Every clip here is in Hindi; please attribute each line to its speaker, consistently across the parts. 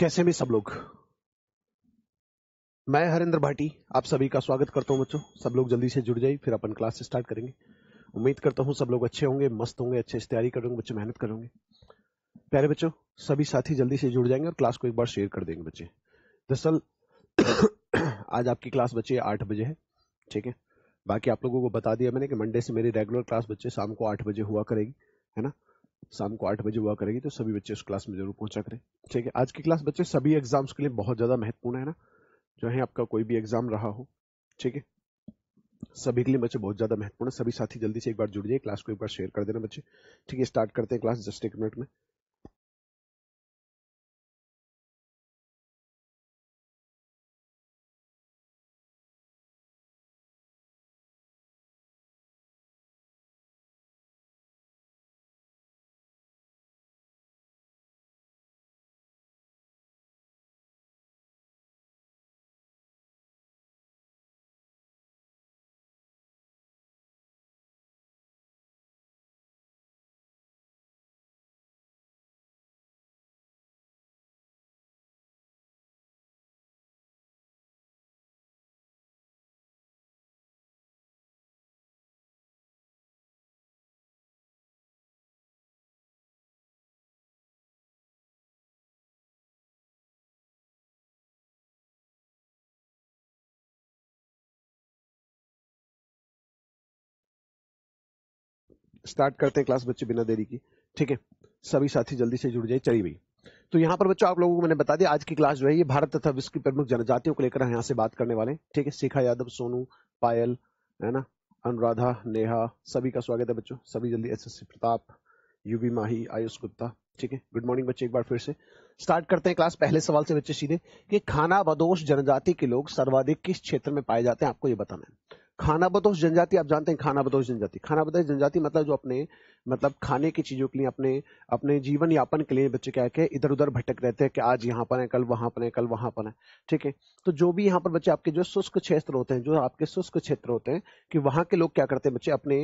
Speaker 1: कैसे में सब लोग मैं हरेंद्र भाटी
Speaker 2: आप सभी का स्वागत करता हूं बच्चों सब लोग जल्दी से जुड़ जाइए फिर अपन क्लास स्टार्ट करेंगे उम्मीद करता हूं सब लोग अच्छे होंगे मस्त होंगे अच्छे से तैयारी करेंगे बच्चे मेहनत करेंगे प्यारे बच्चों सभी साथी जल्दी से जुड़ जाएंगे और क्लास को एक बार शेयर कर देंगे बच्चे दरअसल आज आपकी क्लास बच्चे आठ बजे है ठीक है बाकी आप लोगों को बता दिया मैंने कि मंडे से मेरी रेगुलर क्लास बच्चे शाम को आठ बजे हुआ करेगी है ना शाम को आठ बजे हुआ करेगी तो सभी बच्चे उस क्लास में जरूर पहुंचा करें ठीक है आज की क्लास बच्चे सभी एग्जाम्स के लिए बहुत ज़्यादा महत्वपूर्ण है ना जो है आपका कोई भी एग्जाम रहा हो ठीक है सभी के लिए बच्चे बहुत ज़्यादा महत्वपूर्ण है सभी साथी जल्दी से एक बार जुड़ जाए क्लास को एक
Speaker 1: बार शेयर कर देना बच्चे ठीक है स्टार्ट करते हैं क्लास जस्ट एक मिनट में स्टार्ट करते हैं क्लास बच्चे बिना देरी की ठीक है सभी साथी जल्दी से जुड़ जाए चलिए भाई तो यहाँ
Speaker 2: पर बच्चों आप लोगों को मैंने बता दिया आज की क्लास जो है ये भारत तथा विश्व की प्रमुख जनजातियों को लेकर यहाँ से बात करने वाले ठीक है शिखा यादव सोनू पायल है ना अनुराधा नेहा सभी का स्वागत है बच्चों सभी जल्दी एस प्रताप यूबी माही आयुष गुप्ता ठीक है गुड मॉर्निंग बच्चे एक बार फिर से स्टार्ट करते हैं क्लास पहले सवाल से बच्चे सीधे कि खाना बदोश जनजाति के लोग सर्वाधिक किस क्षेत्र में पाए जाते हैं आपको ये बताना है खाना बदोश जनजाति आप जानते हैं खाना बदोश जनजाति खाना बदोश जनजाति मतलब जो अपने मतलब खाने की चीज़ों के लिए अपने अपने जीवन यापन के लिए बच्चे क्या है इधर उधर भटक रहते हैं कि आज यहाँ पर है कल वहां पर है कल वहां पर है ठीक है तो जो भी यहाँ पर बच्चे आपके जो शुष्क क्षेत्र होते हैं जो आपके शुष्क क्षेत्र होते हैं कि वहां के लोग क्या करते हैं बच्चे अपने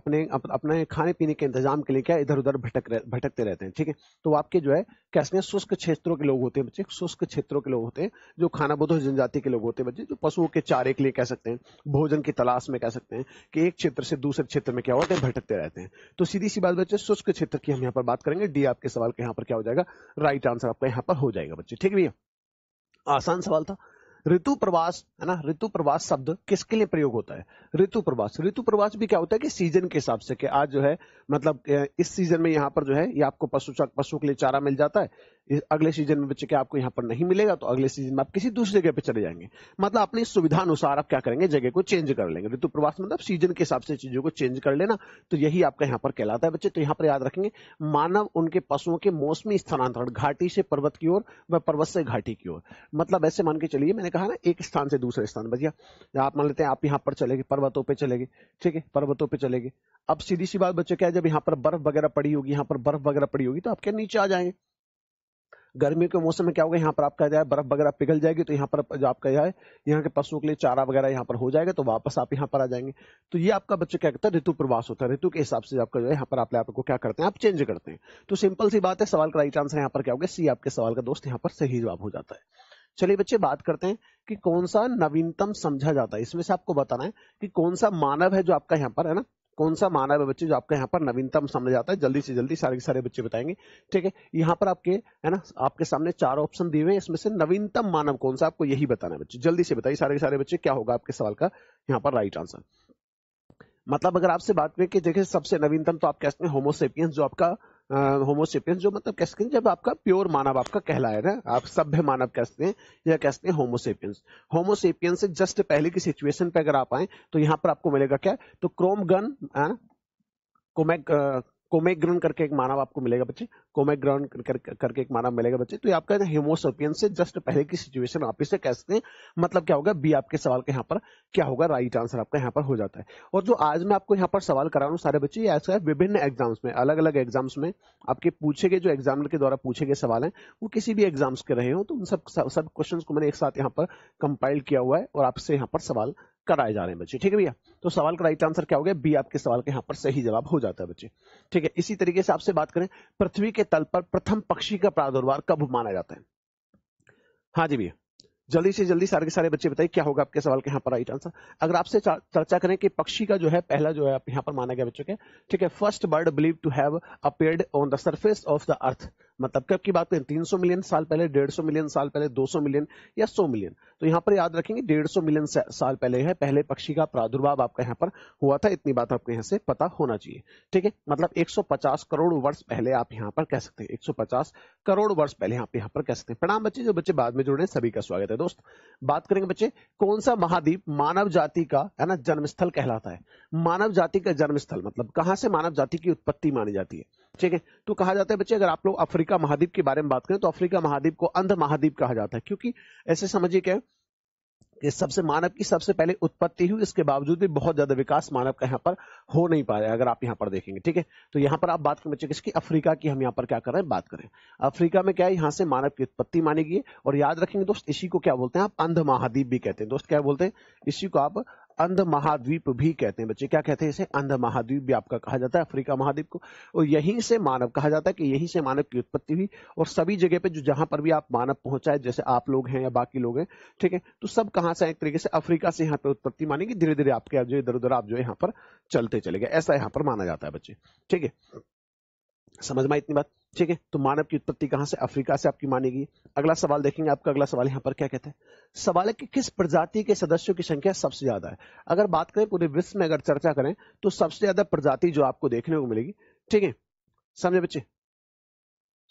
Speaker 2: अपने अपने खाने पीने के इंतजाम के लिए क्या इधर उधर भटक रह, भटकते रहते हैं ठीक है तो आपके जो है कैसे शुष्क क्षेत्रों के लोग होते हैं बच्चे शुष्क क्षेत्रों के लोग होते हैं जो खाना बदोश जनजाति के लोग होते हैं बच्चे जो पशुओं के चारे के लिए कह सकते हैं भोजन की तलाश में कह सकते हैं कि एक क्षेत्र से दूसरे क्षेत्र में क्या होते हैं भटकते रहते हैं तो सीधी सी बात बच्चे शुष्क क्षेत्र की हम यहाँ पर बात करेंगे डी आपके सवाल के यहाँ पर क्या हो जाएगा राइट आंसर आपका यहाँ पर हो जाएगा बच्चे ठीक भैया आसान सवाल था ऋतु प्रवास है ना ऋतु प्रवास शब्द किसके लिए प्रयोग होता है ऋतु प्रवास ऋतु प्रवास भी क्या होता है कि सीजन के हिसाब से कि आज जो है मतलब इस सीजन में यहाँ पर जो है ये आपको पशु पशु के लिए चारा मिल जाता है अगले सीजन में बच्चे क्या आपको यहाँ पर नहीं मिलेगा तो अगले सीजन में आप किसी दूसरी जगह पे चले जाएंगे मतलब अपनी सुविधा अनुसार आप क्या करेंगे जगह को चेंज कर लेंगे ऋतु प्रवास मतलब सीजन के हिसाब से चीजों को चेंज कर लेना तो यही आपका यहाँ पर कहलाता है बच्चे तो यहाँ पर याद रखेंगे मानव उनके पशुओं के मौसमी स्थानांतरण घाटी से पर्वत की ओर व पर्वत से घाटी की ओर मतलब ऐसे मान के चलिए मैंने कहा ना एक स्थान से दूसरे स्थान भैया आप मान लेते हैं आप यहाँ पर चले गए पर्वतों पर चले गए ठीक है पर्वतों पर चले गए अब सीधी सी बात बच्चे क्या है जब यहाँ पर बर्फ वगैरह पड़ी होगी यहाँ पर बर्फ वगैरह पड़ी होगी तो आप क्या नीचे आ जाएंगे गर्मी के मौसम में क्या होगा यहाँ पर आपका जो है बर्फ वगैरह पिघल जाएगी तो यहाँ पर जो आपका जो है यहाँ के पशुओं के लिए चारा वगैरह यहाँ पर हो जाएगा तो वापस आप यहाँ पर आ जाएंगे तो ये आपका बच्चे क्या करता है ऋतु प्रवास होता है ऋतु के हिसाब से आपका जो है यहाँ पर आपको क्या करते हैं आप चेंज करते हैं तो सिंपल सी बात है सवाल का राइट आंसर यहाँ पर क्या होगा सी आपके सवाल का दोस्त यहाँ पर सही जवाब हो जाता है चलिए बच्चे बात करते हैं कि कौन सा नवीनतम समझा जाता है इसमें से आपको बताना है कि कौन सा मानव है जो आपका यहाँ पर है ना कौन सा मानव है बच्चे जो आपका यहाँ पर नवीनतम समझ आता है जल्दी से जल्दी सारे के सारे बच्चे बताएंगे ठीक है यहाँ पर आपके है ना आपके सामने चार ऑप्शन दिए हुए इसमें से नवीनतम मानव कौन सा आपको यही बताना है बच्चे जल्दी से बताइए सारे के सारे बच्चे क्या होगा आपके सवाल का यहाँ पर राइट आंसर मतलब अगर आपसे बात करें कि देखिए सबसे नवीनतम तो आप कहते हैं होमोसेपियंस जो आपका होमोसेपियंस जो मतलब कह सकते हैं जब आपका प्योर मानव आपका कहलाए ना आप सभ्य मानव कह सकते हैं या कह सकते हैं होमोसेपियंस होमोसेपियंस से जस्ट पहले की सिचुएशन पे अगर आप आए तो यहाँ पर आपको मिलेगा क्या तो क्रोम गन कोमैक कोमेक ग्रहण करके एक मानव आपको मिलेगा बच्चे कोमेग्रन कर, कर, करके एक मानव मिलेगा बच्चे तो ये आपका हेमोसोपियन से जस्ट पहले की सिचुएशन आप इसे कह सकते हैं मतलब क्या होगा बी आपके सवाल के यहाँ पर क्या होगा राइट आंसर आपका यहाँ पर हो जाता है और जो आज मैं आपको यहाँ पर सवाल करा रहा हूँ सारे बच्चे ऐसा है विभिन्न एग्जाम्स में अलग अलग एग्जाम्स में आपके पूछे गए जो एग्जाम के द्वारा पूछे गए सवाल है वो किसी भी एग्जाम्स के रहे हो तो उन सब सब क्वेश्चन को मैंने एक साथ यहाँ पर कंपाइल किया हुआ है और आपसे यहाँ पर सवाल कराए जा रहे हैं बच्चे ठीक है भैया तो सवाल का राइट आंसर क्या हो गया बी आपके सवाल के यहाँ पर सही जवाब हो जाता है बच्चे ठीक है इसी तरीके से आपसे बात करें पृथ्वी के तल पर प्रथम पक्षी का प्रादुर्भाव कब माना जाता है हाँ जी भैया जल्दी से जल्दी सारे के सारे बच्चे बताइए क्या होगा आपके सवाल के यहाँ पर राइट आंसर अगर आपसे चर्चा करें कि पक्षी का जो है पहला जो है आप यहाँ पर माना गया बच्चों के ठीक है first bird believe to have appear on the surface of the earth मतलब कि की बात करें 300 मिलियन साल पहले 150 मिलियन साल पहले 200 मिलियन या 100 मिलियन तो यहाँ पर याद रखेंगे 150 मिलियन साल पहले है पहले पक्षी का प्रादुर्भाव आपका यहाँ पर हुआ था इतनी बात आपको यहाँ से पता होना चाहिए ठीक है मतलब 150 करोड़ वर्ष पहले आप यहाँ पर कह सकते हैं 150 करोड़ वर्ष पहले आप यहाँ पर कह सकते हैं प्रणाम बच्चे जो बच्चे बाद में जुड़े सभी का स्वागत है दोस्त बात करेंगे बच्चे कौन सा महाद्वीप मानव जाति का है ना जन्मस्थल कहलाता है मानव जाति का जन्मस्थल मतलब कहाँ से मानव जाति की उत्पत्ति मानी जाती है ठीक है तो कहा जाता है बच्चे अगर आप लोग अफ्रीका महाद्वीप के बारे में बात करें तो अफ्रीका महाद्वीप को अंध महाद्वीप कहा जाता है क्योंकि ऐसे समझिए क्या कि सबसे मानव की सबसे पहले उत्पत्ति हुई इसके बावजूद भी बहुत ज्यादा विकास मानव का यहाँ पर हो नहीं पा रहा है अगर आप यहाँ पर देखेंगे ठीक है तो यहाँ पर आप बात करें बच्चे किसकी अफ्रीका की हम यहाँ पर क्या कर रहे हैं बात करें अफ्रीका में क्या है यहाँ से मानव की उत्पत्ति मानी गई और याद रखेंगे दोस्त इसी को क्या बोलते हैं आप अंध महाद्वीप भी कहते हैं दोस्त क्या बोलते हैं इसी को आप अंध महाद्वीप भी कहते हैं बच्चे क्या कहते हैं इसे अंध महाद्वीप भी आपका कहा जाता है अफ्रीका महाद्वीप को और यहीं से मानव कहा जाता है कि यहीं से मानव की उत्पत्ति हुई और सभी जगह पे जो जहां पर भी आप मानव पहुंचाए जैसे आप लोग हैं या बाकी लोग हैं ठीक है तो सब कहां से एक तरीके से अफ्रीका से यहाँ पे उत्पत्ति मानेगी धीरे धीरे आपके जो इधर उधर आप जो यहाँ पर चलते चले गए ऐसा यहाँ पर माना जाता है बच्चे ठीक है समझ में इतनी बात ठीक है तो मानव की उत्पत्ति कहां से अफ्रीका से आपकी मानेगी अगला सवाल देखेंगे आपका अगला सवाल यहाँ पर क्या कहते हैं सवाल है कि किस प्रजाति के सदस्यों की संख्या सबसे ज्यादा है अगर बात करें पूरे विश्व में अगर चर्चा करें तो सबसे ज्यादा प्रजाति जो आपको देखने को मिलेगी ठीक है समझे बच्चे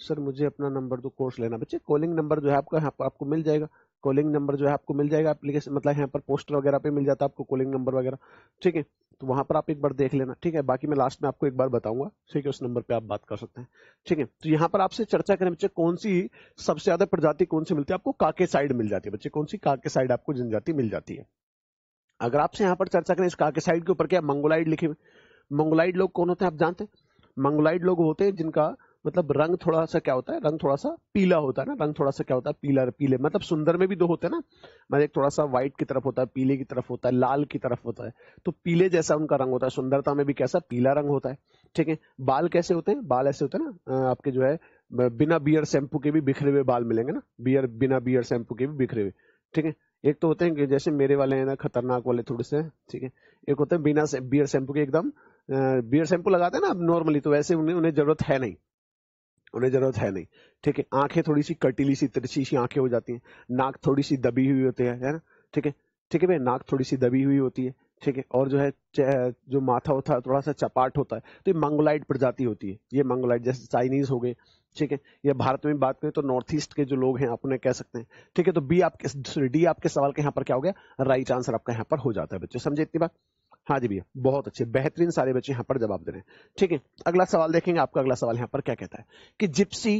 Speaker 2: सर मुझे अपना नंबर दो कोर्स लेना बच्चे कॉलिंग नंबर जो है आपका यहाँ आपको मिल जाएगा कॉलिंग नंबर जो है आपको मिल जाएगा एप्लीकेशन मतलब यहाँ पर पोस्टर वगैरह पे मिल जाता है आपको कॉलिंग नंबर वगैरह ठीक है तो वहाँ पर आप एक बार देख लेना ठीक है बाकी मैं लास्ट में आपको एक बार बताऊंगा ठीक है उस नंबर पे आप बात कर सकते हैं ठीक है तो यहाँ पर आपसे चर्चा करें बच्चे कौन सी सबसे ज्यादा प्रजाति कौन सी मिलती है आपको काके साइड मिल जाती है बच्चे कौन सी काके साइड आपको जनजाति मिल जाती है अगर आपसे यहाँ पर चर्चा करें इस काके साइड के ऊपर क्या मंगोलाइड लिखे हुए मंगोलाइड लोग कौन होते हैं आप जानते हैं मंगोलाइड लोग होते हैं जिनका मतलब रंग थोड़ा सा क्या होता है रंग थोड़ा सा पीला होता है ना रंग थोड़ा सा क्या होता है पीला पीले मतलब सुंदर में भी दो होते हैं ना मतलब एक थोड़ा सा व्हाइट की तरफ होता है पीले की तरफ होता है लाल की तरफ होता है तो पीले जैसा उनका रंग होता है सुंदरता में भी कैसा पीला रंग होता है ठीक है बाल कैसे होते हैं बाल ऐसे होते हैं ना आपके जो है बिना बियर शैम्पू के भी बिखरे हुए बाल मिलेंगे ना बियर बिना बियर शैम्पू के भी बिखरे हुए ठीक है एक तो होते हैं जैसे मेरे वाले हैं ना खतरनाक वाले थोड़े से ठीक है एक होते हैं बिना बियर शैम्पू के एकदम बियर शैम्पू लगाते हैं ना अब नॉर्मली तो वैसे उन्हें उन्हें जरूरत है नहीं उन्हें जरूरत है नहीं ठीक है आंखें थोड़ी सी कटीली सी तिरछी सी आंखें हो जाती हैं नाक थोड़ी सी दबी हुई होती है है ना ठीक है ठीक है भाई नाक थोड़ी सी दबी हुई होती है ठीक है और जो है जो माथा होता है थोड़ा सा चपाट होता है तो ये मंगोलाइट प्रजाति होती है ये मंगोलाइट जैसे चाइनीज हो गए ठीक है या भारत में बात करें तो नॉर्थ ईस्ट के जो लोग हैं आप उन्हें कह सकते हैं ठीक है तो बी आपके डी आपके सवाल के यहाँ पर क्या हो गया राइट आंसर आपका यहाँ पर हो जाता है बच्चों समझे इतनी बात हाँ जी भैया बहुत अच्छे बेहतरीन सारे बच्चे यहाँ पर जवाब दे रहे हैं ठीक है अगला सवाल देखेंगे आपका अगला सवाल यहाँ पर क्या कहता है कि जिप्सी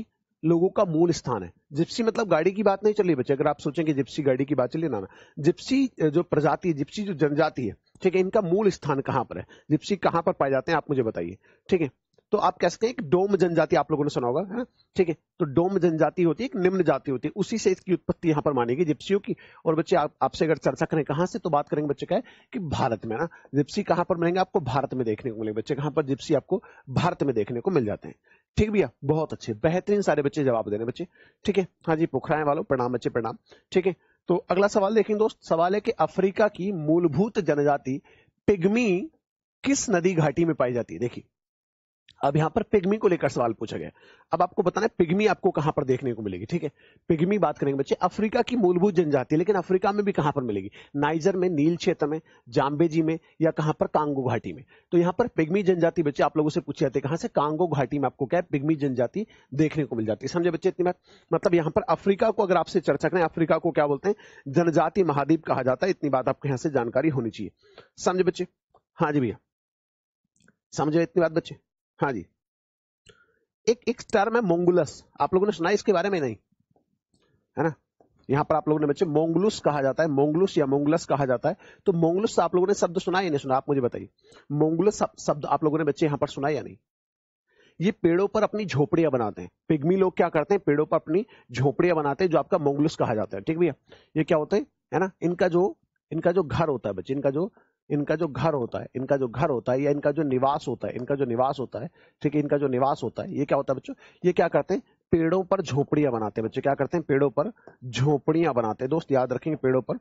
Speaker 2: लोगों का मूल स्थान है जिप्सी मतलब गाड़ी की बात नहीं चल रही बच्चे अगर आप सोचें कि जिप्सी गाड़ी की बात चलिए ना ना जिप्सी जो प्रजाति है जिप्सी जो जनजाति है ठीक है इनका मूल स्थान कहाँ पर है जिप्सी कहां पर पाए जाते हैं आप मुझे बताइए ठीक है तो आप कह सकते हैं एक डोम जनजाति आप लोगों ने सुना होगा है हाँ? ठीक है तो डोम जनजाति होती है एक निम्न जाति होती है उसी से इसकी उत्पत्ति यहाँ पर मानेगी जिप्सियों की और बच्चे आप आपसे अगर चर्चा करें कहां से तो बात करेंगे बच्चे का कि भारत में ना हाँ? जिप्सी कहां पर मिलेंगे आपको भारत में देखने को मिलेंगे बच्चे कहां पर जिप्सी आपको भारत में देखने को मिल जाते हैं ठीक भैया बहुत अच्छे बेहतरीन सारे बच्चे जवाब दे रहे बच्चे ठीक है हाँ जी पोखराए वालों प्रणाम बच्चे प्रणाम ठीक है तो अगला सवाल देखेंगे दोस्त सवाल है कि अफ्रीका की मूलभूत जनजाति पिग्मी किस नदी घाटी में पाई जाती है देखिए अब यहां पर पिग्मी को लेकर सवाल पूछा गया अब आपको बताना है पिग्मी आपको कहां पर देखने को मिलेगी ठीक है पिग्मी बात करेंगे बच्चे अफ्रीका की मूलभूत जनजाति लेकिन अफ्रीका में भी कहां पर मिलेगी नाइजर में नील क्षेत्र में जाम्बेजी में या कहां पर कांगो घाटी में तो यहां पर पिग्मी जनजाति बच्चे आप लोगों से पूछे जाते हैं कहां से कांगो घाटी में आपको क्या है पिग्मी जनजाति देखने को मिल जाती है समझे बच्चे इतनी बात मतलब यहां पर अफ्रीका को अगर आपसे चर्चा करें अफ्रीका को क्या बोलते हैं जनजाति महाद्वीप कहा जाता है इतनी बात आपको यहां से जानकारी होनी चाहिए समझे बच्चे हाँ जी भैया समझे इतनी बात बच्चे हाँ जी एक एक टर्म है मोंगुलस आप लोगों ने सुना इसके बारे में नहीं है ना यहां पर आप लोगों ने बच्चे मोंगलुस कहा जाता है मोंगलुस या मोंगलस कहा जाता है तो मोंगलुस आप लोगों ने शब्द सुना या नहीं सुना आप मुझे बताइए मोंगलुस शब्द आप लोगों ने बच्चे यहां पर सुना या नहीं ये पेड़ों पर अपनी झोपड़ियां बनाते हैं पिग्मी लोग क्या करते हैं पेड़ों पर अपनी झोपड़ियां बनाते हैं जो आपका मोंगलुस कहा जाता है ठीक भैया ये क्या होता है है ना इनका जो इनका जो घर होता है बच्चे इनका जो इनका जो घर होता है इनका जो घर होता है या इनका जो निवास होता है इनका जो निवास होता है ठीक है इनका जो निवास होता है ये क्या होता है बच्चों ये क्या करते हैं पेड़ों पर झोपड़ियां बनाते हैं बच्चे क्या करते हैं पेड़ों पर झोपड़ियां बनाते हैं दोस्त याद रखेंगे पेड़ों पर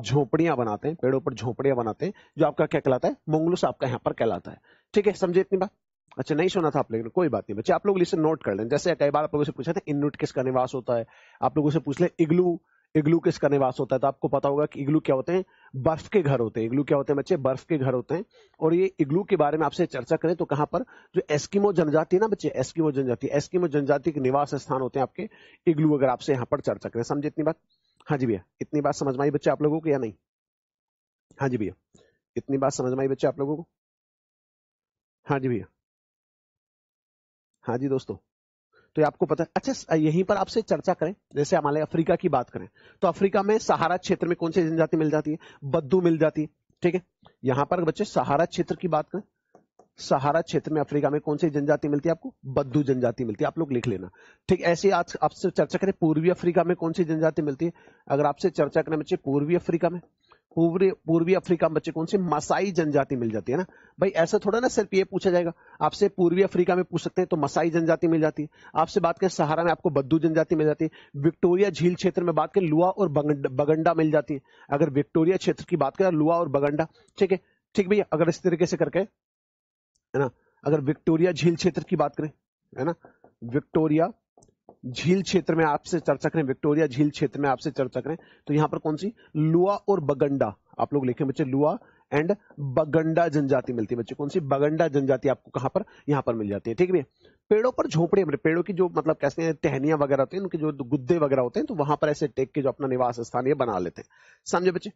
Speaker 2: झोपड़ियां बनाते हैं पेड़ों पर झोपड़ियां बनाते हैं जो आपका क्या कहलाता है मंगलूस आपका यहाँ पर कहलाता है ठीक है समझे इतनी बात अच्छा नहीं सुना था आप लेकिन कोई बात नहीं बच्चे आप लोग इसे नोट कर लें जैसे कई बार आप लोगों से पूछा था इनुट किसका निवास होता है आप लोगों से पूछ ले इग्लू इग्लू किसका निवास होता है तो आपको पता होगा कि इग्लू क्या होते हैं बर्फ के घर होते हैं इग्लू क्या होते हैं बच्चे बर्फ के घर होते हैं और ये इग्लू के बारे में आपसे चर्चा करें तो कहां पर जो एस्किमो जनजाति है ना बच्चे एस्किमो जनजाति एस्किमो जनजाति के निवास स्थान होते हैं आपके इग्लू अगर आपसे यहाँ पर चर्चा करें समझे इतनी बात हाँ जी भैया इतनी बात समझ में आई बच्चे आप लोगों को या नहीं
Speaker 1: हाँ जी भैया इतनी बात समझ में आई बच्चे आप लोगों को हाँ जी भैया हाँ जी दोस्तों तो ये आपको पता है अच्छा यहीं पर आपसे चर्चा
Speaker 2: करें जैसे हमारे अफ्रीका की बात करें तो अफ्रीका में सहारा क्षेत्र में कौन सी जनजाति मिल जाती है बद्दू मिल जाती है ठीक है यहां पर बच्चे सहारा क्षेत्र की बात करें सहारा क्षेत्र में अफ्रीका में कौन सी जनजाति मिलती है आपको बद्दू जनजाति मिलती है आप लोग लिख लेना ठीक ऐसे आज आपसे चर्चा करें पूर्वी अफ्रीका में कौन सी जनजाति मिलती है अगर आपसे चर्चा करें बच्चे पूर्वी अफ्रीका में पूर्वी पूर्वी अफ्रीका में बच्चे कौन से मसाई जनजाति मिल जाती है ना भाई ऐसा थोड़ा ना सिर्फ ये पूछा जाएगा आपसे पूर्वी अफ्रीका में पूछ सकते हैं तो मसाई जनजाति मिल जाती है आपसे बात करें सहारा में आपको बद्दू जनजाति मिल जाती है विक्टोरिया झील क्षेत्र में बात करें लुआ और बगंडा मिल जाती है अगर विक्टोरिया क्षेत्र की बात करें लुआ और बगंडा ठीक है ठीक भैया अगर इस तरीके से करके है ना अगर विक्टोरिया झील क्षेत्र की बात करें है ना विक्टोरिया झील क्षेत्र में आपसे चर्चा करें विक्टोरिया झील क्षेत्र में आपसे चर्चा करें तो यहां पर कौन सी लुआ और बगंडा आप लोग लिखे बच्चे लुआ एंड बगंडा जनजाति मिलती है बच्चे कौन सी बगंडा जनजाति आपको कहां पर यहां पर मिल जाती है ठीक है पेड़ों पर झोपड़े मतलब पेड़ों की जो मतलब कहते हैं टहनिया वगैरह होती है उनके जो गुद्दे वगैरह होते हैं तो वहां पर ऐसे टेक के जो अपना निवास स्थान ये बना लेते हैं समझे बच्चे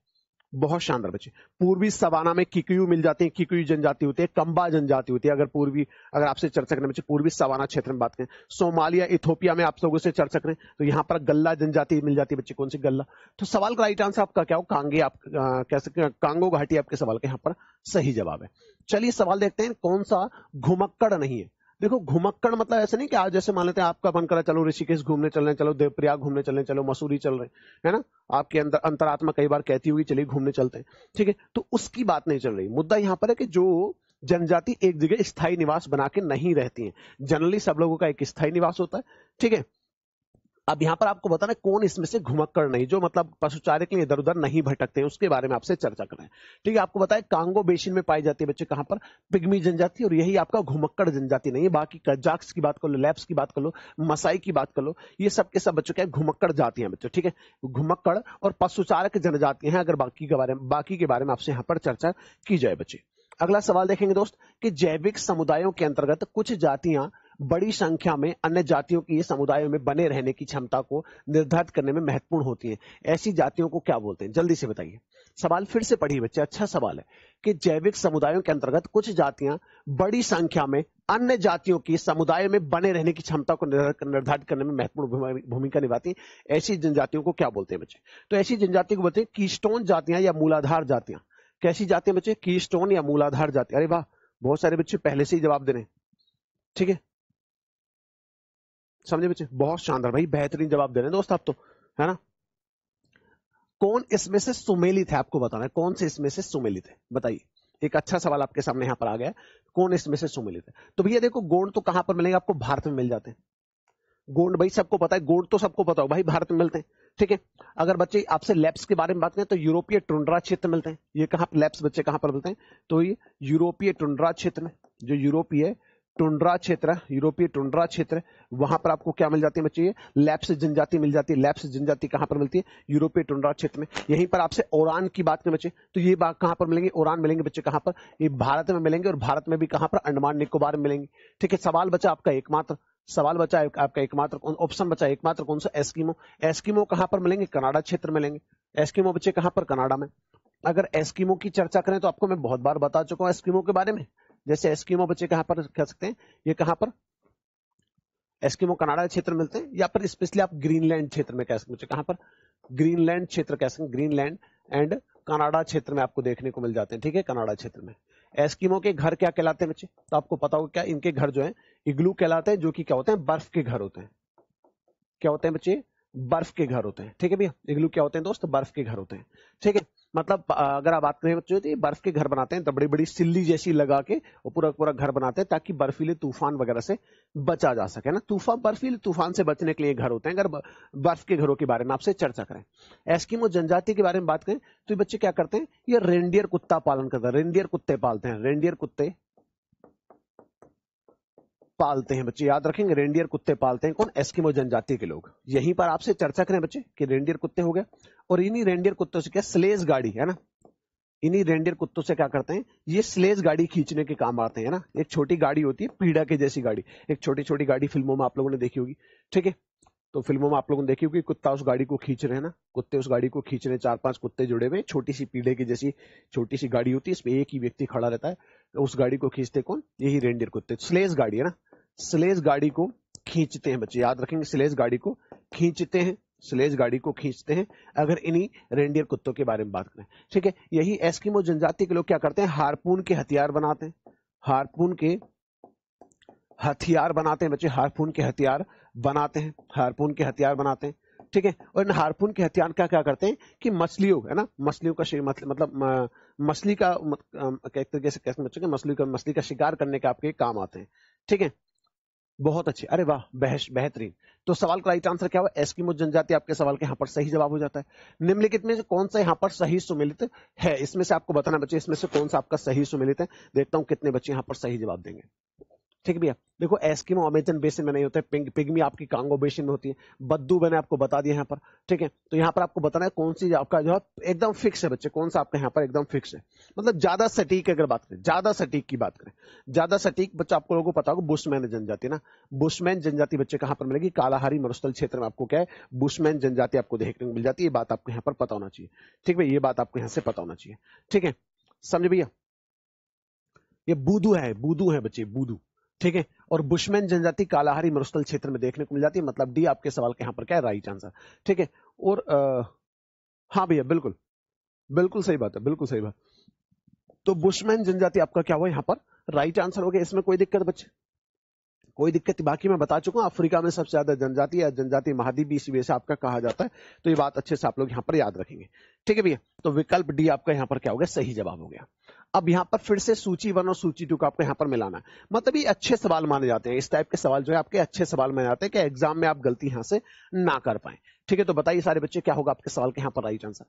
Speaker 2: बहुत शानदार बच्चे पूर्वी सवाना में किकयू मिल जाती है किकयू जनजाति होती है कंबा जनजाति होती है अगर पूर्वी अगर आपसे चर्चा करने बच्चे पूर्वी सवाना क्षेत्र में बात करें सोमालिया इथोपिया में आप लोगों से चर्चा करें तो यहां पर गल्ला जनजाति मिल जाती है बच्चे कौन सी गल्ला तो सवाल का राइट आंसर आपका क्या हो कांगे आप कह सकते कांगो घाटी आपके सवाल का यहाँ पर सही जवाब है चलिए सवाल देखते हैं कौन सा घुमक्कड़ नहीं है देखो घुमक्कड़ मतलब ऐसे नहीं कि आज जैसे मान लेते हैं आपका मन करा चलो ऋषिकेश घूमने चल रहे चलो देवप्रयाग घूमने चल रहे चलो मसूरी चल रहे है ना आपके अंदर अंतरात्मा कई बार कहती हुई चलिए घूमने चलते हैं ठीक है तो उसकी बात नहीं चल रही मुद्दा यहाँ पर है कि जो जनजाति एक जगह स्थायी निवास बना के नहीं रहती है जनरली सब लोगों का एक स्थायी निवास होता है ठीक है अब यहाँ पर आपको बताना कौन इसमें से घुमक्कड़ नहीं जो मतलब पशुचारे के लिए इधर उधर नहीं भटकते हैं उसके बारे में आपसे चर्चा कर रहे हैं ठीक है आपको बताया कांगो बेसिन में पाई जाती है बच्चे कहां पर पिग्मी जनजाति और यही आपका घुमक्कड़ जनजाति नहीं है बाकी जाक्स की बात कर लो लैब्स की बात कर लो मसाई की बात कर लो ये सब के सब बच्चों क्या घुमक्कड़ जाति है बच्चों ठीक है घुमक्कड़ और पशुचारक जनजाति है अगर बाकी के बारे में बाकी के बारे में आपसे यहाँ पर चर्चा की जाए बच्चे अगला सवाल देखेंगे दोस्त कि जैविक समुदायों के अंतर्गत कुछ जातियां बड़ी संख्या में अन्य जातियों की समुदायों में बने रहने की क्षमता को निर्धारित करने में महत्वपूर्ण होती है ऐसी जातियों को क्या बोलते हैं जल्दी से बताइए सवाल फिर से पढ़िए बच्चे अच्छा सवाल है कि जैविक समुदायों के अंतर्गत कुछ जातियां बड़ी संख्या में अन्य जातियों की समुदाय में बने रहने की क्षमता को निर्धारित करने में महत्वपूर्ण भूमिका निभाती ऐसी जनजातियों को क्या बोलते हैं बच्चे तो ऐसी जनजाति को बोलते हैं कीस्टोन जातियां या मूलाधार जातियां कैसी जाती है बच्चे कीस्टोन या मूलाधार जातियां अरे वाह बहुत सारे बच्चे पहले से ही जवाब दे रहे हैं ठीक है समझे बच्चे बहुत शानदार भाई बेहतरीन जवाब दे रहे हैं दोस्त आप तो है ना कौन इसमें से सुमेलित है आपको बताना है कौन से इसमें से सुमेलित है बताइए एक अच्छा सवाल आपके सामने यहां पर आ गया कौन इसमें से सुमेलित है तो भैया देखो गोंड तो कहां पर मिलेंगे आपको भारत में मिल जाते हैं गोंड भाई सबको पता है गोंड तो सबको पता हो भाई भारत में मिलते हैं ठीक है अगर बच्चे आपसे लैप्स के बारे में बात करें तो यूरोपीय टुंड्रा क्षेत्र मिलते हैं ये कहां लैप्स बच्चे कहां पर मिलते हैं तो ये यूरोपीय टुंड्रा क्षेत्र में जो यूरोपीय टुंड्रा क्षेत्र यूरोपीय टुंड्रा क्षेत्र वहां पर आपको क्या मिल जाती है बच्चे लैप्स जनजाति मिल जाती है लैप्स जनजाति कहां पर मिलती है यूरोपीय टुंड्रा क्षेत्र में यहीं पर आपसे ओरान की बात करें बच्चे तो ये बात कहां पर मिलेंगे ओरान मिलेंगे बच्चे कहां पर ये भारत में मिलेंगे और भारत में भी कहां पर अंडमान निकोबार में मिलेंगे ठीक है सवाल बचा आपका एकमात्र सवाल बचा आपका एकमात्र कौन ऑप्शन बचा एकमात्र कौन सा एस्किमो एस्किमो कहां पर मिलेंगे कनाडा क्षेत्र में मिलेंगे एस्किमो बच्चे कहां पर कनाडा में अगर एस्किमो की चर्चा करें तो आपको मैं बहुत बार बता चुका हूं एस्किमो के बारे में जैसे एस्किमो बच्चे कहां पर कह सकते हैं ये कहां पर एस्किमो कनाडा क्षेत्र मिलते हैं या फिर स्पेशली आप ग्रीनलैंड क्षेत्र में कह सकते बच्चे कहां पर ग्रीनलैंड क्षेत्र कह सकते ग्रीनलैंड एंड कनाडा क्षेत्र में आपको देखने को मिल जाते हैं ठीक है कनाडा क्षेत्र में एस्किमो के घर क्या कहलाते हैं बच्चे तो आपको पता होगा क्या इनके घर जो है इग्लू कहलाते हैं जो कि क्या होते हैं बर्फ के घर होते हैं क्या होते हैं बच्चे बर्फ के घर होते हैं ठीक है भैया इग्लू क्या होते हैं दोस्त बर्फ के घर होते हैं ठीक है मतलब अगर आप बात करें बच्चों तो बर्फ के घर बनाते हैं तो बड़ी बड़ी सिल्ली जैसी लगा के वो पूरा पूरा घर बनाते हैं ताकि बर्फीले तूफान वगैरह से बचा जा सके ना तूफान बर्फीले तूफान से बचने के लिए घर होते हैं अगर बर्फ के घरों के बारे में आपसे चर्चा करें एस्किमो जनजाति के बारे में बात करें तो ये बच्चे क्या करते हैं ये रेंडियर कुत्ता पालन करते हैं रेंडियर कुत्ते पालते हैं रेंडियर कुत्ते पालते हैं बच्चे याद रखेंगे रेंडियर कुत्ते पालते हैं कौन एस्किमो जनजाति के लोग यहीं पर आपसे चर्चा करें बच्चे कि रेंडियर कुत्ते हो गया और इन्हीं रेंडियर कुत्तों से क्या स्लेज गाड़ी है ना इन्हीं रेंडियर कुत्तों से क्या करते हैं ये स्लेज गाड़ी खींचने के काम आते हैं ना एक छोटी गाड़ी होती है पीड़ा की जैसी गाड़ी एक छोटी छोटी गाड़ी फिल्मों में आप लोगों ने देखी होगी ठीक है तो फिल्मों में आप लोगों ने देखी होगी कुत्ता उस गाड़ी को खींच रहे हैं ना कुत्ते उस गाड़ी को खींच रहे हैं चार पांच कुत्ते जुड़े हुए छोटी सी पीढ़े की जैसी छोटी सी गाड़ी होती है इसमें एक ही व्यक्ति खड़ा रहता है तो उस गाड़ी को खींचते कौन यही रेंडियर कुत्ते स्लेज गाड़ी है ना स्लेज गाड़ी को खींचते हैं बच्चे याद रखेंगे स्लेज गाड़ी को खींचते हैं स्लेज गाड़ी को खींचते हैं अगर इन्हीं रेंडियर कुत्तों के बारे में बात करें ठीक है यही एस्किमो जनजाति के लोग क्या करते हैं हारपून के हथियार बनाते हैं हारपून के हथियार बनाते हैं बच्चे हारपून के हथियार बनाते हैं हारपून के हथियार बनाते हैं ठीक है और इन हारपून के हथियार क्या क्या करते हैं कि मछलियों है ना मछलियों का मतलब मछली का एक तरीके से कैसे बच्चों मछली का मछली का शिकार करने के आपके काम आते हैं ठीक है बहुत अच्छे अरे वाह बहस बेहतरीन तो सवाल का राइट आंसर क्या हुआ एस्किमो जनजाति आपके सवाल के यहाँ पर सही जवाब हो जाता है निम्नलिखित में से कौन सा यहाँ पर सही सुमिलित है इसमें से आपको बताना बच्चे इसमें से कौन सा आपका सही सुमिलित है देखता हूँ कितने बच्चे यहाँ पर सही जवाब देंगे ठीक भैया देखो एस्किमो अमेजन बेसिन में नहीं होते पिंग पिगमी आपकी कांगो बेसिन में होती है बद्दू मैंने आपको बता दिया यहाँ पर ठीक है तो यहाँ पर आपको बताना है कौन सी आपका जो है एकदम फिक्स है बच्चे कौन सा आपका यहाँ पर एकदम फिक्स है मतलब ज्यादा सटीक अगर बात करें ज्यादा सटीक की बात करें ज्यादा सटीक बच्चा आपको लोगों को पता होगा बुशमैन जनजाति ना बुशमैन जनजाति बच्चे कहाँ पर मिलेगी कालाहारी मरुस्थल क्षेत्र में आपको क्या है बुशमैन जनजाति आपको देखने को मिल जाती है ये बात आपको यहाँ पर पता होना चाहिए ठीक भाई ये बात आपको यहाँ से पता होना चाहिए ठीक है समझ भैया ये बुदू है बुदू है बच्चे बुदू ठीक है और बुशमैन जनजाति कालाहारी मरुस्थल क्षेत्र में देखने को मिल जाती है मतलब डी आपके सवाल के यहां पर क्या है राइट आंसर ठीक है और आ, हाँ भैया बिल्कुल बिल्कुल सही बात है बिल्कुल सही बात तो बुशमैन जनजाति आपका क्या हुआ यहां पर राइट आंसर हो गया इसमें कोई दिक्कत बच्चे कोई दिक्कत बाकी मैं बता चुका हूँ अफ्रीका में सबसे ज्यादा जनजाति या जनजाति महाद्वीप इसी वजह से आपका कहा जाता है तो ये बात अच्छे से आप लोग यहाँ पर याद रखेंगे ठीक है भैया तो विकल्प डी आपका यहाँ पर क्या हो गया सही जवाब हो गया अब यहाँ पर फिर से सूची वन और सूची टू का आपको यहाँ पर मिलाना है मतलब ये अच्छे सवाल माने जाते हैं इस टाइप के सवाल जो है आपके अच्छे सवाल माने जाते हैं कि एग्जाम में आप गलती यहां से ना कर पाए ठीक है तो बताइए सारे बच्चे क्या होगा आपके सवाल के यहाँ पर आई चांस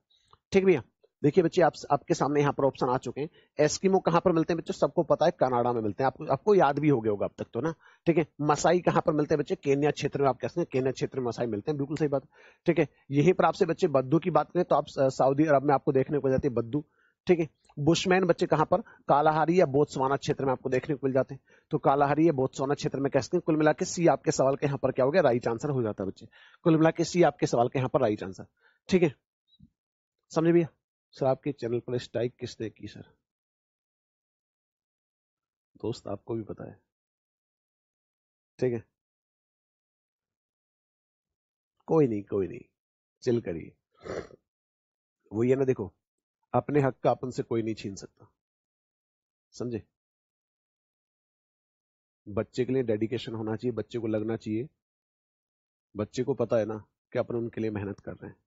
Speaker 2: ठीक भैया देखिए बच्चे आप आपके सामने यहाँ पर ऑप्शन आ चुके हैं एस्किमो कहाँ पर मिलते हैं बच्चे सबको पता है कनाडा में मिलते हैं आपको आपको याद भी हो गया होगा अब तक तो ना ठीक है मसाई कहाँ पर मिलते हैं बच्चे केन्या क्षेत्र में आप कहते हैं केन्या क्षेत्र में मसाई मिलते हैं बिल्कुल सही बात ठीक है यहीं पर आपसे बच्चे बद्दू की बात करें तो आप सऊदी अरब में आपको देखने को जाती है बद्दू ठीक है बुशमैन बच्चे कहाँ पर कालाहारी या बोत्सवाना क्षेत्र में आपको देखने को मिल जाते हैं तो कालाहारी या बोत्सवाना क्षेत्र में कहते हैं कुल मिला के सी आपके सवाल के यहाँ पर क्या हो गया राइट आंसर हो जाता है बच्चे कुल मिला के सी आपके
Speaker 1: सवाल के यहाँ पर राइट आंसर ठीक है समझे भैया सर आपके चैनल पर स्ट्राइक किसने की सर दोस्त आपको भी पता है ठीक है कोई नहीं कोई नहीं चिल करिए वही ये ना देखो अपने हक का अपन से कोई नहीं छीन सकता समझे बच्चे के लिए डेडिकेशन होना चाहिए बच्चे को लगना चाहिए बच्चे को पता है ना कि अपन उनके लिए मेहनत कर रहे हैं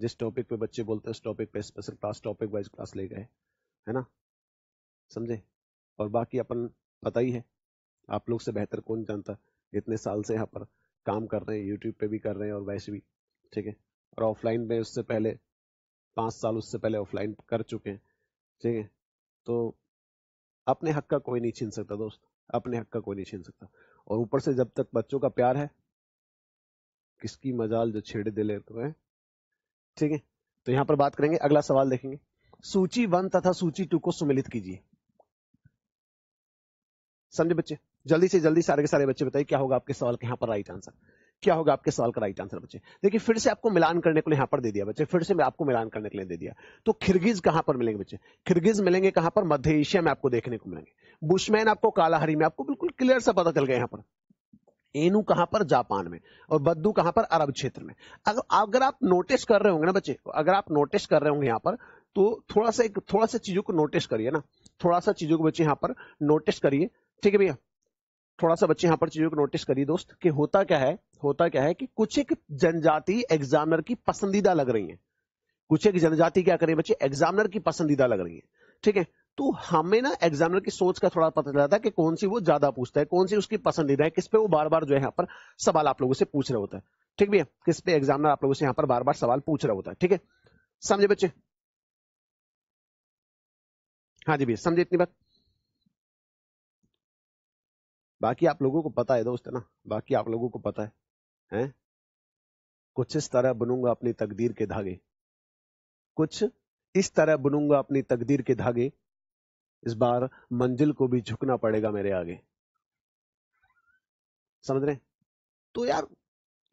Speaker 1: जिस टॉपिक पे बच्चे बोलते हैं उस टॉपिक पे special class topic wise class ले गए है ना समझे और बाकी अपन पता ही है
Speaker 2: आप लोग से बेहतर कौन जानता इतने साल से यहाँ पर काम कर रहे हैं यूट्यूब पे भी कर रहे हैं और वैसे भी ठीक है और ऑफलाइन में उससे पहले पाँच साल उससे पहले ऑफलाइन कर चुके हैं
Speaker 1: ठीक है तो अपने हक का कोई नहीं छीन सकता दोस्त अपने हक का कोई नहीं छीन सकता और ऊपर से जब तक बच्चों का प्यार है किसकी मजाल जो छेड़े दिले तो है ठीक है तो यहां पर बात करेंगे अगला सवाल देखेंगे सूची
Speaker 2: वन तथा सूची टू को सुमिलित कीजिए समझे बच्चे जल्दी से जल्दी सारे के सारे बच्चे बताइए क्या होगा आपके सवाल के यहाँ पर राइट आंसर क्या होगा आपके सवाल का राइट आंसर बच्चे देखिए फिर से आपको मिलान करने के लिए यहां पर दे दिया बच्चे फिर से मैं आपको मिलान करने के लिए दे दिया तो खिरगिज कहां पर मिलेंगे बच्चे खिरगिज मिलेंगे कहां पर मध्य एशिया में आपको देखने को मिलेंगे बुशमैन आपको कालाहरी में आपको बिल्कुल क्लियर सा पता चल गया यहाँ पर एनू कहां पर जापान में और बद्दू कहां पर अरब क्षेत्र में अगर अगर आप नोटिस कर रहे होंगे ना बच्चे अगर आप नोटिस कर रहे होंगे यहां पर तो थोड़ा सा एक थोड़ा सा चीजों को नोटिस करिए ना थोड़ा सा चीजों को बच्चे यहां पर नोटिस करिए ठीक है भैया थोड़ा सा बच्चे यहाँ पर चीजों को नोटिस करिए दोस्त कि होता क्या है होता क्या है कि कुछ एक जनजाति एग्जामिनर की पसंदीदा लग रही है कुछ एक जनजाति क्या करें बच्चे एग्जामिनर की पसंदीदा लग रही है ठीक है तो हमें ना एग्जामिनर की सोच का थोड़ा पता चलता है कि कौन सी वो ज्यादा पूछता है कौन सी उसकी पसंदीदा है किस पे वो बार बार जो है यहाँ पर सवाल आप लोगों से पूछ रहा होता है ठीक भैया किस पे
Speaker 1: एग्जामिनर आप लोगों से यहाँ पर बार बार सवाल पूछ रहा होता है ठीक है समझे बच्चे हाँ जी भैया समझे इतनी बात बाकी आप लोगों को पता है दोस्त है ना बाकी आप लोगों को पता है है कुछ इस तरह बनूंगा अपनी तकदीर के धागे कुछ इस तरह बुनूंगा अपनी
Speaker 2: तकदीर के धागे इस बार मंजिल को भी झुकना पड़ेगा मेरे आगे समझ रहे तो यार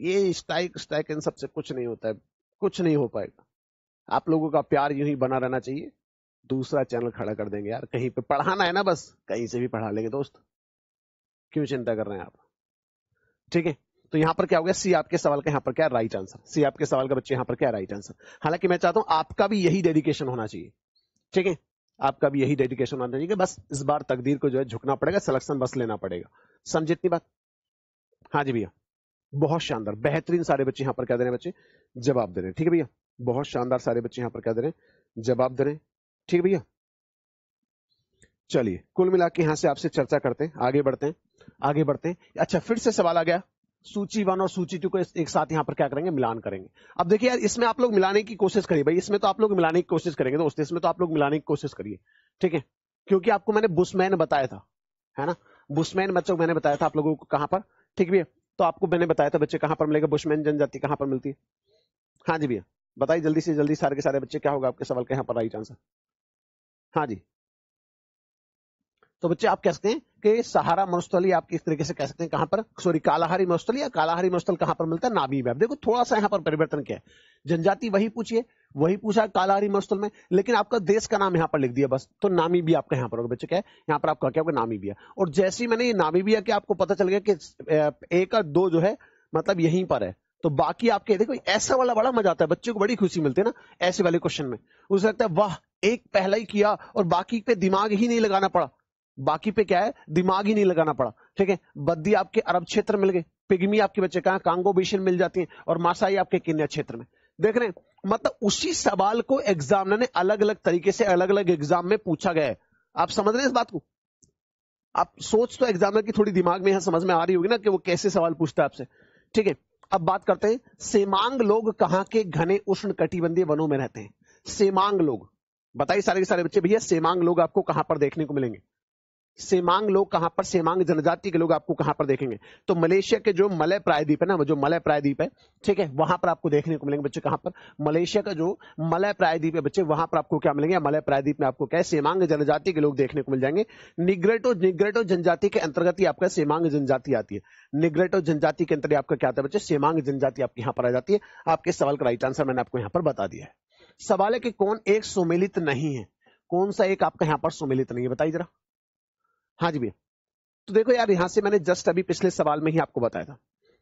Speaker 2: ये स्ट्राइक स्ट्राइक इन सबसे कुछ नहीं होता है कुछ नहीं हो पाएगा आप लोगों का प्यार यूं ही बना रहना चाहिए दूसरा चैनल खड़ा कर देंगे यार कहीं पे पढ़ाना है ना बस कहीं से भी पढ़ा लेंगे दोस्त क्यों चिंता कर रहे हैं आप ठीक है तो यहां पर क्या हो गया सी आपके सवाल का यहां पर क्या राइट आंसर सी आपके सवाल का बच्चे यहां पर क्या राइट आंसर हालांकि मैं चाहता हूं आपका भी यही डेडिकेशन होना चाहिए ठीक है आपका भी यही डेडिकेशन होना चाहिए बस इस बार तकदीर को जो है झुकना पड़ेगा सिलेक्शन बस लेना पड़ेगा समझे इतनी बात हाँ जी भैया बहुत शानदार बेहतरीन सारे बच्चे यहाँ पर क्या दे रहे हैं बच्चे जवाब दे रहे हैं ठीक है भैया बहुत शानदार सारे बच्चे यहाँ पर क्या दे रहे हैं जवाब दे रहे हैं ठीक है भैया चलिए कुल मिला के यहां से आपसे चर्चा करते हैं आगे बढ़ते हैं आगे बढ़ते हैं अच्छा फिर से सवाल आ गया सूची वन और सूची टू को एक साथ यहाँ पर क्या करेंगे मिलान करेंगे अब देखिए यार इसमें आप लोग मिलाने की कोशिश करिए भाई इसमें तो आप लोग मिलाने की कोशिश करेंगे दोस्तों इसमें तो आप लोग मिलाने की कोशिश करिए ठीक है क्योंकि आपको मैंने बुशमैन बताया था है ना बुशमैन बच्चों मैंने बताया था आप लोगों को कहां पर ठीक भैया तो आपको मैंने बताया था बच्चे कहां पर मिलेगा बुशमैन जनजाति कहां पर मिलती है हाँ जी भैया बताइए जल्दी से जल्दी सारे के सारे बच्चे क्या होगा आपके सवाल के यहाँ पर राइट आंसर हाँ जी तो बच्चे आप कह सकते हैं के सहारा मरुस्थल आप किस तरीके से कह सकते हैं कहां पर सॉरी कालाहारी मरुस्थल या कालाहारी मरुस्थल कहां पर मिलता है नाबी में देखो थोड़ा सा यहां पर परिवर्तन क्या है जनजाति वही पूछिए वही पूछा कालाहारी मरुस्थल में लेकिन आपका देश का नाम यहां पर लिख दिया बस तो नामी भी आपका यहां पर होगा बच्चे क्या है यहाँ पर आपका क्या होगा नामीबिया और जैसे ही मैंने ये नामीबिया के आपको पता चल गया कि एक और दो जो है मतलब यहीं पर है तो बाकी आपके देखो ऐसा वाला बड़ा मजा आता है बच्चों को बड़ी खुशी मिलती है ना ऐसे वाले क्वेश्चन में उसे लगता है वाह एक पहला ही किया और बाकी पे दिमाग ही नहीं लगाना पड़ा बाकी पे क्या है दिमाग ही नहीं लगाना पड़ा ठीक है बद्दी आपके अरब क्षेत्र मिल गए पिगमी आपके बच्चे कहा कांगो बेशन मिल जाती है और मासाई आपके किन्या क्षेत्र में देख रहे हैं मतलब उसी सवाल को एग्जाम ने अलग अलग तरीके से अलग अलग एग्जाम में पूछा गया है आप समझ रहे हैं इस बात को आप सोच तो एग्जामर की थोड़ी दिमाग में यहां समझ में आ रही होगी ना कि वो कैसे सवाल पूछता है आपसे ठीक है अब बात करते हैं सेमांग लोग कहां के घने उष्ण कटिबंधीय वनों में रहते हैं सेमांग लोग बताइए सारे के सारे बच्चे भैया सेमांग लोग आपको कहां पर देखने को मिलेंगे सेमांग लोग कहां पर सेमांग जनजाति के लोग आपको कहां पर देखेंगे तो मलेशिया के जो मलय प्रायद्वीप है ना जो मलय प्रायद्वीप है ठीक है वहां पर आपको देखने को मिलेंगे बच्चे कहां पर मलेशिया का जो मलय प्रायद्वीप है बच्चे वहां पर आपको क्या मिलेंगे मलय प्रायद्वीप में आपको क्या है सेमांग जनजाति के लोग देखने को मिल जाएंगे निग्रेटो निग्रेटो जनजाति के अंतर्गत ही आपका सेमांग जनजाति आती है निग्रेटो जनजाति के अंतर्गत आपका क्या आता है बच्चे सेमांग जनजाति आपके यहाँ पर आ जाती है आपके सवाल का राइट आंसर मैंने आपको यहाँ पर बता दिया है सवाल है कि कौन एक सुमिलित नहीं है कौन सा एक आपका यहाँ पर सुमिलित नहीं है बताइए जरा हाँ जी भैया तो देखो यार यहां से मैंने जस्ट अभी पिछले सवाल में ही आपको बताया था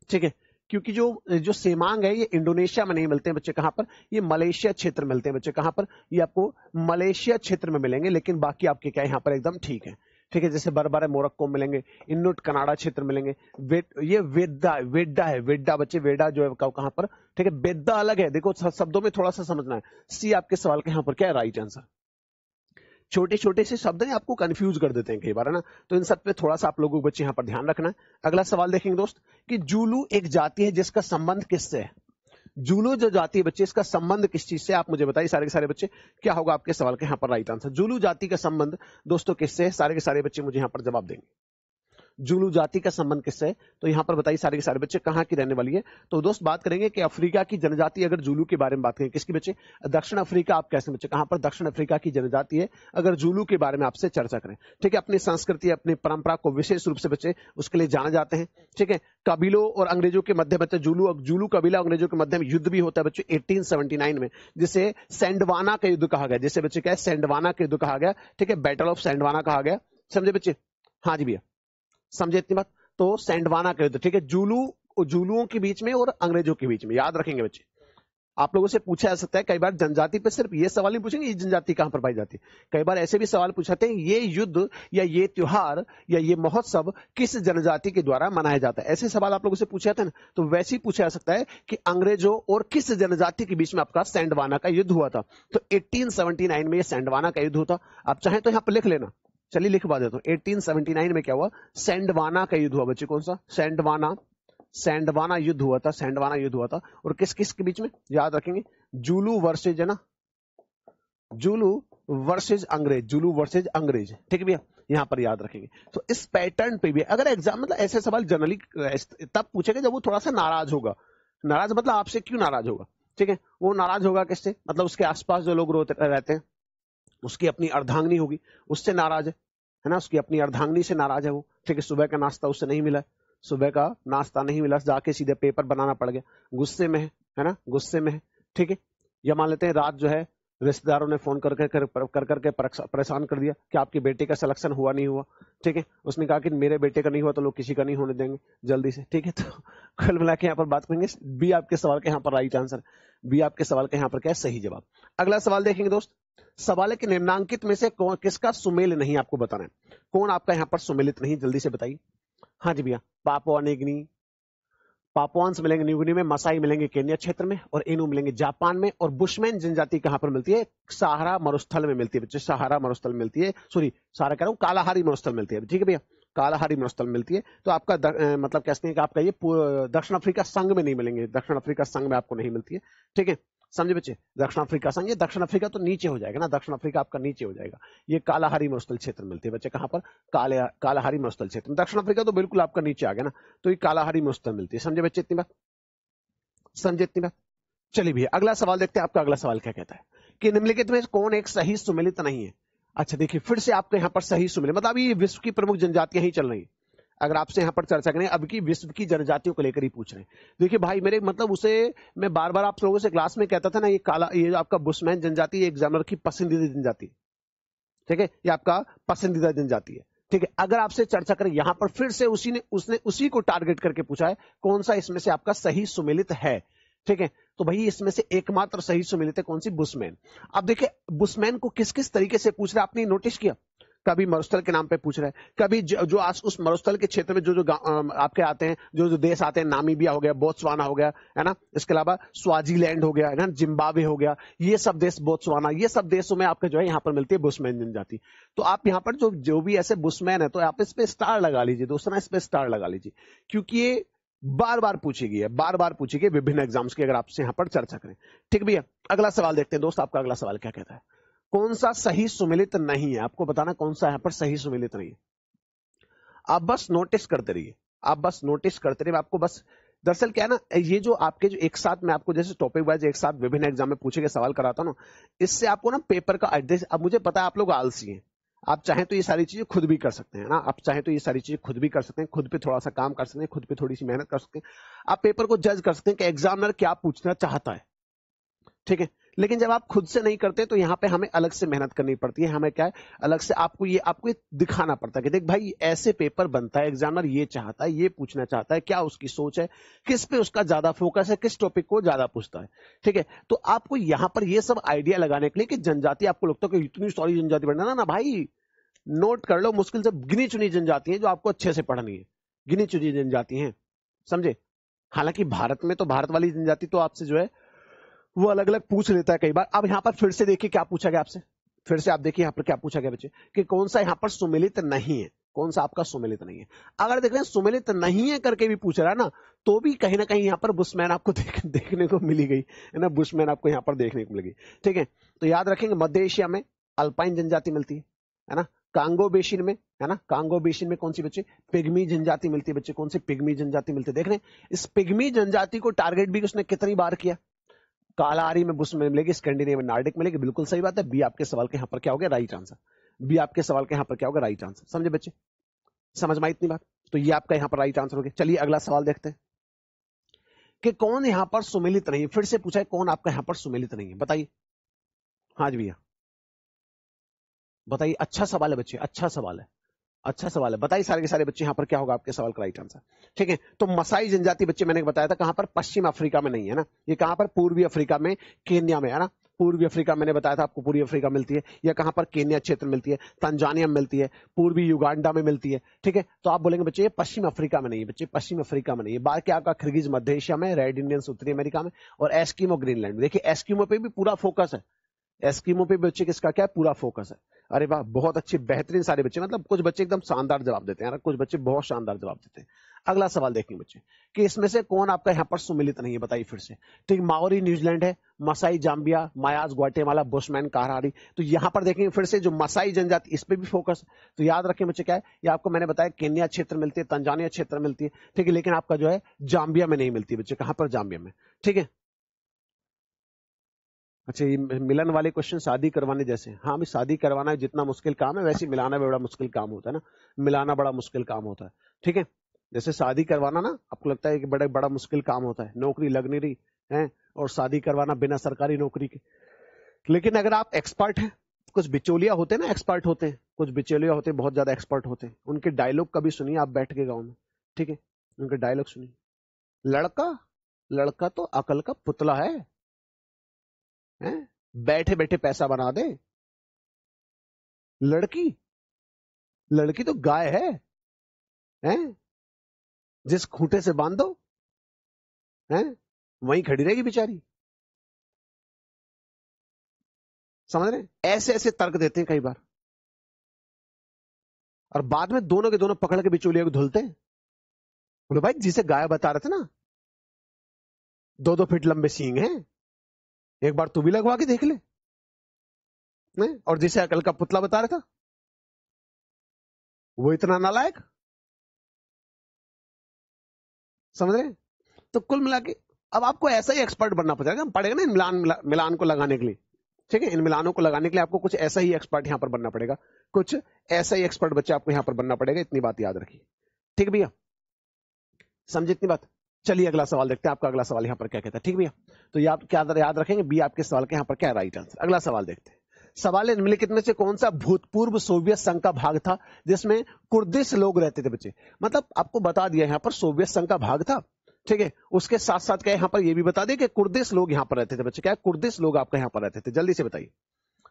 Speaker 2: ठीक है क्योंकि जो जो सेमांग है ये इंडोनेशिया में नहीं मिलते हैं बच्चे कहां पर ये मलेशिया क्षेत्र में मिलते हैं बच्चे कहां पर ये आपको मलेशिया क्षेत्र में मिलेंगे लेकिन बाकी आपके क्या यहाँ पर एकदम ठीक है ठीक है जैसे बरबर है मोरक्को मिलेंगे इनुट कनाडा क्षेत्र मिलेंगे वे, ये वेदा वेड्डा है वेड्डा बच्चे वेडा जो है कहां पर ठीक है वेदा अलग है देखो शब्दों में थोड़ा सा समझना है सी आपके सवाल के यहाँ पर क्या है राइट आंसर छोटे छोटे से शब्द हैं आपको कंफ्यूज कर देते हैं कई बार है ना तो इन सब पे थोड़ा सा आप लोगों को बच्चे यहाँ पर ध्यान रखना अगला सवाल देखेंगे दोस्त कि जूलू एक जाति है जिसका संबंध किससे है जूलू जो जाति है बच्चे इसका संबंध किस चीज से आप मुझे बताइए सारे के सारे बच्चे क्या होगा आपके सवाल के यहाँ पर राइट आंसर जूलू जाति का संबंध दोस्तों किससे सारे के सारे बच्चे मुझे यहाँ पर जवाब देंगे जुलू जाति का संबंध किससे तो यहाँ पर बताइए सारे के सारे बच्चे कहाँ की रहने वाली है तो दोस्त बात करेंगे कि अफ्रीका की जनजाति अगर जुलू के बारे में बात करें किसकी बच्चे दक्षिण अफ्रीका आप कैसे बच्चे कहाँ पर दक्षिण अफ्रीका की जनजाति है अगर जुलू के बारे में आपसे चर्चा करें ठीक है अपनी संस्कृति अपनी परंपरा को विशेष रूप से बच्चे उसके लिए जाना जाते हैं ठीक है कबीलों और अंग्रेजों के मध्य बच्चे तो जुलू जुलू कबीला अंग्रेजों के मध्य युद्ध भी होता है बच्चे एटीन में जिसे सेंडवाना का युद्ध कहा गया जिसे बच्चे क्या है सेंडवाना का युद्ध कहा गया ठीक है बैटल ऑफ सेंडवाना कहा गया समझे बच्चे हाँ जी भैया समझे इतनी बात तो सेंडवाना का युद्ध ठीक है जुलू जुलुओं के बीच में और अंग्रेजों के बीच में याद रखेंगे बच्चे आप लोगों से पूछा जा सकता है कई बार जनजाति पर सिर्फ ये सवाल नहीं पूछेंगे ये जनजाति कहां पर पाई जाती है कई बार ऐसे भी सवाल पूछाते हैं ये युद्ध या ये त्योहार या ये महोत्सव किस जनजाति के द्वारा मनाया जाता है ऐसे सवाल आप लोगों से पूछे जाते हैं ना तो वैसे ही पूछा जा सकता है कि अंग्रेजों और किस जनजाति के बीच में आपका सेंडवाना का युद्ध हुआ था तो एटीन में यह सेंडवाना का युद्ध होता आप चाहें तो यहां पर लिख लेना चलिए लिखवा देता हूँ 1879 में क्या हुआ सेंडवाना का युद्ध हुआ बच्चे कौन सा सेंडवाना सेंडवाना युद्ध हुआ था सेंडवाना युद्ध हुआ था और किस किस के बीच में याद रखेंगे जुलू वर्सेज है ना जुलू वर्सेज अंग्रेज जुलू वर्सेज अंग्रेज ठीक है भैया यहां पर याद रखेंगे तो इस पैटर्न पे भी अगर एग्जाम मतलब ऐसे सवाल जनरली तब पूछेगा जब वो थोड़ा सा नाराज होगा नाराज मतलब आपसे क्यों नाराज होगा ठीक है वो नाराज होगा किससे मतलब उसके आसपास जो लोग रहते हैं उसकी अपनी अर्धांगनी होगी उससे नाराज है है ना उसकी अपनी अर्धांगनी से नाराज है वो ठीक है सुबह का नाश्ता उससे नहीं मिला सुबह का नाश्ता नहीं मिला जाके सीधे पेपर बनाना पड़ गया गुस्से में है है ना गुस्से में है ठीक है या मान लेते हैं रात जो है रिश्तेदारों ने फोन करके कर कर करके परेशान कर दिया कि आपके बेटे का सिलेक्शन हुआ नहीं हुआ ठीक है उसने कहा कि मेरे बेटे का नहीं हुआ तो लोग किसी का नहीं होने देंगे जल्दी से ठीक है तो कल मिला के यहाँ पर बात करेंगे बी आपके सवाल के यहाँ पर राइट आंसर बी आपके सवाल का यहाँ पर क्या है सही जवाब अगला सवाल देखेंगे दोस्त सवाल है कि निम्नांकित में से कौन किसका सुमेल नहीं आपको बताना है कौन आपका यहां पर सुमेलित नहीं जल्दी से बताइए हाँ जी भैया पापुआ निगनी पापुआंस मिलेंगे न्यूगनी में मसाई मिलेंगे केन्या क्षेत्र में और एनू मिलेंगे जापान में और बुशमैन जनजाति कहां पर मिलती है सहारा मरुस्थल में मिलती है बच्चे सहारा मरुस्थल मिलती है सॉरी सहारा कह रहा हूँ कालाहारी मरुस्थल मिलती है ठीक है भैया कालाहारी मरुस्थल मिलती है तो आपका द, ए, मतलब कहते हैं कि आपका ये दक्षिण अफ्रीका संघ में नहीं मिलेंगे दक्षिण अफ्रीका संघ में आपको नहीं मिलती है ठीक है समझे बच्चे दक्षिण अफ्रीका समझिए दक्षिण अफ्रीका तो नीचे हो जाएगा ना दक्षिण अफ्रीका आपका नीचे हो जाएगा ये कालाहारी मरुस्थल क्षेत्र मिलती है बच्चे कहां पर काले कालाहारी मरुस्थल क्षेत्र दक्षिण अफ्रीका तो बिल्कुल आपका नीचे आ गया ना तो ये कालाहारी मरुस्थल मिलती है समझे बच्चे इतनी बात समझे इतनी बात चलिए भैया अगला सवाल देखते हैं आपका अगला सवाल क्या कहता है कि निम्नलिखित में कौन एक सही सुमिलित नहीं है अच्छा देखिए फिर से आपके यहाँ पर सही सुमिलित मतलब ये विश्व की प्रमुख जनजातियां ही चल रही है अगर आपसे यहाँ पर चर्चा करें अब की विश्व की जनजातियों को लेकर ही पूछ रहे हैं देखिए भाई मेरे मतलब उसे मैं बार बार आप लोगों से क्लास में कहता था ना ये काला ये आपका बुशमैन जनजाति एग्जामिनर की पसंदीदा जनजाति ठीक है ये आपका पसंदीदा जनजाति है ठीक है अगर आपसे चर्चा करें यहां पर फिर से उसी ने उसने उसी को टारगेट करके पूछा है कौन सा इसमें से आपका सही सुमिलित है ठीक है तो भाई इसमें से एकमात्र सही सुमिलित है कौन सी बुशमैन अब देखिए बुशमैन को किस किस तरीके से पूछ रहे आपने नोटिस किया कभी मरुस्थल के नाम पे पूछ रहे हैं कभी जो जो आस, उस मरुस्थल के क्षेत्र में जो जो आपके आते हैं जो जो देश आते हैं नामीबिया हो गया बोत्सवाना हो गया है ना इसके अलावा स्वाजीलैंड हो गया है ना जिम्बावे हो गया ये सब देश बोत्सवाना ये सब देशों में आपके जो है यहाँ पर मिलती है बुशमैन जनजाति तो आप यहाँ पर जो जो भी ऐसे बुशमैन है तो आप इस पर स्टार लगा लीजिए दोस्तों इस पर स्टार लगा लीजिए क्योंकि ये बार बार पूछी गई है बार बार पूछी गई विभिन्न एग्जाम्स की अगर आपसे यहां पर चर्चा करें ठीक भैया अगला सवाल देखते हैं दोस्त आपका अगला सवाल क्या कहता है कौन सा सही सुमिलित नहीं है आपको बताना कौन सा यहां पर सही सुमिलित नहीं है आप बस नोटिस करते रहिए आप बस नोटिस करते रहिए आपको बस दरअसल क्या है ना ये जो आपके जो एक साथ में आपको जैसे टॉपिक वाइज एक साथ विभिन्न एग्जाम में पूछे गए सवाल कराता ना इससे आपको ना पेपर का एड्रेस अब मुझे पता है आप लोग आलसी हैं आप चाहे तो ये सारी चीजें खुद भी कर सकते हैं ना आप चाहे तो ये सारी चीजें खुद भी कर सकते हैं खुद पे थोड़ा सा काम कर सकते हैं खुद पे थोड़ी सी मेहनत कर सकते हैं आप पेपर को जज कर सकते हैं कि एग्जामिनर क्या पूछना चाहता है ठीक है लेकिन जब आप खुद से नहीं करते तो यहाँ पे हमें अलग से मेहनत करनी पड़ती है हमें क्या है अलग से आपको ये आपको ये दिखाना पड़ता है कि देख भाई ऐसे पेपर बनता है एग्जामिनर ये चाहता है ये पूछना चाहता है क्या उसकी सोच है किस पे उसका ज्यादा फोकस है किस टॉपिक को ज्यादा पूछता है ठीक है तो आपको यहाँ पर ये सब आइडिया लगाने के लिए कि जनजाति आपको लगता है कि इतनी सॉरी जनजाति बढ़ना ना भाई नोट कर लो मुश्किल से गिनी चुनी जनजाति है जो आपको अच्छे से पढ़नी है गिनी चुनी जनजाति है समझे हालांकि भारत में तो भारत वाली जनजाति तो आपसे जो है वो अलग अलग पूछ लेता है कई बार अब यहाँ पर फिर से देखिए क्या पूछा गया आपसे फिर से आप देखिए यहाँ पर क्या पूछा गया बच्चे कि कौन सा यहाँ पर सुमिलित नहीं है कौन सा आपका सुमिलित नहीं है अगर देख रहे हैं सुमिलित नहीं है करके भी पूछ रहा है ना तो भी कहीं ना कहीं यहाँ पर बुशमैन आपको देख, देखने को मिली गई है ना बुशमैन आपको यहाँ पर देखने को मिलेगी ठीक है तो याद रखेंगे मध्य एशिया में अल्पाइन जनजाति मिलती है है ना कांगो बेसिन में है ना कांगो बेसिन में कौन सी बच्चे पिग्मी जनजाति मिलती है बच्चे कौन सी पिग्मी जनजाति मिलती है देख रहे हैं इस पिग्मी जनजाति को टारगेट भी उसने कितनी बार किया कालारी में बुश में मिलेगी स्कैंडिनेवियन नार्डिक मिलेगी बिल्कुल सही बात है बी आपके सवाल के यहाँ पर क्या हो गया राइट आंसर बी आपके सवाल के यहाँ पर क्या होगा राइट आंसर समझे बच्चे समझ में इतनी बात तो ये आपका यहाँ पर राइट आंसर हो गया चलिए अगला सवाल देखते हैं कि कौन यहाँ पर सुमिलित नहीं फिर से पूछा है कौन आपका यहाँ पर सुमिलित नहीं है बताइए हाँ जी भैया बताइए अच्छा सवाल है बच्चे अच्छा सवाल है अच्छा सवाल है बताइए सारे के सारे बच्चे यहाँ पर क्या होगा आपके सवाल का राइट आंसर ठीक है तो मसाई जनजाति बच्चे मैंने बताया था कहां पर पश्चिम अफ्रीका में नहीं है ना ये कहां पर पूर्वी अफ्रीका में केन्या में है ना पूर्वी अफ्रीका मैंने बताया था आपको पूर्वी अफ्रीका मिलती है या कहां पर केन्या क्षेत्र मिलती है तंजानिया में मिलती है पूर्वी युगांडा में मिलती है ठीक है तो आप बोलेंगे बच्चे ये पश्चिम अफ्रीका में नहीं है बच्चे पश्चिम अफ्रीका में नहीं है बाकी आपका खिरगिज मध्य एशिया में रेड इंडियंस उत्तरी अमेरिका में और एस्किमो ग्रीनलैंड देखिए एस्किमो पे भी पूरा फोकस है एस्किमो पे बच्चे किसका क्या पूरा फोकस है अरे वाह बहुत अच्छे बेहतरीन सारे बच्चे मतलब कुछ बच्चे एकदम शानदार जवाब देते हैं कुछ बच्चे बहुत शानदार जवाब देते हैं अगला सवाल देखेंगे बच्चे कि इसमें से कौन आपका यहाँ पर सुमिलित नहीं है बताइए फिर से ठीक माओरी न्यूजीलैंड है Masai Zambia Mayas Guatemala Bushman Kalahari तो यहाँ पर देखेंगे फिर से जो मसाई जनजाति इस पर भी फोकस तो याद रखें बच्चे क्या है ये आपको मैंने बताया केन्या क्षेत्र मिलती है तंजानिया क्षेत्र मिलती है ठीक है लेकिन आपका जो है जाम्बिया में नहीं मिलती बच्चे कहां पर जाम्बिया में ठीक है अच्छा ये मिलन वाले क्वेश्चन शादी करवाने जैसे हाँ भाई शादी करवाना जितना मुश्किल काम है वैसे मिलाना भी बड़ा मुश्किल काम होता है ना मिलाना बड़ा मुश्किल काम होता है ठीक है जैसे शादी करवाना ना आपको लगता है कि बड़ा बड़ा मुश्किल काम होता है नौकरी लग नहीं रही है और शादी करवाना बिना सरकारी नौकरी के लेकिन अगर आप एक्सपर्ट हैं कुछ बिचौलिया होते हैं ना एक्सपर्ट होते हैं कुछ बिचौलिया होते हैं बहुत ज्यादा एक्सपर्ट होते हैं उनके डायलॉग कभी सुनिए आप बैठ के गाँव में
Speaker 1: ठीक है उनके डायलॉग सुनिए लड़का लड़का तो अकल का पुतला है है? बैठे बैठे पैसा बना दे लड़की लड़की तो गाय है हैं जिस खूंटे से बांध दो हैं वहीं खड़ी रहेगी बेचारी समझ रहे ऐसे ऐसे तर्क देते हैं कई बार और बाद में दोनों के दोनों पकड़ के बिचौलिया को धुलते हैं बोले भाई जिसे गाय बता रहे थे ना दो दो फीट लंबे सींग हैं एक बार तू भी लगवा के देख ले नहीं? और जिसे अकल का पुतला बता रहा था वो इतना नालायक समझ रहे तो कुल मिला के अब आपको ऐसा ही एक्सपर्ट बनना
Speaker 2: पड़ेगा पड़ेगा ना इन मिलान मिलान को लगाने के लिए ठीक है इन मिलानों को लगाने के लिए आपको कुछ ऐसा ही एक्सपर्ट यहां पर बनना पड़ेगा कुछ ऐसा ही एक्सपर्ट बच्चे आपको यहां पर बनना पड़ेगा इतनी बात याद रखिए ठीक भैया समझे इतनी बात चलिए अगला सवाल देखते हैं आपका अगला सवाल यहाँ पर क्या कहता है ठीक भैया तो ये आप क्या याद रखेंगे बी आपके सवाल के यहाँ पर क्या राइट आंसर अगला सवाल देखते हैं सवाल निम्नलिखित में से कौन सा भूतपूर्व सोवियत संघ का भाग था जिसमें कुर्दिश लोग रहते थे बच्चे मतलब आपको बता दिया यहाँ पर सोवियत संघ का भाग था ठीक है उसके साथ साथ क्या यहाँ पर यह भी बता दें कि कुर्दिश लोग यहाँ पर रहते थे बच्चे क्या कुर्दिश लोग आपके यहाँ पर रहते थे जल्दी से बताइए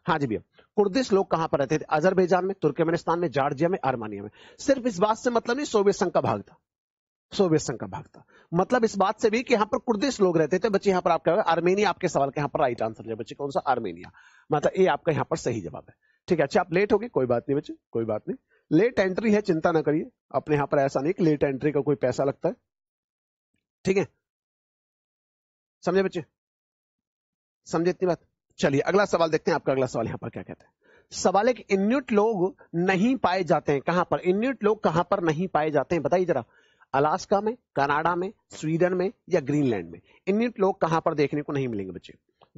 Speaker 2: हाँ जी भैया कुर्दिश लोग कहां पर रहते थे अजरबैजान में तुर्कमेनिस्तान में जॉर्जिया में आर्मानिया में सिर्फ इस बात से मतलब नहीं सोवियत संघ का भाग था सोवियत संघ का भाग था मतलब इस बात से भी कि यहाँ पर कुर्दिश लोग रहते थे बच्चे यहाँ पर आपका आर्मेनिया आपके सवाल के यहाँ पर राइट आंसर बच्चे कौन सा आर्मेनिया मतलब ये आपका यहाँ पर सही जवाब है ठीक है अच्छा आप लेट हो गए कोई बात नहीं बच्चे कोई बात नहीं लेट एंट्री है चिंता ना करिए अपने यहाँ पर ऐसा नहीं कि लेट एंट्री
Speaker 1: का कोई पैसा लगता है ठीक है समझे बच्चे समझे इतनी बात चलिए अगला सवाल देखते हैं आपका अगला सवाल यहाँ पर क्या कहते हैं सवाल है
Speaker 2: कि इन्यूट लोग नहीं पाए जाते हैं कहां पर इन्यूट लोग कहां पर नहीं पाए जाते हैं बताइए जरा अलास्का में कनाडा में स्वीडन में या ग्रीनलैंड में इन लोग कहां पर देखने को नहीं मिलेंगे बच्चे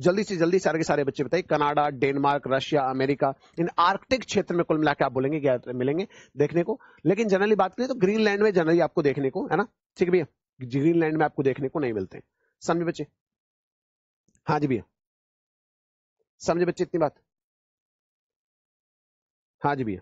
Speaker 2: जल्दी से जल्दी सारे के सारे बच्चे बताइए कनाडा डेनमार्क रशिया अमेरिका इन आर्कटिक क्षेत्र में कुल मिला के आप बोलेंगे क्या मिलेंगे देखने को लेकिन जनरली बात करें तो ग्रीनलैंड में जनरली आपको
Speaker 1: देखने को है ना ठीक है भैया ग्रीनलैंड में आपको देखने को नहीं मिलते समझे बच्चे हाँ जी भैया समझे बच्चे इतनी बात हाँ जी भैया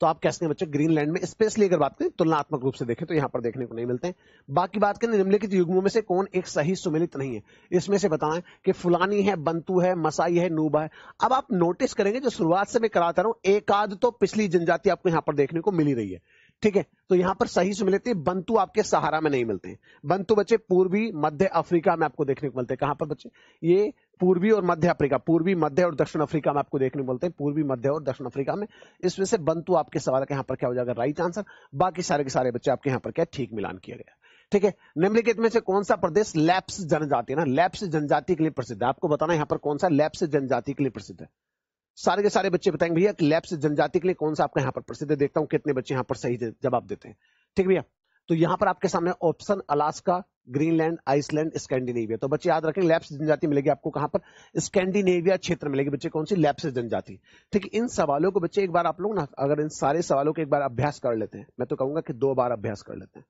Speaker 1: तो आप कैसे बच्चे ग्रीनलैंड में स्पेशली अगर बात करें तुलनात्मक रूप से देखें तो
Speaker 2: यहां पर देखने को नहीं मिलते हैं बाकी बात करें निम्नलिखित युग्मों में से कौन एक सही सुमिलित नहीं है इसमें से बताएं कि फुलानी है बंतु है मसाई है नूबा है अब आप नोटिस करेंगे जो शुरुआत से मैं कराता रहा हूं एकाद तो पिछली जनजाति आपको यहां पर देखने को मिली रही है ठीक है तो यहां पर सही से मिलते हैं बंतु आपके सहारा में नहीं मिलते बंतु बच्चे पूर्वी मध्य अफ्रीका में आपको देखने को मिलते हैं कहां पर बच्चे ये पूर्वी और मध्य अफ्रीका पूर्वी मध्य और दक्षिण अफ्रीका में आपको देखने को मिलते हैं पूर्वी मध्य और दक्षिण अफ्रीका में इसमें से बंतु आपके सवाल का यहां पर क्या हो जाएगा राइट आंसर बाकी सारे के सारे बच्चे आपके यहां पर क्या ठीक मिलान किया गया ठीक है निम्नलिखित में से कौन सा प्रदेश लैप्स जनजाति है ना लैप्स जनजाति के लिए प्रसिद्ध है आपको बताना यहां पर कौन सा लैप्स जनजाति के लिए प्रसिद्ध है सारे के सारे बच्चे बताएंगे भैया लैब से जनजाति के लिए कौन सा आपका यहाँ पर प्रसिद्ध है देखता हूँ कितने बच्चे यहाँ पर सही जवाब देते हैं ठीक भैया तो यहाँ पर आपके सामने option Alaska Greenland Iceland Scandinavia तो बच्चे याद रखें लैब से जनजाति मिलेगी आपको कहां पर स्कैंडिनेविया क्षेत्र मिलेगी बच्चे कौन सी लैब से जनजाति ठीक है इन सवालों को बच्चे एक बार आप लोग ना अगर इन सारे सवालों को एक बार अभ्यास कर लेते हैं मैं तो कहूंगा कि दो बार अभ्यास कर लेते हैं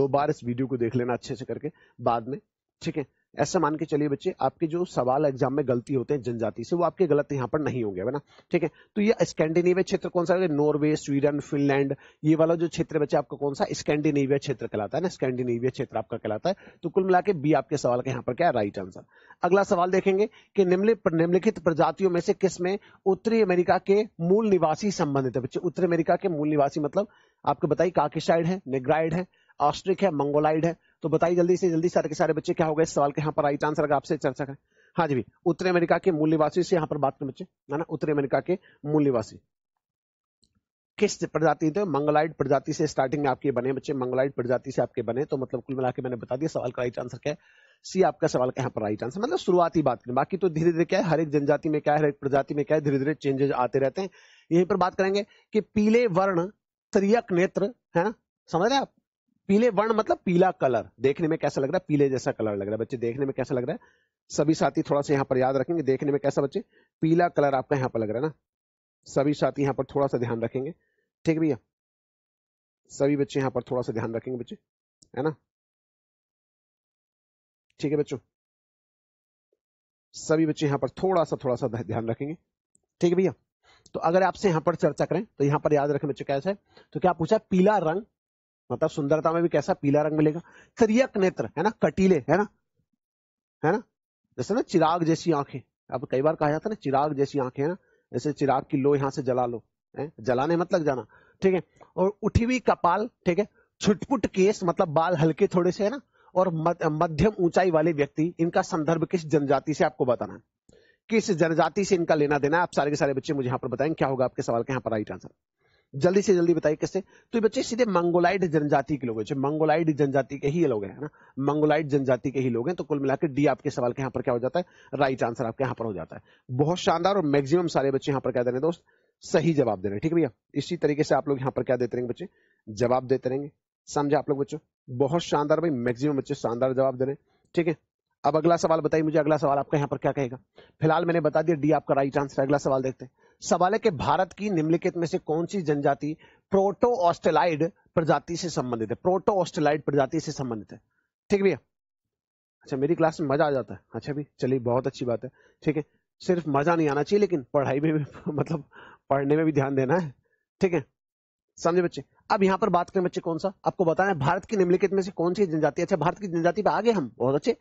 Speaker 2: दो बार इस वीडियो को देख लेना अच्छे से करके बाद में ठीक है ऐसा मान के चलिए बच्चे आपके जो सवाल एग्जाम में गलती होते हैं जनजाति से वो आपके गलत यहाँ पर नहीं होंगे ना ठीक है तो ये स्कैंडिनेविया क्षेत्र कौन सा नॉर्वे स्वीडन फिनलैंड ये वाला जो क्षेत्र बच्चे आपका कौन सा स्कैंडिनेविया क्षेत्र कहलाता है ना स्कैंडिनेविया क्षेत्र आपका कहलाता है तो कुल मिला के बी आपके सवाल का यहाँ पर क्या राइट आंसर अगला सवाल देखेंगे कि निम्नलिखित प्रजातियों में से किस में उत्तरी अमेरिका के मूल निवासी संबंधित है बच्चे उत्तरी अमेरिका के मूल निवासी मतलब आपको बताइए काकिसाइड है निग्राइड है ऑस्ट्रिक है मंगोलाइड है तो बताइए जल्दी से जल्दी सारे के सारे बच्चे क्या हो गए इस सवाल के यहाँ पर राइट आंसर अगर आपसे चर्चा करें हाँ जी भाई उत्तरी अमेरिका के मूल निवासी से यहाँ पर बात करें बच्चे है ना उत्तरी अमेरिका के मूल निवासी किस प्रजाति थे मंगलाइड प्रजाति से स्टार्टिंग में आपके बने बच्चे मंगलाइड प्रजाति से आपके बने तो मतलब कुल मिला के मैंने बता दिया सवाल का राइट आंसर क्या है सी आपका सवाल का यहाँ पर राइट आंसर मतलब शुरुआती बात करें बाकी तो धीरे धीरे क्या है हर एक जनजाति में क्या है हर एक प्रजाति में क्या है धीरे धीरे चेंजेस आते रहते हैं यहीं पर बात करेंगे कि पीले वर्ण सरियक नेत्र है ना समझ रहे आप पीले वर्ण मतलब पीला कलर देखने में कैसा लग रहा है पीले जैसा कलर लग रहा है बच्चे देखने में कैसा लग रहा है सभी साथी थोड़ा सा यहाँ पर याद रखेंगे देखने में कैसा बच्चे पीला कलर आपका यहाँ पर लग रहा है ना सभी
Speaker 1: साथी यहाँ पर थोड़ा सा ध्यान रखेंगे ठीक भैया सभी बच्चे यहाँ पर थोड़ा सा ध्यान रखेंगे बच्चे है ना ठीक है बच्चों सभी बच्चे यहाँ पर थोड़ा सा थोड़ा सा ध्यान रखेंगे ठीक है भैया तो अगर
Speaker 2: आपसे यहाँ पर चर्चा करें तो यहाँ पर याद रखें बच्चे कैसे है तो क्या पूछा पीला रंग मतलब सुंदरता में भी कैसा पीला रंग मिलेगा त्रियक नेत्र है ना कटीले है ना है ना जैसे ना चिराग जैसी आंखें अब कई बार कहा जाता है ना चिराग जैसी आंखें है ना जैसे चिराग की लो यहां से जला लो है जलाने मत लग जाना ठीक है और उठी हुई कपाल ठीक है छुटपुट केस मतलब बाल हल्के थोड़े से है ना और मध्यम ऊंचाई वाले व्यक्ति इनका संदर्भ किस जनजाति से आपको बताना है किस जनजाति से इनका लेना देना है आप सारे के सारे बच्चे मुझे यहां पर बताएंगे क्या होगा आपके सवाल के यहाँ पर राइट आंसर जल्दी से जल्दी बताइए किससे तो ये बच्चे सीधे मंगोलाइड जनजाति के लोग हैं मंगोलाइड जनजाति के ही लोग हैं ना मंगोलाइड जनजाति के ही लोग हैं तो कुल मिलाकर डी आपके सवाल के यहाँ पर क्या हो जाता है राइट आंसर आपके यहाँ पर हो जाता है बहुत शानदार और मैक्सिमम सारे बच्चे यहाँ पर क्या दे रहे हैं दोस्त सही जवाब दे रहे हैं ठीक है भैया इसी तरीके से आप लोग यहाँ पर क्या देते रहेंगे बच्चे जवाब देते रहेंगे समझे आप लोग बच्चों बहुत शानदार भाई मैक्सिमम बच्चे शानदार जवाब दे रहे हैं ठीक है अब अगला सवाल बताइए मुझे अगला सवाल आपका यहाँ पर क्या कहेगा फिलहाल मैंने बता दिया डी आपका राइट आंसर अगला सवाल देखते हैं सवाल है कि भारत की निम्नलिखित में से कौन सी जनजाति प्रोटो ऑस्ट्रेलाइड प्रजाति से संबंधित है प्रोटो ऑस्ट्रेलाइड प्रजाति से संबंधित है ठीक भैया अच्छा मेरी क्लास में मजा आ जाता है अच्छा भी चलिए बहुत अच्छी बात है ठीक है सिर्फ मजा नहीं आना चाहिए लेकिन पढ़ाई में भी मतलब पढ़ने में भी ध्यान देना है ठीक है समझे बच्चे अब यहाँ पर बात करें बच्चे कौन सा आपको बताना है भारत की निम्नलिखित में से कौन सी जनजाति अच्छा भारत की जनजाति पे आगे हम बहुत अच्छे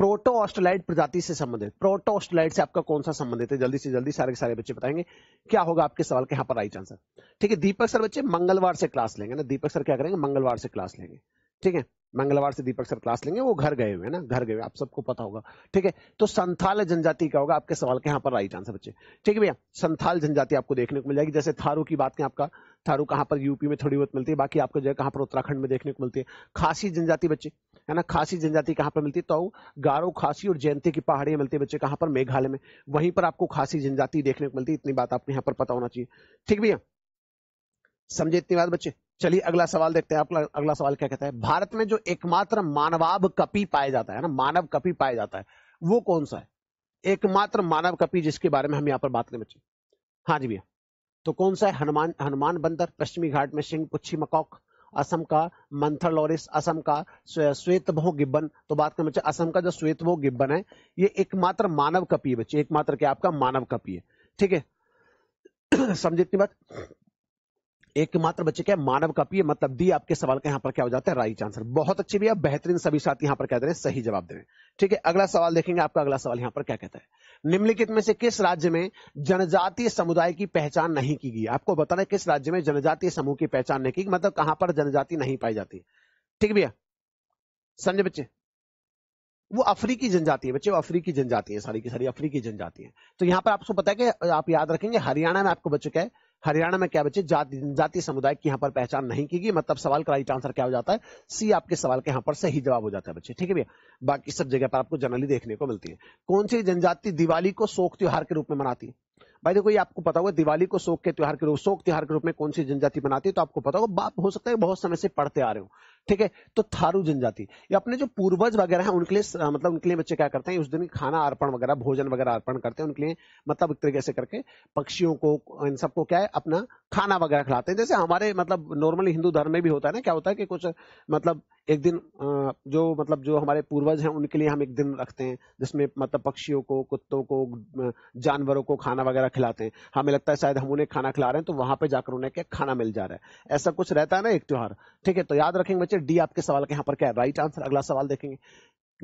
Speaker 2: प्रोटो ऑस्ट्रोलाइट प्रजाति से संबंधित प्रोटो ऑस्ट्रोलाइट से आपका कौन सा संबंधित है जल्दी से जल्दी सारे के सारे बच्चे बताएंगे क्या होगा आपके सवाल के यहाँ पर राइट आंसर ठीक है दीपक सर बच्चे मंगलवार से क्लास लेंगे ना दीपक सर क्या करेंगे मंगलवार से क्लास लेंगे ठीक है मंगलवार से दीपक सर क्लास लेंगे वो घर गए हुए हैं ना घर गए हुए आप सबको पता होगा ठीक है तो संथाल जनजाति का होगा आपके सवाल के यहाँ पर राइट आंसर बच्चे ठीक है भैया संथाल जनजाति आपको देखने को मिल जाएगी जैसे थारू की बात है आपका थारू कहाँ पर यूपी में थोड़ी बहुत मिलती है बाकी आपको जो है कहाँ पर उत्तराखंड में देखने को मिलती है खासी जनजाति बच्चे है ना खासी जनजाति कहाँ पर मिलती है तो गारो खासी और जयंती की पहाड़ियां मिलती है बच्चे कहां पर मेघालय में वहीं पर आपको खासी जनजाति देखने को मिलती है इतनी बात आपको यहाँ पर पता होना चाहिए ठीक भैया समझे इतनी बात बच्चे चलिए अगला सवाल देखते हैं आपका अगला सवाल क्या कहता है भारत में जो एकमात्र मानवाब कपी पाया जाता है ना मानव कपी पाया जाता है वो कौन सा है एकमात्र मानव कपी जिसके बारे में हम यहाँ पर बात करें बच्चे हाँ जी भैया तो कौन सा है हनुमान हनुमान बंदर पश्चिमी घाट में सिंह पुच्छी मकौक असम का मंथर लॉरिस असम का भो गिब्बन तो बात करें बच्चे असम का जो श्वेत भो गिब्बन है ये एकमात्र मानव कपी है बच्चे एकमात्र क्या आपका मानव कपी है ठीक है समझे इतनी बात एकमात्र बच्चे क्या मानव कपि है मतलब दी आपके सवाल का यहाँ पर क्या हो जाता है राइट आंसर बहुत अच्छी भी बेहतरीन सभी साथ यहाँ पर रहे हैं सही जवाब दे रहे हैं ठीक है अगला सवाल देखेंगे आपका अगला सवाल यहाँ पर क्या कहता है निम्नलिखित में से किस राज्य में जनजातीय समुदाय की पहचान नहीं की गई आपको बताना किस राज्य में जनजातीय समूह की पहचान नहीं की मतलब कहां पर जनजाति नहीं पाई जाती ठीक भैया समझे बच्चे वो अफ्रीकी जनजाति है बच्चे वो अफ्रीकी जनजाति है सारी की सारी अफ्रीकी जनजाति है तो यहां पर आपको पता है कि आप याद रखेंगे हरियाणा में आपको बच्चों क्या है हरियाणा में क्या बच्चे जाति जाति समुदाय की यहाँ पर पहचान नहीं की गई मतलब सवाल का राइट आंसर क्या हो जाता है सी आपके सवाल के यहाँ पर सही जवाब हो जाता है बच्चे ठीक है भैया बाकी सब जगह पर आपको जनरली देखने को मिलती है कौन सी जनजाति दिवाली को शोक त्योहार के रूप में मनाती है भाई देखो ये आपको पता होगा दिवाली को शोक के त्योहार के रूप शोक त्योहार के रूप में कौन सी जनजाति बनाती है तो आपको पता होगा बाप हो सकता है बहुत समय से पढ़ते आ रहे हो ठीक है तो थारू जनजाति ये अपने जो पूर्वज वगैरह हैं उनके लिए मतलब उनके लिए बच्चे क्या करते हैं उस दिन खाना अर्पण वगैरह भोजन वगैरह अर्पण करते हैं उनके लिए मतलब एक तरीके से करके पक्षियों को इन सबको क्या है अपना खाना वगैरह खिलाते हैं जैसे हमारे मतलब नॉर्मली हिंदू धर्म में भी होता है ना क्या होता है कि कुछ मतलब एक दिन जो मतलब जो हमारे पूर्वज हैं उनके लिए हम एक दिन रखते हैं जिसमें मतलब पक्षियों को कुत्तों को जानवरों को खाना वगैरह खिलाते हैं हमें लगता है शायद हम उन्हें खाना खिला रहे हैं तो वहां पे जाकर उन्हें क्या खाना मिल जा रहा है ऐसा कुछ रहता है ना एक त्योहार ठीक है तो याद रखेंगे बच्चे डी आपके सवाल के यहाँ पर क्या है राइट आंसर अगला सवाल देखेंगे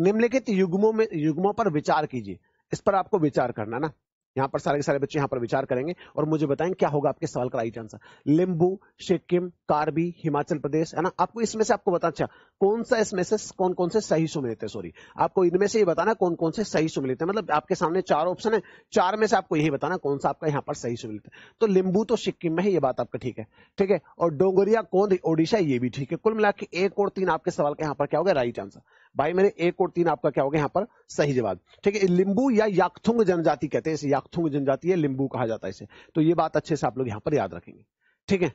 Speaker 2: निम्नलिखित युग्मों में युग्मों पर विचार कीजिए इस पर आपको विचार करना ना यहाँ पर सारे के सारे बच्चे यहाँ पर विचार करेंगे और मुझे बताएं क्या होगा आपके सवाल का राइट आंसर लिंबू सिक्किम कार्बी हिमाचल प्रदेश है ना आपको इसमें से आपको बताना अच्छा कौन सा इसमें से कौन कौन से सही सुमिलित है सॉरी आपको इनमें से ये बताना कौन कौन से सही सुमिलित है मतलब आपके सामने चार ऑप्शन है चार में से आपको यही बताना कौन सा आपका यहाँ पर सही सुमिलित है तो लिंबू तो सिक्किम में है ये बात आपका ठीक है ठीक है और डोंगरिया कौन ओडिशा ये भी ठीक है कुल मिला के एक और तीन आपके सवाल का यहाँ पर क्या होगा राइट आंसर भाई मैंने एक और तीन आपका क्या हो गया यहाँ पर सही जवाब ठीक है लिंबू या याकथुंग जनजाति कहते हैं इसे याकथुंग जनजाति है लिंबू कहा जाता है इसे तो ये बात अच्छे से
Speaker 1: आप लोग यहाँ पर याद रखेंगे ठीक है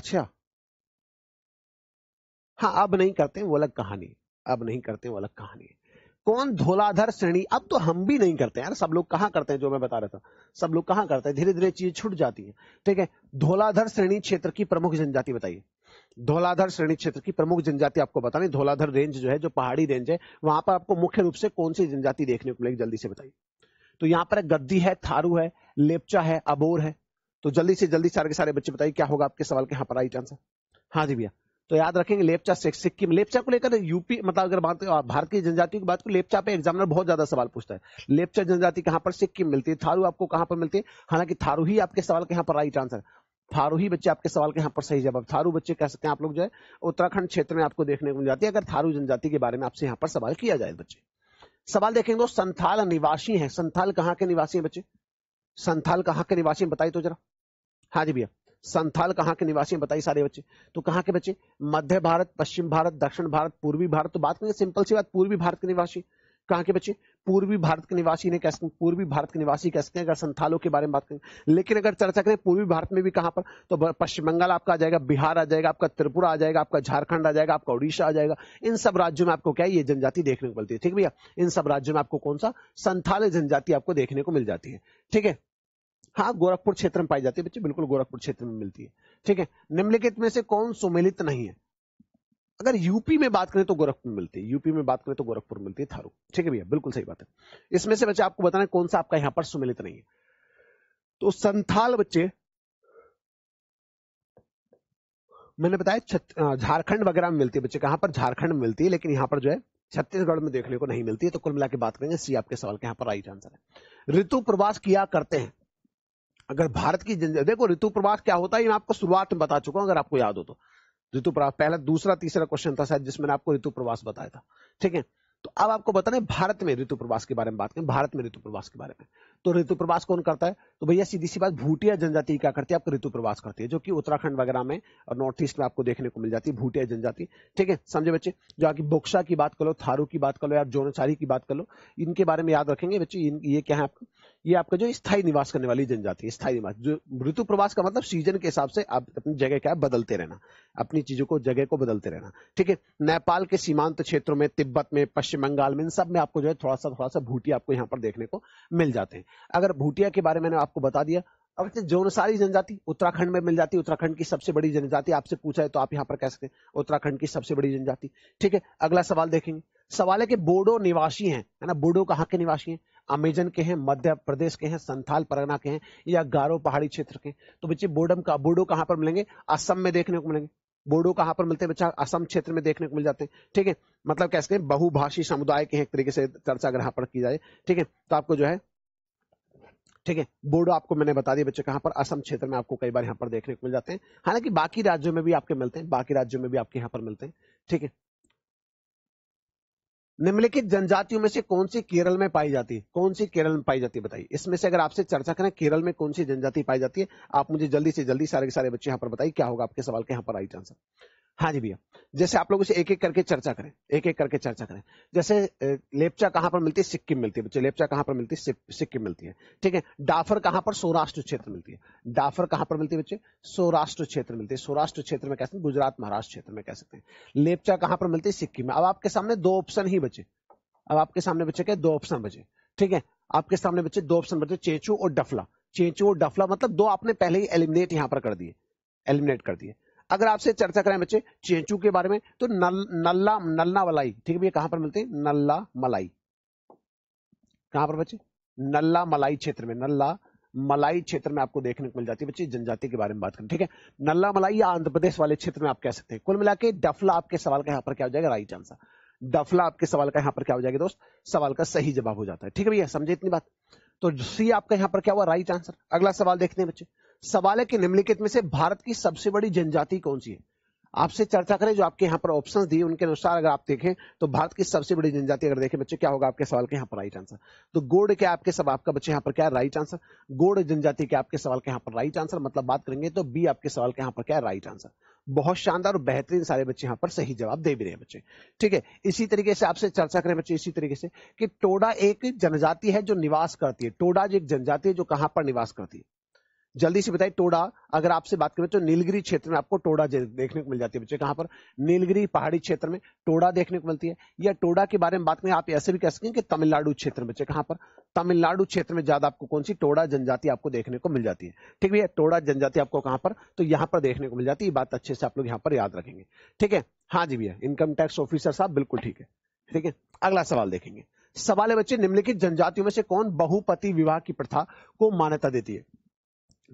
Speaker 1: अच्छा हाँ अब नहीं करते वो अलग कहानी अब नहीं करते वो अलग कहानी कौन
Speaker 2: धोलाधर श्रेणी अब तो हम भी नहीं करते यार सब लोग कहां करते हैं जो मैं बता रहा था सब लोग कहां करते हैं धीरे धीरे चीज छूट जाती है ठीक है धोलाधर श्रेणी क्षेत्र की प्रमुख जनजाति बताइए धौलाधर श्रेणी क्षेत्र की प्रमुख जनजाति आपको बतानी धौलाधर रेंज जो है जो पहाड़ी रेंज है वहां पर आपको मुख्य रूप से कौन सी जनजाति देखने को मिलेगी जल्दी से बताइए तो यहाँ पर गद्दी है थारू है लेपचा है अबोर है तो जल्दी से जल्दी सारे के सारे बच्चे बताइए क्या होगा आपके सवाल के यहाँ पर आई आंसर हाँ जी भैया तो याद रखेंगे लेपचा सिक्किम लेपचा को लेकर यूपी मतलब अगर बात भारत की जनजाति की बात को लेपचा पे एग्जामिनर बहुत ज्यादा सवाल पूछता है लेपचा जनजाति कहां पर सिक्किम मिलती है थारू आपको कहां पर मिलती है हालांकि थारू ही आपके सवाल के यहाँ पर राइट आंसर थारू ही बच्चे आपके सवाल के यहाँ पर सही जवाब थारू बच्चे कह सकते हैं आप लोग जो है उत्तराखंड क्षेत्र में आपको देखने को मिल जाती है अगर थारू जनजाति के बारे में आपसे यहाँ पर सवाल किया जाए बच्चे सवाल देखेंगे संथाल निवासी है संथाल कहाँ के निवासी है बच्चे संथाल कहाँ के निवासी है बताइए तो जरा हाँ जी भैया संथाल कहाँ के निवासी है बताइए सारे बच्चे तो कहाँ के बच्चे मध्य भारत पश्चिम भारत दक्षिण भारत पूर्वी भारत तो बात करेंगे सिंपल सी बात पूर्वी भारत के निवासी है कहाँ के बच्चे पूर्वी भारत के निवासी ने कह सकते पूर्वी भारत के निवासी कह सकते हैं अगर संथालों के बारे में बात करें लेकिन अगर चर्चा करें पूर्वी भारत में भी कहां पर तो पश्चिम बंगाल आपका आ जाएगा बिहार आ जाएगा आपका त्रिपुरा आ जाएगा आपका झारखंड आ जाएगा आपका उड़ीसा आ जाएगा इन सब राज्यों में आपको क्या ये जनजाति देखने को मिलती है ठीक भैया इन सब राज्यों में आपको कौन सा संथाल जनजाति आपको देखने को मिल जाती है ठीक है हाँ गोरखपुर क्षेत्र में पाई जाती है बच्चे बिल्कुल गोरखपुर क्षेत्र में मिलती है ठीक है निम्नलिखित में से कौन सुमिलित नहीं है अगर यूपी में बात करें तो गोरखपुर मिलती है यूपी में बात करें तो गोरखपुर मिलती है थारू ठीक है भैया बिल्कुल सही बात है इसमें से बच्चे आपको बताना कौन सा आपका यहां पर सुमिलित नहीं है तो संथाल बच्चे मैंने बताया झारखंड वगैरह में मिलती है बच्चे कहां पर झारखंड में मिलती है लेकिन यहां पर जो है छत्तीसगढ़ में देखने को नहीं मिलती है तो कुल मिला के बात करेंगे सी आपके सवाल के यहाँ पर राइट आंसर है ऋतु प्रवास किया करते हैं अगर भारत की देखो ऋतु प्रवास क्या होता है मैं आपको शुरुआत में बता चुका हूं अगर आपको याद हो तो प्रवास पहला दूसरा तीसरा क्वेश्चन था शायद जिसमें आपको ऋतु प्रवास बताया था ठीक है तो अब आपको बता रहे भारत में ऋतु प्रवास के बारे में बात करें भारत में ऋतु प्रवास के बारे में तो ऋतु प्रवास कौन करता है तो भैया सीधी सी बात भूटिया जनजाति क्या करती है आपको ऋतु प्रवास करती है जो कि उत्तराखंड वगैरह में और नॉर्थ ईस्ट में आपको देखने को मिल जाती है भूटिया जनजाति ठीक है समझे बच्चे जो आपकी बोक्सा की बात करो थारू की बात करो या जोनचारी की बात करो इनके बारे में याद रखेंगे बच्चे ये क्या है आपको ये आपका जो स्थायी निवास करने वाली जनजाति है स्थायी निवास जो ऋतु प्रवास का मतलब सीजन के हिसाब से आप अपनी जगह क्या बदलते रहना अपनी चीजों को जगह को बदलते रहना ठीक है नेपाल के सीमांत क्षेत्रों में तिब्बत में पश्चिम बंगाल में इन सब में आपको जो है थोड़ा सा थोड़ा सा भूटिया आपको यहाँ पर देखने को मिल जाते हैं अगर भूटिया के बारे में आपको बता दिया अब जोनसारी जनजाति उत्तराखंड में मिल जाती है उत्तराखंड की सबसे बड़ी जनजाति आपसे पूछा है तो आप यहाँ पर कह सकते हैं उत्तराखंड की सबसे बड़ी जनजाति ठीक है अगला सवाल देखेंगे सवाल है कि बोडो निवासी हैं है ना बोडो कहाँ के निवासी हैं अमेजन के हैं मध्य प्रदेश के हैं संथाल परगना के हैं या गारो पहाड़ी क्षेत्र के तो बच्चे बोडम का बोडो कहाँ पर मिलेंगे असम में देखने को मिलेंगे बोडो कहां पर मिलते हैं बच्चा असम क्षेत्र में देखने को मिल जाते हैं ठीक है मतलब कैसे बहुभाषी समुदाय के एक तरीके से चर्चा अगर यहाँ पर की जाए ठीक है तो आपको जो है ठीक है बोडो आपको मैंने बता दिया बच्चे कहां पर असम क्षेत्र में आपको कई बार यहाँ पर देखने को मिल जाते हैं हालांकि बाकी राज्यों में भी आपके मिलते हैं बाकी राज्यों में भी आपके यहां पर मिलते हैं ठीक है निम्नलिखित जनजातियों में से कौन सी केरल में पाई जाती है कौन सी केरल में पाई जाती है बताइए इसमें से अगर आपसे चर्चा करें केरल में कौन सी जनजाति पाई जाती है आप मुझे जल्दी से जल्दी सारे के सारे बच्चे यहाँ पर बताइए क्या होगा आपके सवाल के यहाँ पर राइट आंसर हाँ जी भैया जैसे आप लोग उसे एक एक करके चर्चा करें एक एक करके चर्चा करें जैसे लेपचा कहाँ पर मिलती है सिक्किम मिलती है बच्चे लेपचा कहाँ पर मिलती है सिक्किम मिलती है ठीक है डाफर कहाँ पर सौराष्ट्र क्षेत्र मिलती है डाफर कहाँ पर मिलती है बच्चे सौराष्ट्र क्षेत्र मिलती है सौराष्ट्र क्षेत्र में कह सकते हैं गुजरात महाराष्ट्र क्षेत्र में कह सकते हैं लेपचा कहाँ पर मिलती है सिक्किम में अब आपके सामने दो ऑप्शन ही बचे अब आपके सामने बच्चे क्या दो ऑप्शन बचे ठीक है आपके सामने बच्चे दो ऑप्शन बचे चेंचू और डफला चेंचू और डफला मतलब दो आपने पहले ही एलिमिनेट यहाँ पर कर दिए एलिमिनेट कर दिए अगर आपसे चर्चा करें बच्चे चेंचू के बारे में तो नल, नल्ला नल्ला मलाई ठीक है भैया कहां पर मिलते हैं नल्ला मलाई कहां पर बच्चे नल्ला मलाई क्षेत्र में नल्ला मलाई क्षेत्र में आपको देखने को मिल जाती है बच्चे जनजाति के बारे में बात करें ठीक है नल्ला मलाई या आंध्र प्रदेश वाले क्षेत्र में आप कह सकते हैं कुल मिला के डफला आपके सवाल का यहां पर क्या हो जाएगा राइट आंसर डफला आपके सवाल का यहां पर क्या हो जाएगा दोस्त सवाल का सही जवाब हो जाता है ठीक है भैया समझे इतनी बात तो सी आपका यहां पर क्या हुआ राइट आंसर अगला सवाल देखते हैं बच्चे सवाल है कि निम्नलिखित में से भारत की सबसे बड़ी जनजाति कौन सी है आपसे चर्चा करें जो आपके यहाँ पर ऑप्शन दिए उनके अनुसार अगर आप देखें तो भारत की सबसे बड़ी जनजाति अगर देखें बच्चे क्या होगा आपके सवाल के यहाँ पर राइट आंसर तो गोड़ के आपके सब आपका बच्चे यहाँ पर क्या राइट आंसर गोड़ जनजाति के आपके सवाल के यहाँ पर राइट आंसर मतलब बात करेंगे तो बी आपके सवाल के यहाँ पर क्या राइट आंसर बहुत शानदार और बेहतरीन सारे बच्चे यहाँ पर सही जवाब दे भी रहे हैं बच्चे ठीक है इसी तरीके से आपसे चर्चा करें बच्चे इसी तरीके से कि टोडा एक जनजाति है जो निवास करती है टोडा एक जनजाति है जो कहां पर निवास करती है जल्दी से बताइए टोडा अगर आपसे बात करें तो नीलगिरी क्षेत्र में आपको टोडा देखने को मिल जाती है बच्चे कहां पर नीलगिरी पहाड़ी क्षेत्र में टोडा देखने को मिलती है या टोडा के बारे में बात करें आप ऐसे भी कह सकें कि तमिलनाडु क्षेत्र में बच्चे कहां पर तमिलनाडु क्षेत्र में ज्यादा आपको कौन सी टोडा जनजाति आपको देखने को मिल जाती है ठीक है टोडा जनजाति आपको कहां पर तो यहाँ पर देखने को मिल जाती है बात अच्छे से आप लोग यहाँ पर याद रखेंगे ठीक है हाँ जी भैया इनकम टैक्स ऑफिसर साहब बिल्कुल ठीक है ठीक है अगला सवाल देखेंगे सवाल है बच्चे निम्नलिखित जनजातियों में से कौन बहुपति विवाह की प्रथा को मान्यता देती है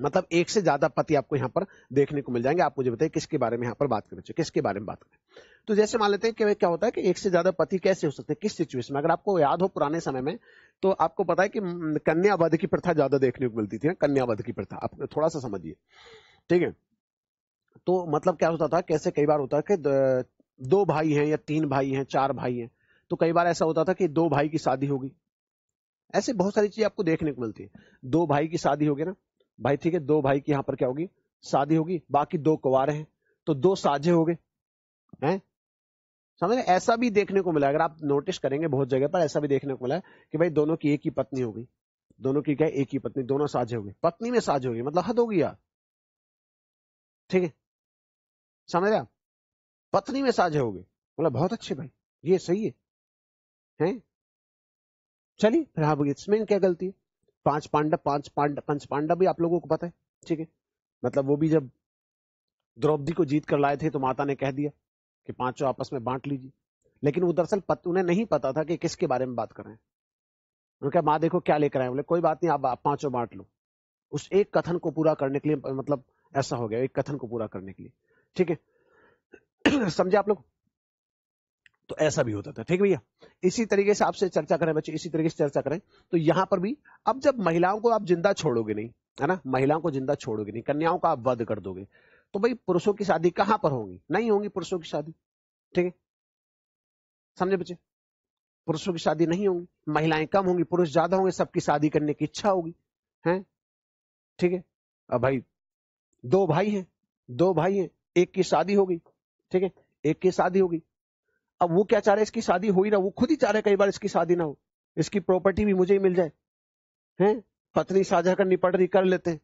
Speaker 2: मतलब एक से ज्यादा पति आपको यहाँ पर देखने को मिल जाएंगे आप मुझे बताइए किसके बारे में यहाँ पर बात करें किसके बारे में बात करें तो जैसे मान लेते हैं कि क्या होता है कि एक से ज्यादा पति कैसे हो सकते हैं किस सिचुएशन में अगर आपको याद हो पुराने समय में तो आपको पता है कि हम्म, कन्या वध की प्रथा ज्यादा देखने को मिलती थी हाँ, कन्या वध की प्रथा आप थोड़ा सा समझिए ठीक है तो मतलब क्या होता था कैसे कई बार होता है कि दो भाई हैं या तीन भाई हैं चार भाई हैं तो कई बार ऐसा होता था कि दो भाई की शादी होगी ऐसे बहुत सारी चीजें आपको देखने को मिलती है दो भाई की शादी होगी ना भाई ठीक है दो भाई की यहाँ पर क्या होगी शादी होगी बाकी दो कुवारे हैं तो दो साझे हो गए हैं समझ ऐसा भी देखने को मिला अगर आप नोटिस करेंगे बहुत जगह पर ऐसा भी देखने को मिला
Speaker 1: कि भाई दोनों की एक ही पत्नी हो गई दोनों की क्या एक ही पत्नी दोनों साझे हो गए पत्नी में साझे हो गई मतलब हद हो गया ठीक है समझ रहे आप पत्नी में साझे हो गए मतलब बहुत अच्छे भाई ये सही है
Speaker 2: चलिए फिर हाँ इसमें क्या गलती है पांच पांडव पांच पांडव पंच पांडव भी आप लोगों को पता है ठीक है मतलब वो भी जब द्रौपदी को जीत कर लाए थे तो माता ने कह दिया कि पांचों आपस में बांट लीजिए लेकिन वो दरअसल उन्हें नहीं पता था कि किसके बारे में बात कर रहे हैं उन्होंने कहा माँ देखो क्या लेकर आए बोले कोई बात नहीं आप, आप पांचों बांट लो उस एक कथन को पूरा करने के लिए मतलब ऐसा हो गया एक कथन को पूरा करने के लिए ठीक है समझे आप लोग तो ऐसा भी होता था ठीक भैया इसी तरीके से आपसे चर्चा करें बच्चे इसी तरीके से चर्चा करें तो यहां पर भी अब जब महिलाओं को आप जिंदा छोड़ोगे नहीं है ना महिलाओं को जिंदा छोड़ोगे नहीं कन्याओं का आप वध कर दोगे तो भाई पुरुषों की शादी कहां पर होगी नहीं होगी पुरुषों की शादी
Speaker 1: ठीक है समझे बच्चे पुरुषों की शादी नहीं होगी महिलाएं कम होंगी पुरुष ज्यादा होंगे सबकी शादी करने की इच्छा होगी है ठीक है
Speaker 2: अब भाई दो भाई हैं दो भाई हैं एक की शादी होगी ठीक है एक की शादी होगी अब वो क्या चाह रहे इसकी शादी हो ही ना वो खुद ही चाह रहे कई बार इसकी शादी ना हो इसकी प्रॉपर्टी भी मुझे ही मिल जाए हैं पत्नी साझा कर निपट रही कर लेते हैं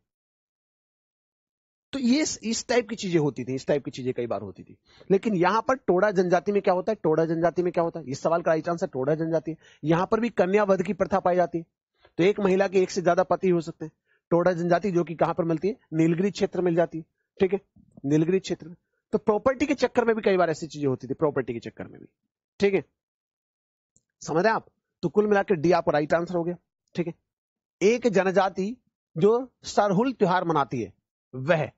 Speaker 2: तो ये इस टाइप की चीजें होती थी इस टाइप की चीजें कई बार होती थी लेकिन यहां पर टोड़ा जनजाति में क्या होता है टोड़ा जनजाति में क्या होता है इस सवाल का राइट आंसर टोड़ा जनजाति यहां पर भी कन्या वध की प्रथा पाई जाती है तो एक महिला के एक से ज्यादा पति हो सकते हैं टोड़ा जनजाति जो कि कहां पर मिलती है नीलगिरी क्षेत्र मिल जाती है ठीक है नीलगिरी क्षेत्र में तो प्रॉपर्टी के चक्कर में भी कई बार ऐसी चीजें होती थी प्रॉपर्टी के चक्कर में भी ठीक है समझ आप तो कुल मिलाकर डी आप राइट आंसर हो गया ठीक है एक जनजाति जो सरहुल त्योहार मनाती है वह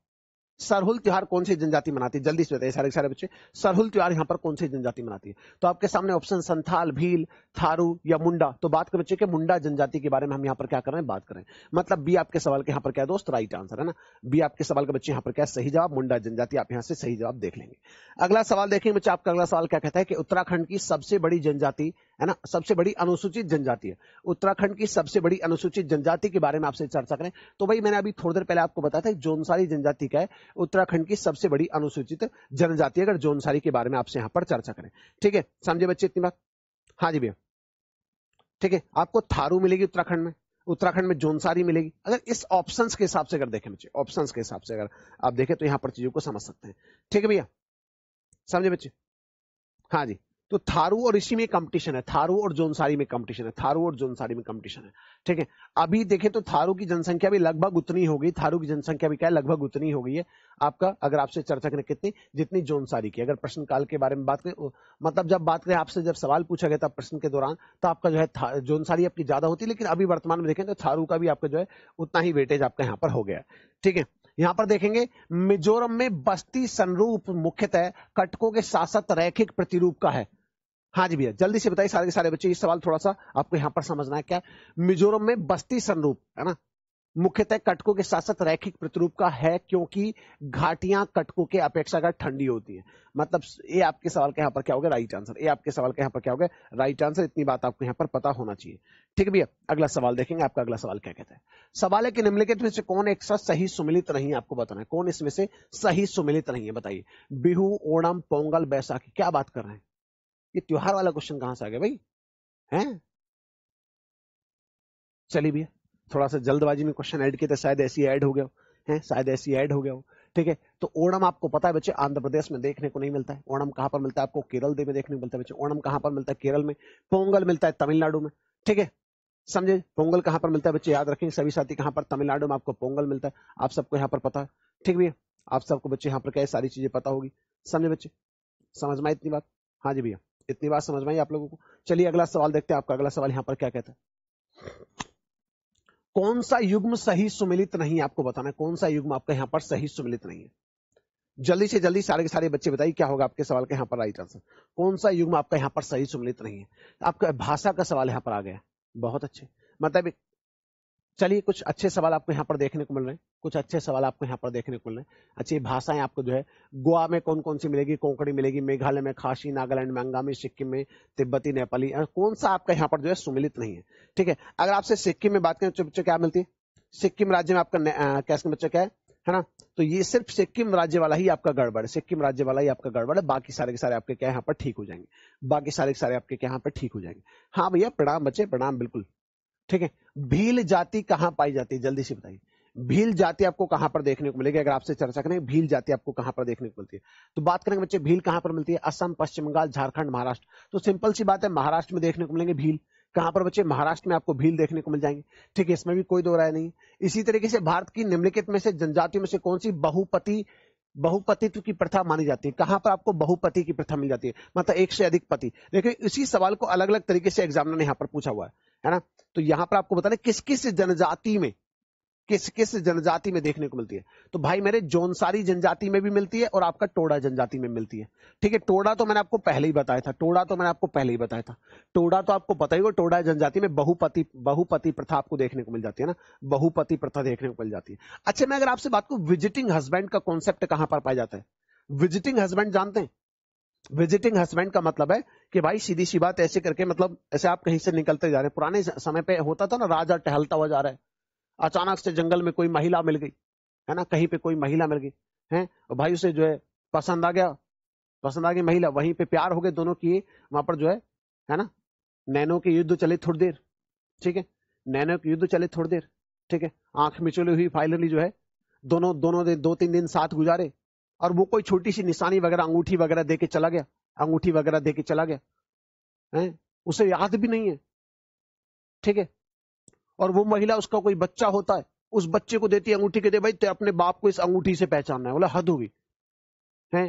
Speaker 2: सरहुल त्योहार कौन सी जनजाति मनाती है जल्दी से बताइए सारे सारे बच्चे सरहुल त्योहार यहाँ पर कौन सी जनजाति मनाती है तो आपके सामने ऑप्शन संथाल भील थारू या मुंडा तो बात कर बच्चे के मुंडा जनजाति के बारे में हम यहाँ पर क्या कर रहे हैं बात करें मतलब बी आपके सवाल के यहाँ पर क्या दोस्त राइट आंसर है ना बी आपके सवाल के बच्चे यहाँ पर क्या सही जवाब मुंडा जनजाति आप यहाँ से सही जवाब देख लेंगे अगला सवाल देखेंगे बच्चे आपका अगला सवाल क्या कहता है कि उत्तराखंड की सबसे बड़ी जनजाति है ना सबसे बड़ी अनुसूचित जनजाति है उत्तराखंड की सबसे बड़ी अनुसूचित जनजाति के बारे में आपसे चर्चा करें तो भाई मैंने अभी थोड़ी देर पहले आपको बताया था जोनसारी जनजाति का है उत्तराखंड की सबसे बड़ी अनुसूचित जनजाति अगर जोनसारी के बारे में आपसे यहाँ पर चर्चा करें ठीक है समझे बच्चे इतनी बात हाँ जी भैया ठीक है आपको थारू मिलेगी उत्तराखंड में उत्तराखंड में जोनसारी मिलेगी अगर इस ऑप्शन के हिसाब से अगर देखें बच्चे ऑप्शन के हिसाब से अगर आप देखें तो यहाँ पर चीजों को समझ सकते हैं ठीक है भैया समझे बच्चे हाँ जी तो थारू और इसी में कंपटीशन है थारू और जोनसारी में कंपटीशन है थारू और जोनसारी में कंपटीशन है ठीक है अभी देखें तो थारू की जनसंख्या भी लगभग उतनी हो गई थारू की जनसंख्या भी क्या है लगभग उतनी हो गई है आपका अगर आपसे चर्चा करें कितनी जितनी जोनसारी की अगर प्रश्नकाल के बारे में बात करें मतलब जब बात करें आपसे जब सवाल पूछा गया था प्रश्न के दौरान तो आपका जो है जोनसारी आपकी ज्यादा होती है लेकिन अभी वर्तमान में देखें तो थारू का भी आपका जो है उतना ही वेटेज आपका यहाँ पर हो गया ठीक है यहां पर देखेंगे मिजोरम में बस्ती संरूप मुख्यतः कटकों के साथ साथ रैखिक प्रतिरूप का है हाँ जी भैया जल्दी से बताइए सारे के सारे बच्चे ये सवाल थोड़ा सा आपको यहाँ पर समझना है क्या मिजोरम में बस्ती संरूप है ना मुख्यतः कटकों के साथ साथ रैखिक प्रतिरूप का है क्योंकि घाटियां कटकों के अपेक्षाकृत ठंडी होती है मतलब ये आपके सवाल के यहाँ पर क्या होगा राइट आंसर ये आपके सवाल के यहाँ पर क्या होगा राइट आंसर इतनी बात आपको यहाँ पर पता होना चाहिए ठीक है भैया अगला सवाल देखेंगे आपका अगला सवाल क्या कहता है सवाल है कि निम्नलिखित में से कौन एक साथ सही सुमिलित नहीं है आपको बताना है कौन इसमें से सही सुमिलित नहीं है बताइए बिहू ओणम पोंगल बैसाखी क्या बात कर रहे हैं ये त्योहार वाला क्वेश्चन कहां से आ गया भाई हैं चलिए भैया थोड़ा सा जल्दबाजी में क्वेश्चन ऐड किए थे शायद ऐसी ऐड हो गया है शायद ऐसी ऐड हो गया हो ठीक है तो ओणम आपको पता है बच्चे आंध्र प्रदेश में देखने को नहीं मिलता है ओणम कहां पर मिलता है आपको केरल में देखने को मिलता है बच्चे ओणम कहां पर मिलता है केरल में पोंगल मिलता है तमिलनाडु में ठीक है समझे पोंगल कहां पर मिलता है बच्चे याद रखें सभी साथी कहां पर तमिलनाडु में आपको पोंगल मिलता है आप सबको यहाँ पर पता है ठीक भैया आप सबको बच्चे यहाँ पर क्या सारी चीजें पता होगी समझे बच्चे समझ में इतनी बात हाँ जी भैया इतनी बात समझ में आई आप लोगों को चलिए अगला सवाल देखते हैं आपका अगला सवाल यहां पर क्या कहता है कौन सा युग्म सही सुमिलित नहीं है आपको बताना कौन सा युग्म आपका यहाँ पर सही सुमिलित नहीं है जल्दी से जल्दी सारे के सारे बच्चे बताइए क्या होगा आपके सवाल का यहाँ पर राइट आंसर कौन सा युग्म आपका यहाँ पर सही सुमिलित नहीं है आपका भाषा का सवाल यहाँ पर आ गया बहुत अच्छे मतलब चलिए कुछ अच्छे सवाल आपको यहाँ पर देखने को मिल रहे हैं कुछ अच्छे सवाल आपको यहाँ पर देखने को मिल रहे हैं अच्छी भाषाएं आपको जो है गोवा में कौन कौन सी मिलेगी कोंकणी मिलेगी मेघालय में खासी नागालैंड में अंगामी सिक्किम में तिब्बती नेपाली कौन सा आपका यहाँ पर जो है सुमिलित नहीं है ठीक है अगर आपसे सिक्किम में बात करें तो बच्चों क्या मिलती है सिक्किम राज्य में आपका कैसे बच्चों मतलब क्या है है ना तो ये सिर्फ सिक्किम राज्य वाला ही आपका गड़बड़ है सिक्किम राज्य वाला ही आपका गड़बड़ है बाकी सारे के सारे आपके क्या यहाँ पर ठीक हो जाएंगे बाकी सारे के सारे आपके क्या यहाँ पर ठीक हो जाएंगे हाँ भैया प्रणाम बच्चे प्रणाम बिल्कुल ठीक है भील जाति कहां पाई जाती है जल्दी से बताइए भील जाति आपको कहां पर देखने को मिलेगी अगर आपसे चर्चा करें भील जाति आपको कहां पर देखने को मिलती है तो बात करेंगे बच्चे भील कहां पर मिलती है असम पश्चिम बंगाल झारखंड महाराष्ट्र तो सिंपल सी बात है महाराष्ट्र में देखने को मिलेंगे भील कहां पर बच्चे महाराष्ट्र में आपको भील देखने को मिल जाएंगे ठीक है इसमें भी कोई दो राय नहीं इसी तरीके से भारत की निम्नलिखित में से जनजातियों में से कौन सी बहुपति बहुपतित्व की प्रथा मानी जाती है कहां पर आपको बहुपति की प्रथा मिल जाती है मतलब एक से अधिक पति देखिए इसी सवाल को अलग अलग तरीके से एग्जामिनर ने यहां पर पूछा हुआ है है ना तो यहां पर आपको बताने किस किस जनजाति में किस किस जनजाति में देखने को मिलती है तो भाई मेरे जोनसारी जनजाति में भी मिलती है और आपका टोडा जनजाति में मिलती है ठीक है टोडा तो मैंने आपको पहले ही बताया था टोडा तो मैंने आपको पहले ही बताया था टोडा तो आपको पता ही हो टोडा जनजाति में बहुपति बहुपति प्रथा आपको देखने को मिल जाती है ना बहुपति प्रथा देखने को मिल जाती है अच्छा मैं अगर आपसे बात करूं विजिटिंग हस्बैंड का कॉन्सेप्ट कहां पर पाया जाता है विजिटिंग हस्बैंड जानते हैं विजिटिंग हस्बैंड का मतलब है कि भाई सीधी सी बात ऐसे करके मतलब ऐसे आप कहीं से निकलते जा रहे हैं पुराने समय पे होता था ना राजा टहलता हुआ जा रहा है अचानक से जंगल में कोई महिला मिल गई है ना कहीं पे कोई महिला मिल गई है और भाई उसे जो है पसंद आ गया पसंद आ गई महिला वहीं पे प्यार हो गए दोनों की वहां पर जो है है ना नैनो के युद्ध चले थोड़ी देर ठीक है नैनो के युद्ध चले थोड़ी देर ठीक है आंख मिचोली हुई फाइनली जो है दोनों दोनों दिन दो तीन दिन साथ गुजारे और वो कोई छोटी सी निशानी वगैरह अंगूठी वगैरह दे चला गया अंगूठी वगैरह दे के चला गया है उसे याद भी नहीं है ठीक है और वो महिला उसका कोई बच्चा होता है उस बच्चे को देती है अंगूठी के दे भाई तो अपने बाप को इस अंगूठी से पहचानना है बोला हद होगी है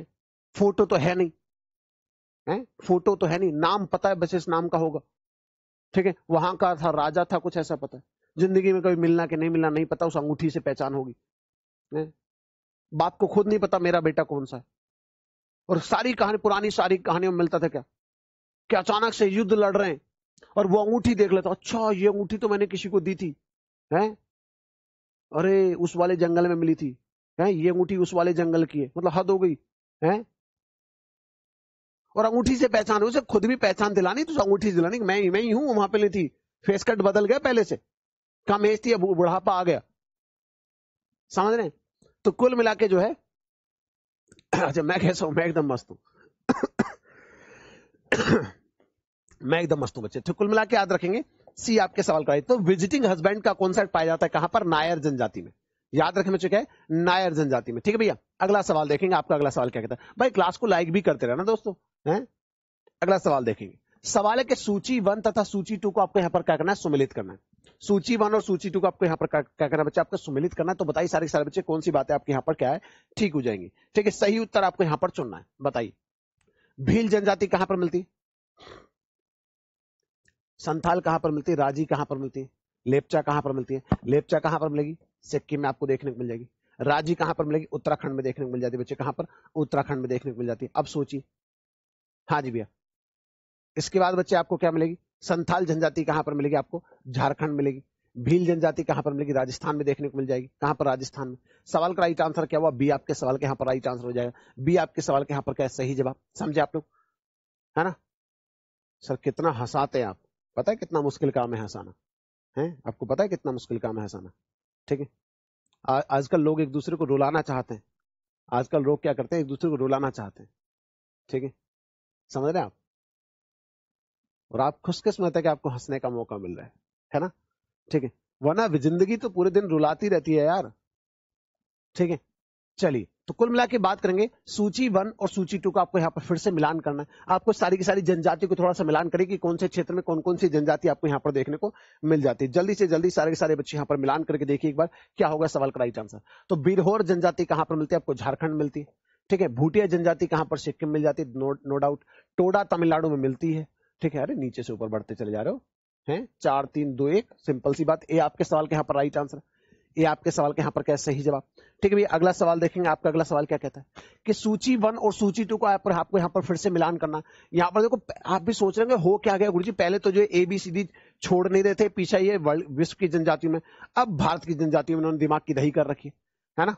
Speaker 2: फोटो तो है नहीं है फोटो तो है नहीं नाम पता है बस इस नाम का होगा ठीक है वहां का था राजा था कुछ ऐसा पता है जिंदगी में कभी मिलना कि नहीं मिलना नहीं पता उस अंगूठी से पहचान होगी बाप को खुद नहीं पता मेरा बेटा कौन सा है और सारी कहानी पुरानी सारी कहानियों में मिलता था क्या कि अचानक से युद्ध लड़ रहे हैं और वो अंगूठी देख लेता अच्छा ये अंगूठी तो मैंने किसी को दी थी है अरे उस वाले जंगल में मिली थी है ये अंगूठी उस वाले जंगल की है मतलब हद हो गई है और अंगूठी से पहचान उसे खुद भी पहचान दिलानी तो अंगूठी दिलानी मैं मैं ही हूं वहां पे नहीं थी फेस कट बदल गया पहले से कम एज थी बुढ़ापा आ गया समझ रहे हैं तो कुल मिला के जो है अच्छा मैं कैसा हूं मैं एकदम मस्त हूं मैं एकदम मस्त हूं बच्चे तो कुल मिला याद रखेंगे सी आपके सवाल का तो विजिटिंग हस्बैंड का कॉन्सेप्ट पाया जाता है कहां पर नायर जनजाति में याद रखना चुके है नायर जनजाति में ठीक है भैया अगला सवाल देखेंगे आपका अगला सवाल क्या कहता है भाई क्लास को लाइक भी करते रहना दोस्तों है अगला सवाल देखेंगे सवाल है कि सूची वन तथा सूची टू को आपको यहां पर क्या करना है सुमिलित करना है सूची वन और सूची टू को आपको यहाँ पर क्या करना बच्चा आपको सुमिलित करना तो बताइए सारे सारे बच्चे कौन सी बातें आपके यहाँ पर क्या है ठीक हो जाएंगी ठीक है सही उत्तर आपको यहाँ पर चुनना है बताइए भील जनजाति कहां पर मिलती संथाल कहां पर मिलती राजी कहां पर मिलती लेपचा कहां पर मिलती है लेपचा कहां पर मिलेगी सिक्किम में आपको देखने को मिल जाएगी राजी कहां पर मिलेगी उत्तराखंड में देखने को मिल जाती है बच्चे कहां पर उत्तराखंड में देखने को मिल जाती है अब सोचिए हाँ जी भैया इसके बाद बच्चे आपको क्या मिलेगी संथाल जनजाति कहां पर मिलेगी आपको झारखंड मिलेगी भील जनजाति कहाँ पर मिलेगी राजस्थान में देखने को मिल जाएगी कहाँ पर राजस्थान में सवाल का राइट आंसर क्या हुआ बी आपके सवाल के यहाँ पर राइट आंसर हो जाएगा बी आपके सवाल के यहाँ पर क्या सही जवाब समझे आप लोग है ना सर कितना हंसाते हैं आप पता है कितना मुश्किल काम है हंसाना है आपको पता है कितना मुश्किल काम है हंसाना ठीक है आजकल लोग एक दूसरे को रुलाना चाहते हैं आजकल लोग क्या करते हैं एक दूसरे को रुलाना चाहते हैं ठीक है समझ रहे हैं आप और आप खुशकिस्मत है कि आपको हंसने का मौका मिल रहा है है ना ठीक है वरना जिंदगी तो पूरे दिन रुलाती रहती है यार ठीक है चलिए तो कुल मिला के बात करेंगे सूची वन और सूची टू का आपको यहाँ पर फिर से मिलान करना है आपको सारी की सारी जनजाति को थोड़ा सा मिलान करें कि कौन से क्षेत्र में कौन कौन सी जनजाति आपको यहाँ पर देखने को मिल जाती है जल्दी से जल्दी सारे के सारे बच्चे यहाँ पर मिलान करके देखिए एक बार क्या होगा सवाल का राइट आंसर तो बिरहोर जनजाति कहां पर मिलती है आपको झारखंड मिलती है ठीक है भूटिया जनजाति कहां पर सिक्किम मिल जाती है नो डाउट टोडा तमिलनाडु में मिलती है ठीक है अरे नीचे से ऊपर बढ़ते चले जा रहे हो हैं चार तीन दो एक सिंपल सी बात ये आपके सवाल के यहाँ पर राइट आंसर ये आपके सवाल के यहाँ पर क्या सही जवाब ठीक है भैया अगला सवाल देखेंगे आपका अगला सवाल क्या कहता है कि सूची वन और सूची टू को आप आपको यहाँ पर फिर से मिलान करना यहाँ पर देखो आप भी सोच रहे हैं हो क्या गया गुरु जी पहले तो जो ए बी सी डी छोड़ नहीं रहे थे पीछे ये वर्ल्ड विश्व की जनजाति में अब भारत की जनजाति में उन्होंने दिमाग की दही कर रखी है ना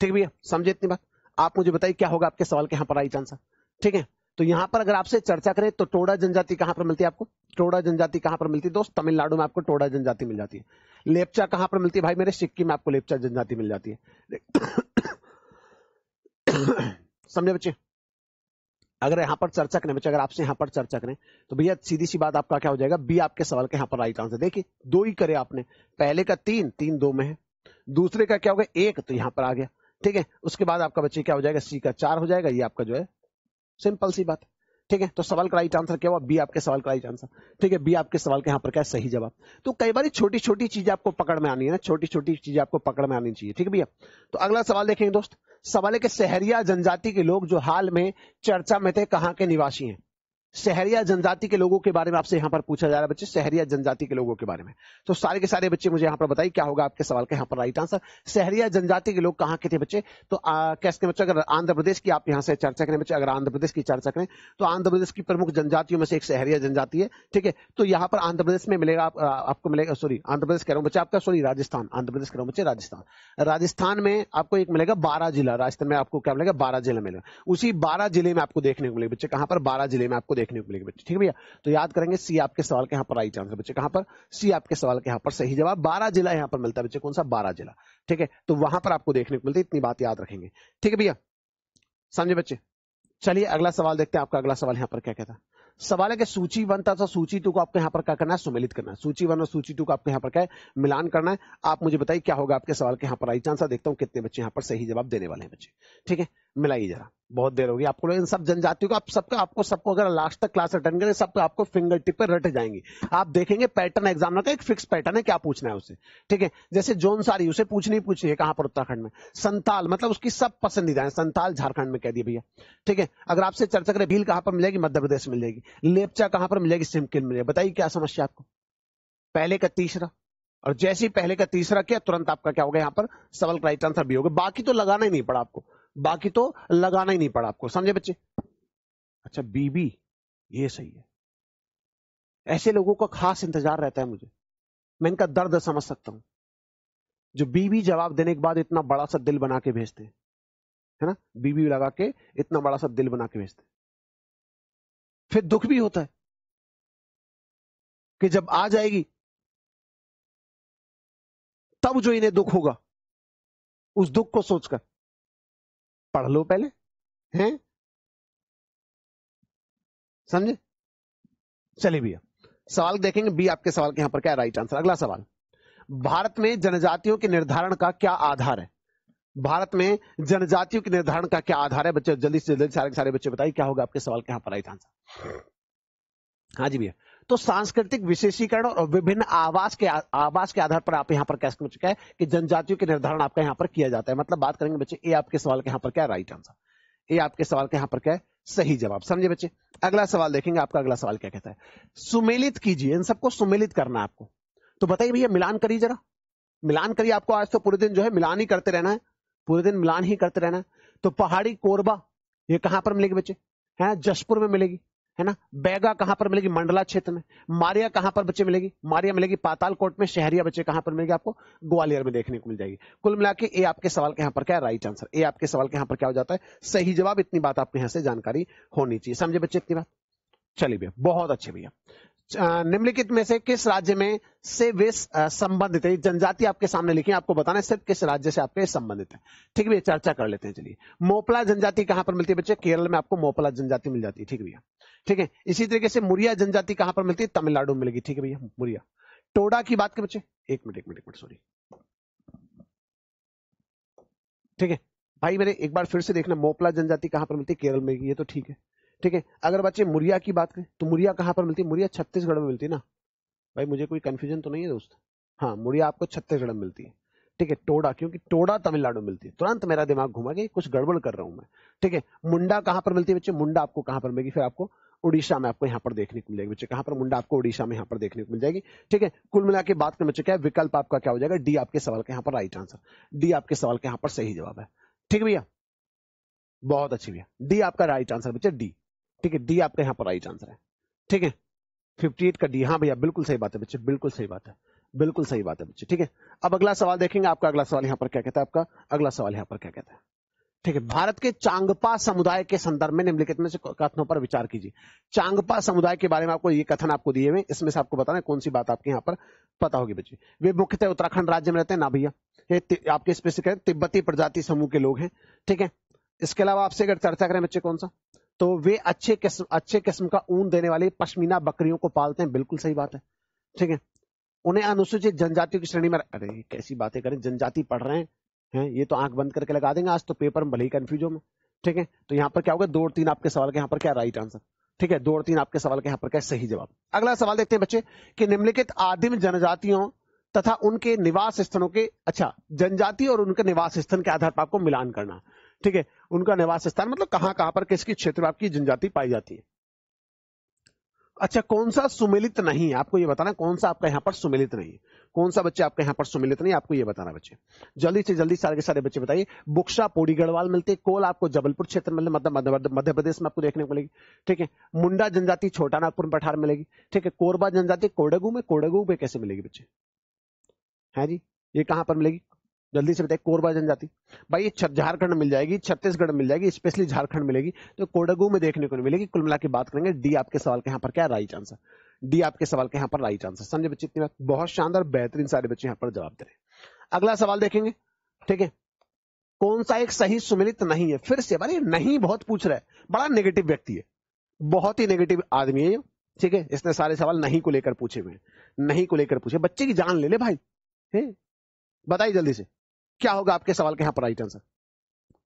Speaker 2: ठीक भैया समझे इतनी बात आप मुझे बताइए क्या होगा आपके सवाल के यहाँ पर आई आंसर ठीक है तो यहां पर अगर आपसे चर्चा करें तो टोडा जनजाति कहां पर मिलती है आपको टोडा जनजाति कहां पर मिलती है दोस्त तमिलनाडु में आपको टोडा जनजाति मिल जाती है लेपचा कहां पर मिलती है भाई मेरे सिक्किम में आपको लेपचा जनजाति मिल जाती है समझे बच्चे अगर यहां पर चर्चा करें बच्चे अगर आपसे यहां पर चर्चा करें तो भैया सीधी सी बात आपका क्या हो जाएगा बी आपके सवाल का यहां पर राइट आंसर देखिए दो ही करे आपने पहले का तीन तीन दो में है दूसरे का क्या हो गया एक तो यहां पर आ गया ठीक है उसके बाद आपका बच्चे क्या हो जाएगा सी का चार हो जाएगा ये आपका जो है सिंपल सी बात ठीक है तो सवाल का राइट आंसर क्या हुआ बी आपके सवाल का राइट आंसर ठीक है बी आपके सवाल के यहाँ पर क्या सही जवाब तो कई बार छोटी छोटी चीजें आपको पकड़ में आनी है ना छोटी छोटी चीजें आपको पकड़ में आनी चाहिए ठीक है भैया तो अगला सवाल देखेंगे दोस्त सवाल है कि शहरिया जनजाति के लोग जो हाल में चर्चा में थे कहाँ के निवासी हैं सहरिया जनजाति के लोगों के बारे में आपसे यहाँ पर पूछा जा रहा है बच्चे सहरिया जनजाति के लोगों के बारे में तो सारे के सारे बच्चे मुझे यहाँ पर बताइए क्या होगा आपके सवाल का यहाँ पर राइट आंसर सहरिया जनजाति के लोग कहाँ के थे बच्चे तो कैसे बच्चे अगर आंध्र प्रदेश की आप यहाँ से चर्चा करें बच्चे अगर आंध्र प्रदेश की चर्चा करें तो आंध्र प्रदेश की प्रमुख जनजातियों में से एक सहरिया जनजाति है ठीक है तो यहाँ पर आंध्र प्रदेश में मिलेगा आपको मिलेगा सॉरी आंध्र प्रदेश कह रहा हूँ बच्चे आपका सॉरी राजस्थान आंध्र प्रदेश कह रहा हूँ बच्चे राजस्थान राजस्थान में आपको एक मिलेगा बारह जिला राजस्थान में आपको क्या मिलेगा बारह जिला मिलेगा उसी बारह जिले में आपको देखने को मिलेगा बच्चे कहाँ पर बारह जिले में आपको देखने को मिलेगी बच्चे ठीक है भैया तो याद करेंगे सी आपके सवाल के यहाँ पर राइट आंसर बच्चे कहाँ पर सी आपके सवाल के यहाँ पर सही जवाब बारह जिला यहाँ पर मिलता है बच्चे कौन सा बारह जिला ठीक है तो वहां पर आपको देखने को मिलती इतनी बात याद रखेंगे ठीक है भैया समझे बच्चे चलिए अगला सवाल देखते हैं आपका अगला सवाल यहाँ पर क्या कहता है सवाल है कि सूची वन था सूची टू को आपके यहाँ पर क्या करना है सुमिलित करना है सूची वन और सूची टू को आपके यहाँ पर क्या है मिलान करना है आप मुझे बताइए क्या होगा आपके सवाल के यहाँ पर आई चांस देखता हूँ कितने बच्चे यहाँ पर सही जवाब देने वाले हैं बच्चे ठीक है मिलाइए जरा बहुत देर होगी आपको इन सब जनजातियों को आप सबका आपको सबको अगर लास्ट तक क्लास अटेंड करें सबको आपको फिंगर टिप पर रट जाएंगी आप देखेंगे पैटर्न एग्जाम का एक फिक्स पैटर्न है क्या पूछना है उसे ठीक है जैसे जोन सारी उसे पूछनी ही पूछनी है कहां पर उत्तराखंड में संताल मतलब उसकी सब पसंदीदा है संताल झारखंड में कह दिए भैया ठीक है अगर आपसे चर्चा करें भील कहां पर मिलेगी मध्य प्रदेश में मिलेगी लेपचा कहां पर मिलेगी सिमकिन मिलेगी बताइए क्या समस्या आपको पहले का तीसरा और जैसे ही पहले का तीसरा किया तुरंत आपका क्या होगा यहाँ पर सवाल राइट आंसर भी होगा बाकी तो लगाना ही नहीं पड़ा आपको बाकी तो लगाना ही नहीं पड़ा आपको समझे बच्चे अच्छा बीबी ये सही है ऐसे लोगों का खास इंतजार रहता है मुझे मैं इनका दर्द समझ सकता हूं जो बीबी जवाब देने के बाद इतना बड़ा सा दिल बना के भेजते हैं है ना बीबी लगा
Speaker 1: के इतना बड़ा सा दिल बना के भेजते हैं फिर दुख भी होता है कि जब आ जाएगी तब जो इन्हें दुख होगा उस दुख को सोचकर पढ़ लो पहले हैं समझे चलिए भैया सवाल देखेंगे बी आपके सवाल के यहां पर क्या राइट आंसर अगला सवाल भारत में जनजातियों
Speaker 2: के निर्धारण का क्या आधार है भारत में जनजातियों के निर्धारण का क्या आधार है बच्चे जल्दी से जल्दी सारे सारे बच्चे बताइए क्या होगा आपके सवाल के यहां पर राइट
Speaker 1: आंसर
Speaker 2: हाँ जी भैया तो सांस्कृतिक विशेषीकरण और विभिन्न आवास के आवास के आधार पर आप यहाँ पर कह चुका है कि जनजातियों के निर्धारण आपका यहाँ पर किया जाता है मतलब बात करेंगे बच्चे ये आपके सवाल के यहाँ पर क्या राइट आंसर ये आपके सवाल के यहाँ पर क्या है सही जवाब समझे बच्चे अगला सवाल देखेंगे आपका अगला सवाल क्या कहता है सुमेलित कीजिए इन सबको सुमेलित करना है आपको तो बताइए भैया मिलान करिए जरा मिलान करिए आपको आज तो पूरे दिन जो है मिलान ही करते रहना है पूरे दिन मिलान ही करते रहना है तो पहाड़ी कोरबा ये कहां पर मिलेगी बच्चे है जशपुर में मिलेगी है ना बैगा कहां पर मिलेगी मंडला क्षेत्र में मारिया कहां पर बच्चे मिलेगी मारिया मिलेगी पाताल कोट में शहरिया बच्चे कहां पर मिलेगी आपको ग्वालियर में देखने को मिल जाएगी कुल मिला के ए आपके सवाल के यहां पर क्या है राइट आंसर ए आपके सवाल के यहां पर क्या हो जाता है सही जवाब इतनी बात आपके यहां से जानकारी होनी चाहिए समझे बच्चे इतनी बात चलिए भैया बहुत अच्छे भैया निम्नलिखित में से किस राज्य में से वे संबंधित है जनजाति आपके सामने लिखी आपको बताना है सिर्फ किस राज्य से आपके संबंधित है ठीक है चर्चा कर लेते हैं चलिए मोपला जनजाति कहां पर मिलती है बच्चे केरल में आपको मोपला जनजाति मिल जाती है ठीक भैया ठीक है इसी तरीके से मुरिया जनजाति कहां पर मिलती है तमिलनाडु में मिलेगी ठीक है भैया मुरिया टोडा की बात के बच्चे एक मिनट एक मिनट एक मिनट सॉरी ठीक है भाई मेरे एक बार फिर से देखना मोपला जनजाति कहां पर मिलती है केरल में ये तो ठीक है ठीक है अगर बच्चे मुरिया की बात करें तो मुरिया कहाँ पर मिलती है मुरिया छत्तीसगढ़ में मिलती है ना भाई मुझे कोई कन्फ्यूजन तो नहीं है दोस्त हाँ मुरिया आपको छत्तीसगढ़ में मिलती है ठीक है टोडा क्योंकि टोडा तमिलनाडु मिलती है तुरंत मेरा दिमाग घुमा गया कुछ गड़बड़ कर रहा हूं मैं ठीक है मुंडा कहां पर मिलती है बच्चे मुंडा आपको कहां पर मिलेगी फिर आपको उड़ीसा में आपको यहाँ पर देखने को मिलेगी बच्चे कहां पर मुंडा आपको उड़ीसा में यहाँ पर देखने को मिल जाएगी ठीक है कुल मिला के बात करें बच्चे क्या विकल्प आपका क्या हो जाएगा डी आपके सवाल का यहाँ पर राइट आंसर डी आपके सवाल का यहाँ पर सही जवाब है ठीक भैया बहुत अच्छी भैया डी आपका राइट आंसर बच्चे डी ठीक है डी आपका यहाँ पर राइट आंसर है ठीक है 58 का डी हाँ भैया बिल्कुल सही बात है बच्चे बिल्कुल सही बात है बिल्कुल सही बात है बच्चे ठीक है अब अगला सवाल देखेंगे आपका अगला सवाल यहाँ पर क्या कहता है आपका अगला सवाल यहाँ पर क्या कहता है ठीक है भारत के चांगपा समुदाय के संदर्भ में निम्नलिखित में से कथनों पर विचार कीजिए चांगपा समुदाय के बारे में आपको ये कथन आपको दिए हुए इसमें से आपको बताना कौन सी बात आपके यहाँ पर पता होगी बच्चे वे मुख्यतः उत्तराखंड राज्य में रहते हैं ना भैया ये आपके स्पेसिफिक तिब्बती प्रजाति समूह के लोग हैं ठीक है इसके अलावा आपसे अगर चर्चा करें बच्चे कौन सा तो वे अच्छे किस्म अच्छे किस्म का ऊन देने वाली पश्मीना बकरियों को पालते हैं बिल्कुल सही बात है ठीक है उन्हें अनुसूचित जनजातियों की श्रेणी में अरे कैसी बातें करें जनजाति पढ़ रहे हैं हैं ये तो आंख बंद करके लगा देंगे आज तो पेपर में भले ही कन्फ्यूज हो ठीक है तो यहाँ पर क्या होगा दो तीन आपके सवाल के यहाँ पर क्या राइट आंसर ठीक है दो तीन आपके सवाल के यहाँ पर क्या सही जवाब अगला सवाल देखते हैं बच्चे कि निम्नलिखित आदिम जनजातियों तथा उनके निवास स्थलों के अच्छा जनजाति और उनके निवास स्थल के आधार पर आपको मिलान करना है ठीक है उनका निवास स्थान मतलब कहां कहां पर किसकी क्षेत्र में आपकी जनजाति पाई जाती है अच्छा कौन सा सुमिलित नहीं है आपको यह बताना कौन सा आपका यहां पर सुमिलित नहीं है कौन सा बच्चे आपके यहां पर सुमिलित नहीं आपको ये बताना बच्चे जल्दी से जल्दी सारे के सारे बच्चे बताइए बुक्सा पोड़ी गढ़वाल मिलते कोल आपको जबलपुर क्षेत्र में मतलब मध्य प्रदेश में आपको देखने को मिलेगी ठीक है मुंडा जनजाति छोटा नागपुर में पठार मिलेगी ठीक है कोरबा जनजाति कोडगू में कोडगू में कैसे मिलेगी बच्चे है जी ये कहां पर मिलेगी जल्दी से बताइए कोरबा जनजाति भाई ये झारखंड मिल जाएगी छत्तीसगढ़ मिल जाएगी स्पेशली झारखंड मिलेगी तो कोडगू में देखने को मिलेगी कुल मिला की बात करेंगे डी आपके सवाल के यहाँ पर क्या राइट आंसर डी आपके सवाल के यहाँ पर राइट आंसर समझे बच्चे इतनी बात बहुत शानदार बेहतरीन सारे बच्चे यहाँ पर जवाब दे रहे अगला सवाल देखेंगे ठीक है कौन सा एक सही सुमिलित नहीं है फिर से अरे नहीं बहुत पूछ रहा है बड़ा नेगेटिव व्यक्ति है बहुत ही नेगेटिव आदमी है ठीक है इसने सारे सवाल नहीं को लेकर पूछे हुए नहीं को लेकर पूछे बच्चे की जान ले ले भाई बताइए जल्दी से क्या होगा आपके सवाल के यहां पर राइट आंसर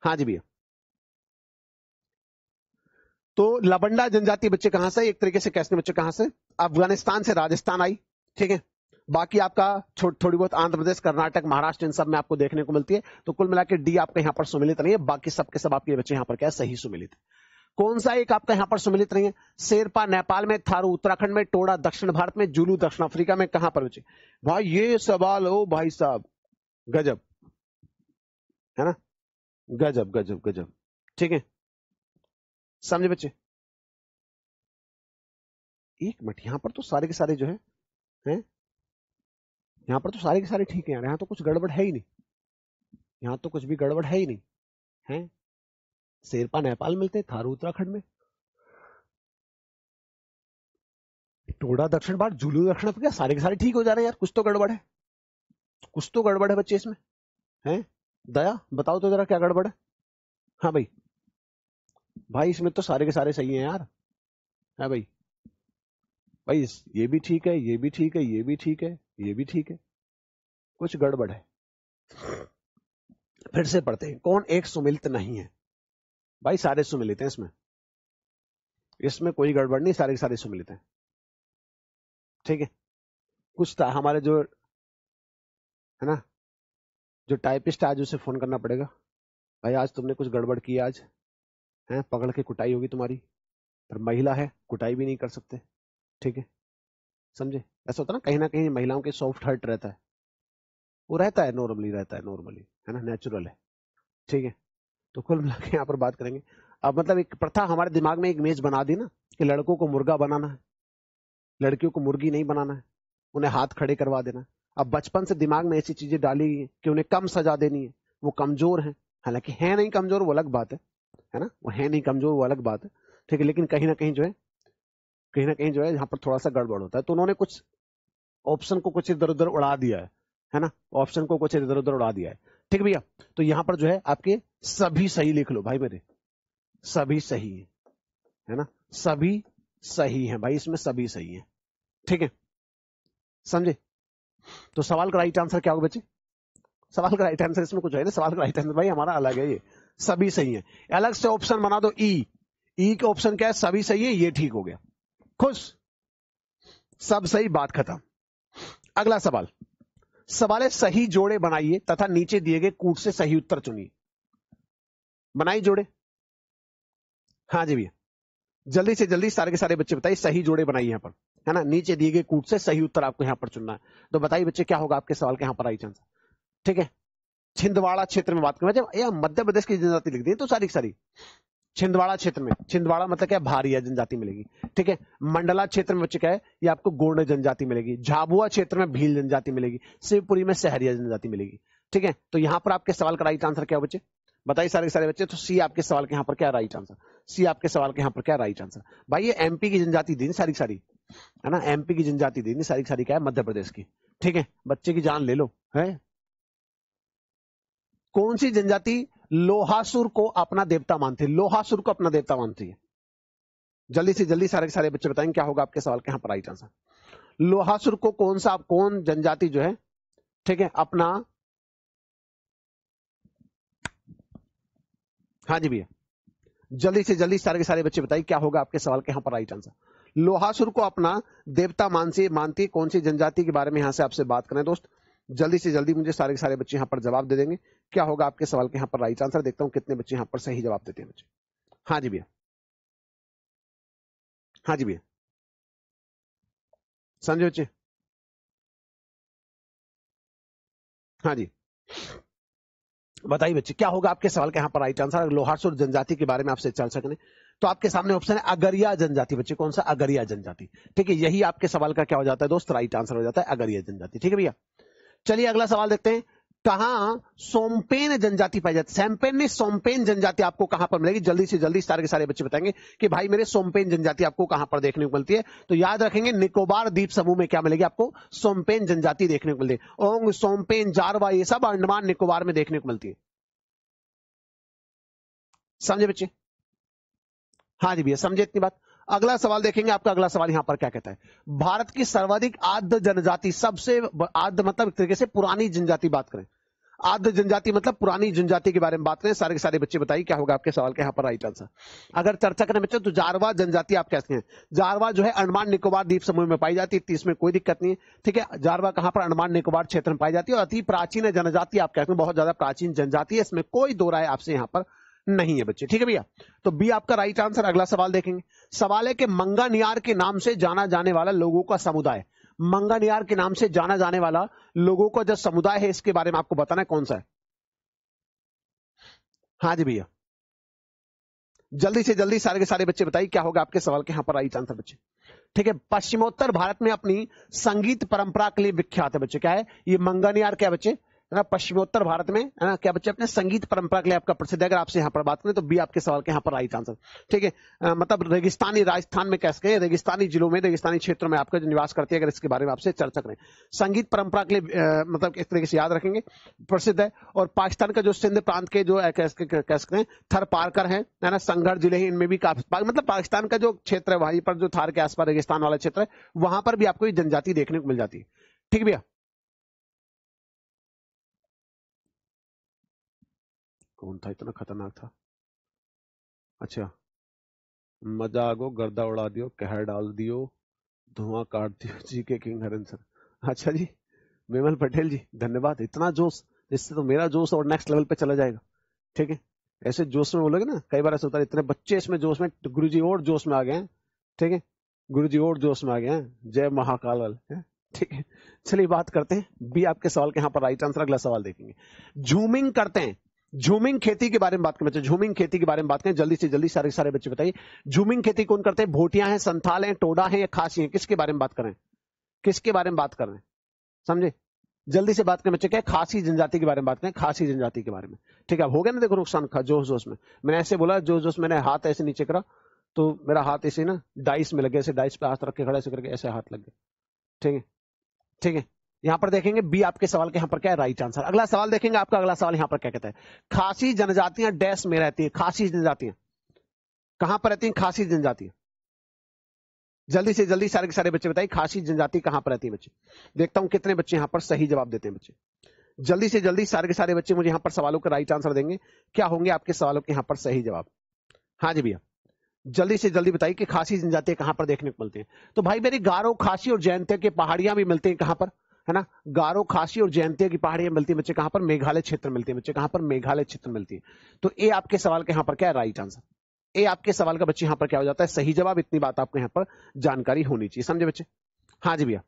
Speaker 2: हाँ जी भैया तो लबंडा जनजाति बच्चे कहां से एक तरीके से कैसे बच्चे कहां से अफगानिस्तान से राजस्थान आई ठीक है बाकी आपका थो, थोड़ी बहुत आंध्र प्रदेश कर्नाटक महाराष्ट्र इन सब में आपको देखने को मिलती है तो कुल मिला के डी आपके यहां पर सुमिलित नहीं है बाकी सबके सब आपके बच्चे यहां पर क्या सही सुमिलित कौन सा एक आपका यहां पर सुमिलित नहीं है शेरपा नेपाल में थारू उत्तराखंड में टोड़ा दक्षिण भारत में जुलू दक्षिण अफ्रीका में कहां पर बचे भाई ये सवाल हो भाई साहब
Speaker 1: गजब है ना गजब गजब गजब ठीक है समझे बच्चे एक मिनट यहां पर तो सारे के सारे जो है हैं यहां पर तो सारे के सारे ठीक है यार यहां तो कुछ गड़बड़ है ही नहीं यहां तो कुछ भी गड़बड़ है ही नहीं है शेरपा नेपाल मिलते हैं थारू उत्तराखंड में टोडा दक्षिण भारत जुलू दक्षिण सारे के सारे ठीक हो जा रहे हैं यार कुछ तो गड़बड़ है कुछ तो गड़बड़ है बच्चे
Speaker 2: इसमें हैं दया बताओ तो जरा क्या गड़बड़ है हाँ भाई भाई इसमें तो सारे के सारे सही हैं यार है हाँ भाई भाई
Speaker 1: ये भी ठीक है ये भी ठीक है ये भी ठीक है ये भी ठीक है कुछ गड़बड़ है फिर से पढ़ते हैं कौन एक सुमिलित नहीं है भाई सारे सुमिलित हैं इसमें इसमें कोई गड़बड़ नहीं सारे के सारे सुमिलित हैं ठीक है कुछ था हमारे जो है ना जो टाइपिस्ट आज उसे फ़ोन करना पड़ेगा भाई आज तुमने कुछ गड़बड़ की आज
Speaker 2: हैं पकड़ के कुटाई होगी तुम्हारी पर महिला है कुटाई भी नहीं कर सकते ठीक है समझे ऐसा होता ना कहीं ना कहीं महिलाओं के सॉफ्ट हर्ट रहता है वो रहता है नॉर्मली रहता है नॉर्मली है ना नेचुरल है ठीक है तो कुल मिला के यहाँ पर बात करेंगे अब मतलब एक प्रथा हमारे दिमाग में एक इमेज बना दी ना कि लड़कों को मुर्गा बनाना है लड़कियों को मुर्गी नहीं बनाना है उन्हें हाथ खड़े करवा देना अब बचपन से दिमाग में ऐसी चीजें डाली गई कि उन्हें कम सजा देनी है वो कमजोर हैं हालांकि है नहीं कमजोर वो अलग बात है है ना वो है नहीं कमजोर वो अलग बात है ठीक है लेकिन कहीं ना कहीं जो है कहीं ना कहीं जो है यहाँ पर थोड़ा सा गड़बड़ होता है तो उन्होंने कुछ ऑप्शन को कुछ इधर उधर उड़ा दिया है है ना ऑप्शन को कुछ इधर उधर उड़ा दिया है ठीक भैया तो यहाँ पर जो है आपके सभी सही लिख लो भाई मेरे सभी सही है है ना सभी सही है भाई इसमें सभी सही है ठीक है समझे तो सवाल का राइट आंसर क्या होगा बच्चे सवाल का राइट आंसर इसमें कुछ है ना सवाल का राइट आंसर भाई हमारा अलग है ये सभी सही है अलग से ऑप्शन बना दो ई e। ई e का ऑप्शन क्या है सभी सही है ये ठीक हो गया खुश सब सही बात खत्म अगला सवाल सवाल सही जोड़े बनाइए तथा नीचे दिए गए कूट से सही उत्तर चुनिए बनाई जोड़े हाँ जी भैया जल्दी से जल्दी सारे के सारे बच्चे बताइए सही जोड़े बनाइए यहाँ पर है ना नीचे दिए गए कूट से सही उत्तर आपको यहाँ पर चुनना है तो बताइए बच्चे क्या होगा आपके सवाल के यहाँ पर आई चांस ठीक है छिंदवाड़ा क्षेत्र में बात करें जब यह मध्य प्रदेश की जनजाति लिख दी तो सारी सारी छिंदवाड़ा क्षेत्र में छिंदवाड़ा मतलब क्या भारी जनजाति मिलेगी ठीक है मंडला क्षेत्र में बच्चे क्या है ये आपको गोर्ण जनजाति मिलेगी झाबुआ क्षेत्र में भील जनजाति मिलेगी शिवपुरी में सहरिया जनजाति मिलेगी ठीक है तो यहाँ पर आपके सवाल का राइट आंसर क्या बच्चे बताइए सारे सारे बच्चे तो सी आपके सवाल के यहाँ पर क्या राइट आंसर सी आपके सवाल के यहाँ पर क्या राइट आंसर भाई ये एमपी की जनजाति दी सारी सारी है ना एमपी की जनजाति दी सारी सारी क्या है मध्य प्रदेश की ठीक है बच्चे की जान ले लो है कौन सी जनजाति लोहासुर को अपना देवता मानती है लोहासुर को अपना देवता मानती है जल्दी से जल्दी सारे के सारे बच्चे बताएंगे क्या होगा आपके सवाल के यहाँ पर राइट आंसर
Speaker 1: लोहासुर को कौन सा कौन जनजाति जो है ठीक है अपना हाँ जी भैया
Speaker 2: जल्दी से जल्दी सारे के सारे बच्चे बताइए क्या होगा आपके सवाल के यहाँ पर राइट आंसर लोहासुर को अपना देवता मानसी मानती कौन सी जनजाति के बारे में यहाँ से आपसे बात करें दोस्त जल्दी से जल्दी मुझे सारे के सारे बच्चे
Speaker 1: यहाँ पर जवाब दे देंगे क्या होगा आपके सवाल के यहाँ पर राइट आंसर देखता हूँ कितने बच्चे यहाँ पर सही जवाब देते हैं बच्चे हाँ जी भैया हाँ जी भैया समझे बच्चे हाँ जी बताइए बच्चे क्या होगा आपके सवाल का यहाँ पर राइट आंसर लोहारसुर जनजाति के बारे में आपसे
Speaker 2: चल सकने तो आपके सामने ऑप्शन है अगरिया जनजाति बच्चे कौन सा अगरिया जनजाति ठीक है यही आपके सवाल का क्या हो जाता है दोस्त राइट आंसर हो जाता है अगरिया जनजाति ठीक है भैया चलिए अगला सवाल देखते हैं कहा सोमपेन जनजाति पाई जाती सैमपेन ने सोमपेन जनजाति आपको कहां पर मिलेगी जल्दी से जल्दी सारे के सारे बच्चे बताएंगे कि भाई मेरे सोमपेन जनजाति आपको कहां पर देखने को मिलती है तो याद रखेंगे निकोबार द्वीप समूह में क्या मिलेगी आपको सोमपेन जनजाति देखने को मिलती है ओंग सोमपेन जारवा ये सब अंडमान निकोबार में देखने को मिलती है समझे बच्चे हाँ जी भैया समझे इतनी बात अगला सवाल देखेंगे आपका अगला सवाल यहां पर क्या कहता है भारत की सर्वाधिक आद्य जनजाति सबसे आद्य मतलब एक तरीके से पुरानी जनजाति बात करें आद्य जनजाति मतलब पुरानी जनजाति के बारे में बात करें सारे के सारे बच्चे बताइए क्या होगा आपके सवाल के यहाँ पर राइट आंसर अगर चर्चा करें बच्चे तो जारवा जनजाति आप कहते हैं जारवा जो है अंडमान निकोबार द्वीप समूह में पाई जाती है तीस में कोई दिक्कत नहीं है ठीक है जारवा कहाँ पर अंडमान निकोबार क्षेत्र में पाई जाती है और अति प्राचीन जनजाति आप कहते हैं बहुत ज्यादा प्राचीन जनजाति है इसमें कोई दो राय आपसे यहाँ पर नहीं है बच्चे ठीक है भैया तो बी आपका राइट आंसर अगला सवाल देखेंगे सवाल है कि मंगानियार के नाम से जाना जाने वाला लोगों का समुदाय मंगानियार के नाम से जाना जाने वाला लोगों का जो समुदाय है इसके बारे में आपको बताना है कौन सा है हाँ जी भैया जल्दी से जल्दी सारे के सारे बच्चे बताइए क्या होगा आपके सवाल के यहां पर राइट आंसर बच्चे ठीक है पश्चिमोत्तर भारत में अपनी संगीत परंपरा के लिए विख्यात है बच्चे क्या है ये मंगानियार क्या बच्चे है ना पश्चिमोत्तर भारत में है ना क्या बच्चे अपने संगीत परंपरा के लिए आपका प्रसिद्ध है अगर आपसे यहाँ पर बात करें तो बी आपके सवाल के यहाँ पर राइट आंसर ठीक है मतलब रेगिस्तानी राजस्थान में कैसे गए रेगिस्तानी जिलों में रेगिस्तानी क्षेत्रों में आपका जो निवास करती है अगर इसके बारे में आपसे चर्चा करें संगीत परंपरा के लिए मतलब इस तरीके से याद रखेंगे प्रसिद्ध है और पाकिस्तान का जो सिंध प्रांत के जो कह सकते हैं थर पारकर है ना संघर्ष जिले हैं इनमें भी काफी मतलब पाकिस्तान का जो क्षेत्र है वहीं पर जो थार के आसपास रेगिस्तान वाला क्षेत्र है वहां पर
Speaker 1: भी आपको जनजाति देखने को मिल जाती है ठीक भैया कौन था इतना खतरनाक था अच्छा मजा आगो गर्दा उड़ा दियो कहर डाल दियो धुआं काट
Speaker 2: दियो जी के किंग हरन सर अच्छा जी विमल पटेल जी धन्यवाद इतना जोश जिससे तो मेरा जोश और नेक्स्ट लेवल पे चला जाएगा ठीक है ऐसे जोश में बोलोगे ना कई बार ऐसा होता है इतने बच्चे इसमें जोश में तो गुरु जी और जोश में आ गए हैं ठीक है गुरु जी और जोश में आ गए हैं जय महाकाल वाले ठीक है चलिए बात करते हैं बी आपके सवाल के यहाँ पर राइट आंसर अगला सवाल देखेंगे जूमिंग करते हैं झूमिंग खेती के बारे में बात करें बच्चे झूमिंग खेती के बारे में बात करें जल्दी से जल्दी सारे सारे बच्चे बताइए झूमिंग खेती कौन करते हैं भोटिया है संथाल है टोडा है या खासी है किसके बारे में बात करें किसके बारे में बात कर रहे हैं समझे जल्दी से बात करें बच्चे क्या खासी जनजाति के बारे में बात करें खासी जनजाति के बारे में ठीक है हो गया ना देखो नुकसान खा जोश जोश में मैंने ऐसे बोला जोश जोश मैंने हाथ ऐसे नीचे करा तो मेरा हाथ ऐसे ना डाइस में लगे ऐसे डाइस पे हाथ रख के खड़ा ऐसे करके ऐसे हाथ लग गए ठीक है ठीक है यहां पर देखेंगे बी आपके सवाल के यहां पर क्या है राइट आंसर अगला सवाल देखेंगे आपका अगला सवाल यहां पर क्या कहता है खासी जनजातियां डैश में रहती है खासी जनजातियां कहां पर रहती है खासी जनजातियां जल्दी से जल्दी सारे के सारे बच्चे बताइए खासी जनजाति कहां पर रहती है बच्चे देखता हूं कितने बच्चे यहां पर सही जवाब देते हैं बच्चे जल्दी से जल्दी सारे के सारे बच्चे मुझे यहां पर सवालों का राइट आंसर देंगे क्या होंगे आपके सवालों के यहां पर सही जवाब हाँ जी भैया जल्दी से जल्दी बताइए कि खासी जनजातियां कहां पर देखने को मिलती हैं तो भाई मेरी गारो खासी और जैनते के पहाड़ियां भी मिलते हैं कहां पर है ना गारो खासी और जयंतिया की पहाड़ियां मिलती है बच्चे कहां पर मेघालय क्षेत्र मिलती है बच्चे कहां पर मेघालय क्षेत्र मिलती है तो ए आपके सवाल के यहां पर क्या है राइट आंसर ए आपके सवाल का बच्चे यहां पर क्या हो जाता है सही जवाब इतनी बात आपको यहां पर जानकारी होनी चाहिए समझे बच्चे हाँ जी भैया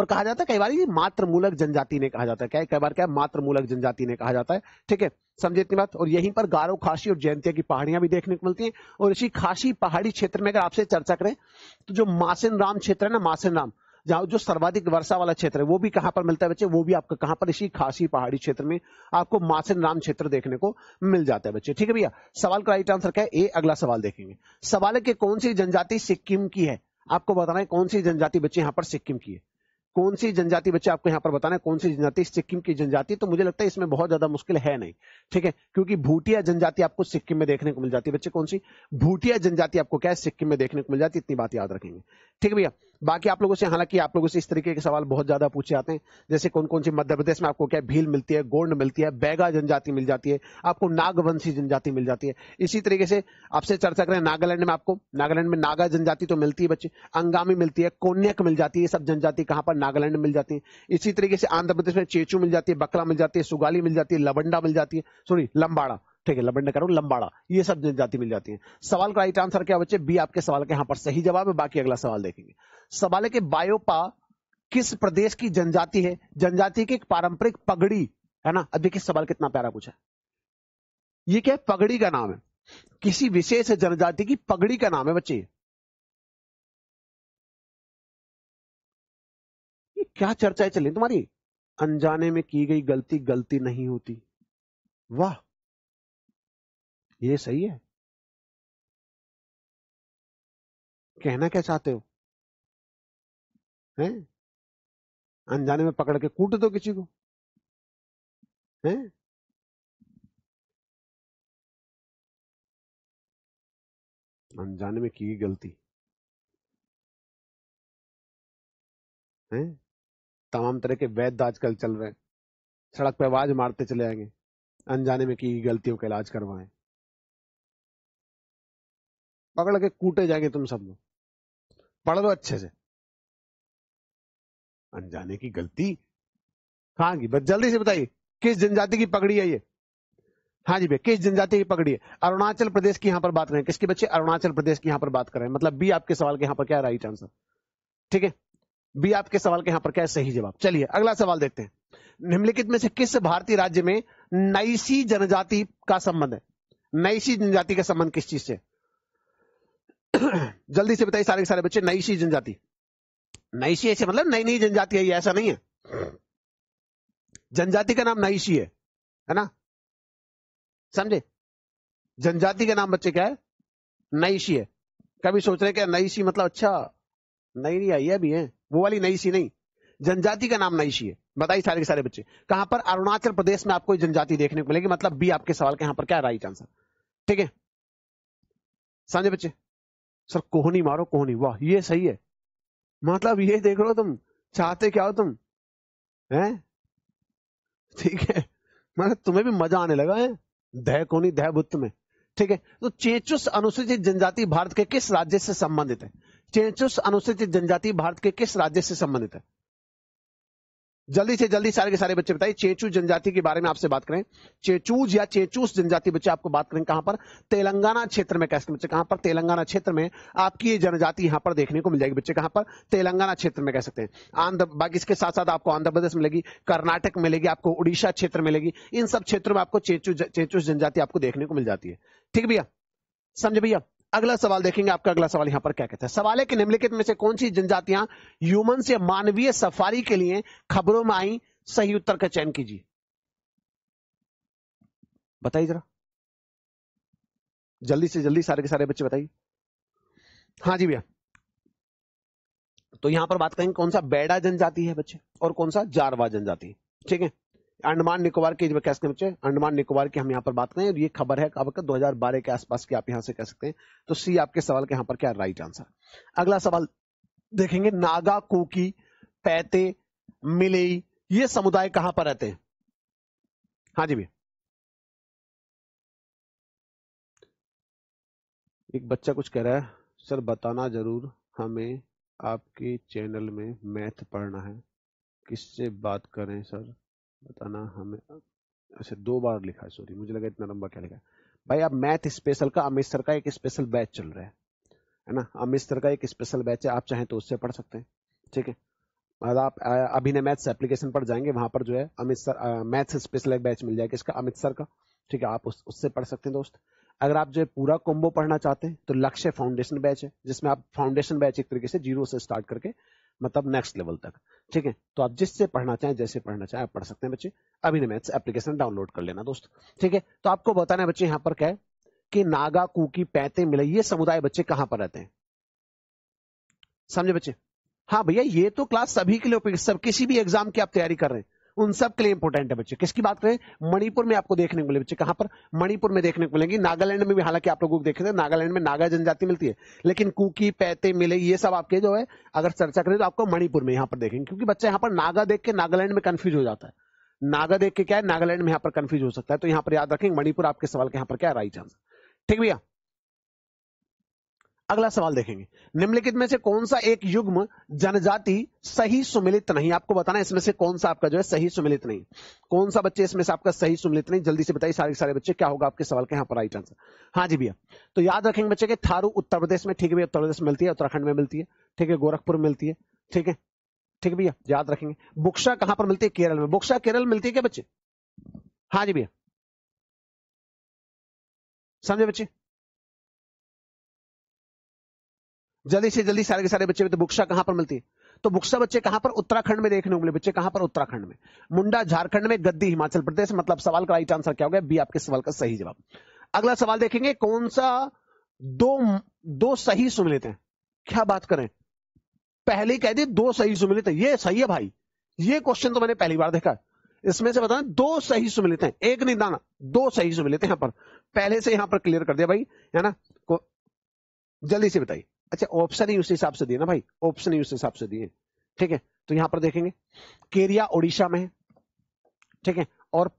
Speaker 2: और कहा जाता है कई बार ये मातृमूलक जनजाति ने कहा जाता है क्या कई बार क्या मातृमूलक जनजाति ने कहा जाता है ठीक है समझे इतनी बात और यहीं पर गारो खासी और जयंतिया की पहाड़ियां भी देखने को मिलती हैं और इसी खासी पहाड़ी क्षेत्र में अगर आपसे चर्चा करें तो जो मासिन राम क्षेत्र है ना मासिन राम जहाँ जो सर्वाधिक वर्षा वाला क्षेत्र है वो भी कहाँ पर मिलता है बच्चे वो भी आपको कहाँ पर इसी खासी पहाड़ी क्षेत्र में आपको मासिन राम क्षेत्र देखने को मिल जाता है बच्चे ठीक है भैया सवाल का राइट आंसर क्या है ए अगला सवाल देखेंगे सवाल है कि कौन सी जनजाति सिक्किम की है आपको बताना है कौन सी जनजाति बच्चे यहाँ पर सिक्किम की है कौन सी जनजाति बच्चे आपको यहाँ पर बताना है कौन सी जनजाति सिक्किम की जनजाति तो मुझे लगता है इसमें बहुत ज्यादा मुश्किल है नहीं ठीक है क्योंकि भूटिया जनजाति आपको सिक्किम में देखने को मिल जाती है बच्चे कौन सी भूटिया जनजाति आपको क्या है सिक्किम में देखने को मिल जाती है इतनी बात याद रखेंगे ठीक है भैया बाकी आप लोगों से हालांकि आप लोगों से इस तरीके के सवाल बहुत ज्यादा पूछे जाते हैं जैसे कौन कौन सी मध्य प्रदेश में आपको क्या भील मिलती है गोंड मिलती है बैगा जनजाति मिल जाती है आपको नागवंशी जनजाति मिल जाती है इसी तरीके से आपसे चर्चा करें नागालैंड में आपको नागालैंड में नागा जनजाति तो मिलती है बच्चे अंगामी मिलती है कोन्याक मिल जाती है सब जनजाति कहाँ पर नागालैंड मिल जाती है इसी तरीके से आंध्र प्रदेश में चेचू मिल जाती है बकरा मिल जाती है सुगाली मिल जाती है लबंडा मिल जाती है सॉरी लंबाड़ा ठीक है लबंडा करो लंबाड़ा ये सब जनजाति मिल जाती है सवाल का राइट आंसर क्या बच्चे बी आपके सवाल के यहाँ पर सही जवाब है बाकी अगला सवाल देखेंगे सवाल है कि बायोपा किस प्रदेश की जनजाति है जनजाति की एक पारंपरिक पगड़ी
Speaker 1: है ना अब देखिए सवाल कितना प्यारा पूछा ये क्या है पगड़ी का नाम है किसी विशेष जनजाति की पगड़ी का नाम है बच्चे ये क्या चर्चाएं चल रही तुम्हारी अनजाने में की गई गलती गलती नहीं होती वाह ये सही है कहना क्या चाहते हो हैं अनजाने में पकड़ के कूट दो किसी को हैं अनजाने में की गलती है तमाम तरह के वैद्य आजकल चल रहे सड़क पर आवाज मारते चले आएंगे अनजाने में की गलतियों का इलाज करवाएं पकड़ के कूटे जाएंगे तुम सब लोग पढ़ लो अच्छे से अनजाने की गलती हाँ जी बस जल्दी से बताइए किस जनजाति की पगड़ी है ये हाँ जी भैया किस जनजाति की पगड़ी है अरुणाचल प्रदेश
Speaker 2: की यहाँ पर बात करें किसके बच्चे अरुणाचल प्रदेश की यहाँ पर बात करें मतलब बी आपके सवाल के यहाँ पर क्या राइट आंसर ठीक है बी आपके सवाल के यहाँ पर क्या है सही जवाब चलिए अगला सवाल देखते हैं निम्नलिखित में से किस भारतीय राज्य में नईसी जनजाति का संबंध है नईसी जनजाति का संबंध किस चीज से जल्दी से बताइए सारे के सारे बच्चे नईसी जनजाति
Speaker 1: नईसी ऐसे मतलब नई नई जनजाति आई ऐसा नहीं है जनजाति का नाम नईसी है है ना समझे जनजाति का नाम बच्चे क्या है नईसी है कभी सोच रहे क्या नईसी मतलब अच्छा नई नई आई
Speaker 2: है है वो वाली सी नहीं जनजाति का नाम नईशी है बताइए सारे के सारे बच्चे कहां पर अरुणाचल प्रदेश में आपको जनजाति देखने को मिलेगी मतलब बी आपके सवाल के यहां पर क्या राइट आंसर ठीक है
Speaker 1: समझे बच्चे सर कोहनी मारो कोहनी वाह ये सही है मतलब ये देख लो तुम चाहते क्या हो तुम हैं
Speaker 2: ठीक है मतलब तुम्हें भी मजा आने लगा है दह कोनी दह बुत में ठीक है तो चेचुस अनुसूचित जनजाति भारत के किस राज्य से संबंधित है चेचुस अनुसूचित जनजाति भारत के किस राज्य से संबंधित है जल्दी से जल्दी सारे के सारे बच्चे बताइए चेचू जनजाति के बारे में आपसे बात करें चेचूज या चेचूस जनजाति बच्चे आपको बात करें कहां पर तेलंगाना क्षेत्र में कैसे बच्चे कहां पर तेलंगाना क्षेत्र में आपकी ये जनजाति यहां पर देखने को मिल जाएगी बच्चे कहां पर तेलंगाना क्षेत्र में कह सकते हैं आंध्र बाकी इसके साथ साथ आपको आंध्र प्रदेश मिलेगी कर्नाटक मिलेगी आपको उड़ीसा क्षेत्र मिलेगी इन सब क्षेत्रों में आपको चेचू चेचूस जनजाति आपको देखने को मिल जाती है ठीक भैया समझे भैया अगला सवाल देखेंगे आपका अगला सवाल यहां पर क्या कहता है सवाल है कि निम्नलिखित में से कौन सी जनजातियां ह्यूमन से मानवीय सफारी के लिए खबरों में आई सही उत्तर का चयन कीजिए
Speaker 1: बताइए जरा जल्दी से जल्दी सारे के सारे बच्चे बताइए हाँ जी भैया
Speaker 2: तो यहां पर बात करेंगे कौन सा बेड़ा जनजाति है बच्चे और कौन सा जारवा जनजाति ठीक है अंडमान निकोबार की मैं कह सकते हैं अंडमान निकोबार की हम यहाँ पर बात करें और ये खबर है अब दो हजार बारह के आसपास की आप यहाँ से कह सकते हैं तो सी आपके सवाल के यहाँ पर क्या राइट आंसर अगला सवाल देखेंगे
Speaker 1: नागा कुकी पैते मिले ये समुदाय कहां पर रहते हैं हाँ जी भैया एक बच्चा कुछ कह रहा है सर बताना जरूर हमें आपके
Speaker 2: चैनल में मैथ पढ़ना है किससे बात करें सर बताना हमें अच्छा दो बार लिखा है सॉरी मुझे लगा इतना लंबा क्या लिखा भाई अब मैथ स्पेशल का अमित सर का एक स्पेशल बैच चल रहा है है ना अमित सर का एक स्पेशल बैच है आप चाहें तो उससे पढ़ सकते हैं ठीक है और आप अभिनय मैथ्स एप्लीकेशन पर जाएंगे वहां पर जो है अमित सर मैथ्स स्पेशल एक बैच मिल जाएगा इसका अमित सर का ठीक है आप उस, उससे पढ़ सकते हैं दोस्त अगर आप जो है पूरा कोम्बो पढ़ना चाहते हैं तो लक्ष्य फाउंडेशन बैच है जिसमें आप फाउंडेशन बैच एक तरीके से जीरो से स्टार्ट करके मतलब नेक्स्ट लेवल तक ठीक है तो आप जिससे पढ़ना चाहें जैसे पढ़ना चाहें आप पढ़ सकते हैं बच्चे अभी ने मैथ्स एप्लीकेशन डाउनलोड कर लेना दोस्त ठीक है तो आपको बताना है बच्चे यहाँ पर क्या है कि नागा कुकी पैते मिले ये समुदाय बच्चे कहां पर रहते हैं समझे बच्चे हाँ भैया ये तो क्लास सभी के लिए उपयुक्त सब किसी भी एग्जाम की आप तैयारी कर रहे हैं उन सब के लिए इंपॉर्टेंट है बच्चे किसकी बात करें मणिपुर में आपको देखने को मिले बच्चे कहां पर मणिपुर में देखने को मिलेंगे नागालैंड में भी हालांकि आप लोगों को देखे थे नागालैंड में नागा जनजाति मिलती है लेकिन कुकी पैते मिले ये सब आपके जो है अगर चर्चा करें तो आपको मणिपुर में यहां पर देखेंगे क्योंकि बच्चा यहाँ पर नागा देख के नागालैंड में कंफ्यूज हो जाता है नागा देख के क्या है नागालैंड में यहाँ पर कंफ्यूज हो सकता है तो यहां पर याद रखेंगे मणिपुर आपके सवाल के यहाँ पर क्या राइट आंसर ठीक भैया अगला सवाल देखेंगे निम्नलिखित में से कौन सा एक युग्म जनजाति सही सुमिलित नहीं आपको बताना इसमें से कौन सा आपका जो है सही सुमिलित नहीं कौन सा बच्चे इसमें से आपका सही सुमिलित नहीं जल्दी से बताइए सारे सारे बच्चे क्या होगा आपके सवाल के यहाँ पर राइट आंसर हाँ जी भैया तो याद रखेंगे बच्चे के थारू उत्तर प्रदेश में ठीक है भैया उत्तर प्रदेश मिलती है उत्तराखंड में मिलती है ठीक है गोरखपुर मिलती है
Speaker 1: ठीक है ठीक है भैया याद रखेंगे बुक्शा कहां पर मिलती है केरल में बुक्शा केरल मिलती है क्या बच्चे हाँ जी भैया समझे बच्चे जल्दी से जल्दी सारे के सारे बच्चे तो बुक्सा कहां पर मिलती है
Speaker 2: तो बुक्सा बच्चे कहां पर उत्तराखंड में देखने होंगे बच्चे कहां पर उत्तराखंड में मुंडा झारखंड में गद्दी हिमाचल प्रदेश मतलब सवाल का राइट आंसर क्या हो गया बी आपके सवाल का सही जवाब अगला सवाल देखेंगे कौन सा दो दो सही सुमिलित हैं क्या बात करें पहले कह दी दो सही सुमिलित हैं ये सही है भाई ये क्वेश्चन तो मैंने पहली बार देखा इसमें से बताना दो सही सुमिलित हैं एक निदाना दो सही सुमिलित हैं यहां पर पहले से यहां पर क्लियर कर दिया भाई है ना जल्दी से बताइए अच्छा ऑप्शन ही उस हिसाब से दिए ना भाई ऑप्शन ही उस हिसाब से दिए ठीक है तो यहां पर देखेंगे केरिया ओडिशा में है ठीक है और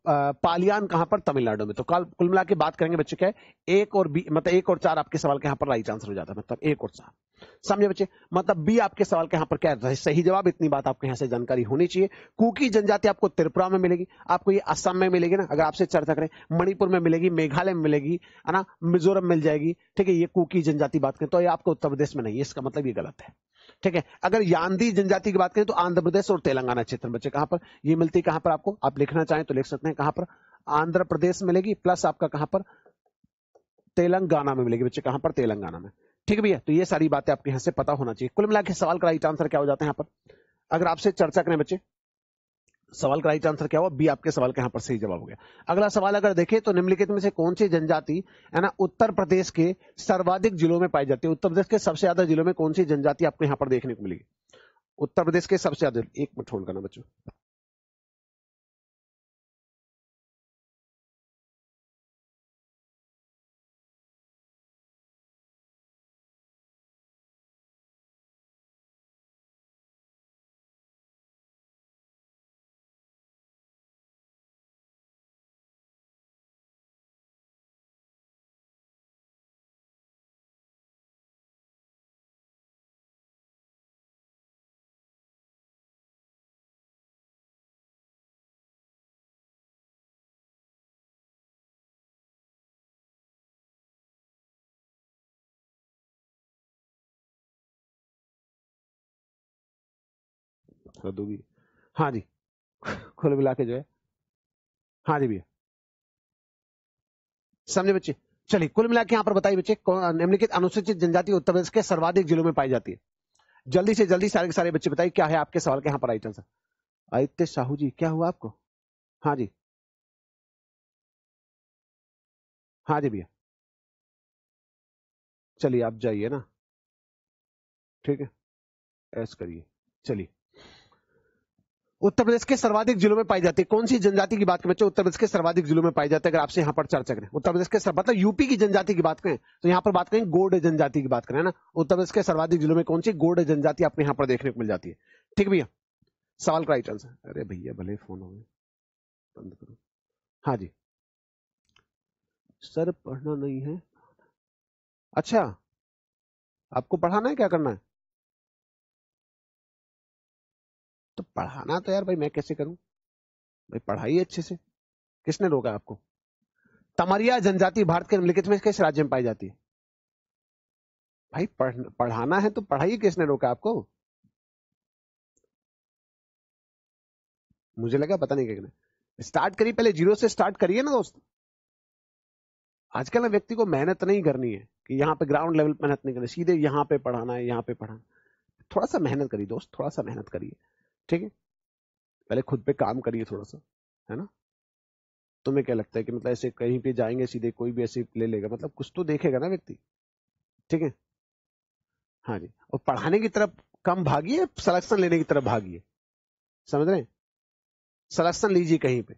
Speaker 2: पालियान कहां पर तमिलनाडु में तो कल कुल मिला के बात करेंगे बच्चे क्या है एक और बी मतलब एक और चार आपके सवाल के यहां पर राइट आंसर हो जाता है मतलब एक और चार समझे बच्चे मतलब बी आपके सवाल के यहाँ पर क्या है सही जवाब इतनी बात आपके यहां से जानकारी होनी चाहिए कुकी जनजाति आपको त्रिपुरा में मिलेगी आपको ये असम में मिलेगी ना अगर आपसे चर्चा करें मणिपुर में मिलेगी मेघालय में मिलेगी है ना मिजोरम मिल जाएगी ठीक है ये कुकी जनजाति बात करें तो ये आपको उत्तर प्रदेश में नहीं है इसका मतलब ये गलत है ठीक है अगर यांदी जनजाति की बात करें तो आंध्र प्रदेश और तेलंगाना क्षेत्र में बच्चे कहां पर ये मिलती है कहां पर आपको आप लिखना चाहें तो लिख सकते हैं कहां पर आंध्र प्रदेश मिलेगी प्लस आपका कहां पर तेलंगाना में मिलेगी बच्चे कहां पर तेलंगाना में ठीक है भैया तो ये सारी बातें आपके यहाँ से पता होना चाहिए कुल मिला के सवाल का राइट आंसर क्या हो जाता है यहां पर अगर आपसे चर्चा करें बच्चे सवाल का राइट आंसर क्या हुआ बी आपके सवाल के यहाँ पर सही जवाब हो गया अगला सवाल अगर देखें तो निम्नलिखित में से कौन सी जनजाति है ना उत्तर प्रदेश के सर्वाधिक जिलों में पाई जाती है उत्तर प्रदेश के सबसे ज्यादा जिलों में कौन सी जनजाति आपको यहाँ पर देखने को मिलेगी
Speaker 1: उत्तर प्रदेश के सबसे ज्यादा एक मिनट होल्ड करना बच्चों कर दूंगी हाँ जी कुल मिला के जो है हाँ जी भैया समझे बच्चे चलिए कुल मिला के यहाँ पर बताइए
Speaker 2: बच्चे निम्नलिखित अनुसूचित जनजाति उत्तर प्रदेश के सर्वाधिक जिलों में पाई जाती है जल्दी से जल्दी सारे के सारे
Speaker 1: बच्चे बताइए क्या है आपके सवाल के यहां पर राइट आंसर आदित्य साहू जी क्या हुआ आपको हाँ जी हाँ जी भैया चलिए आप जाइए ना ठीक है ऐस करिए चलिए उत्तर प्रदेश के सर्वाधिक जिलों में पाई जाती है कौन सी जनजाति की बात
Speaker 2: करें बच्चों उत्तर प्रदेश के सर्वाधिक जिलों में पाई जाती है अगर आपसे यहाँ पर चर्चा करें उत्तर प्रदेश के मतलब यूपी की जनजाति की बात करें तो यहाँ पर बात करें गोड जनजाति की बात करें ना उत्तर प्रदेश के सर्वाधिक जिलों में कौन सी गोड जनजाति आपको यहाँ पर देखने को मिल
Speaker 1: जाती है ठीक भैया सवाल का राइट आंसर अरे भैया भले फोन हो गए बंद करो हाँ जी सर पढ़ना नहीं है अच्छा आपको पढ़ाना है क्या करना है तो पढ़ाना तो यार भाई मैं कैसे करूं भाई पढ़ाई अच्छे से किसने रोका आपको तमरिया जनजाति भारत के निम्नलिखित में किस राज्य में पाई जाती है भाई पढ़, पढ़ाना है तो पढ़ाई किसने रोका आपको मुझे लगा पता नहीं क्या स्टार्ट करिए पहले जीरो से स्टार्ट करिए ना दोस्त आजकल ना व्यक्ति को मेहनत नहीं करनी है
Speaker 2: कि यहाँ पे ग्राउंड लेवल मेहनत नहीं करनी सीधे यहाँ पे पढ़ाना है यहाँ पे पढ़ाना थोड़ा सा मेहनत करिए दोस्त थोड़ा सा मेहनत करिए ठीक है पहले खुद पे काम करिए थोड़ा सा है ना तुम्हें क्या लगता है कि मतलब ऐसे कहीं पे जाएंगे सीधे कोई भी ऐसे ले लेगा मतलब कुछ तो देखेगा ना व्यक्ति ठीक है हाँ जी और पढ़ाने की तरफ कम भागिए सलेक्शन लेने की तरफ भागिए समझ रहे हैं सलेक्शन लीजिए कहीं पे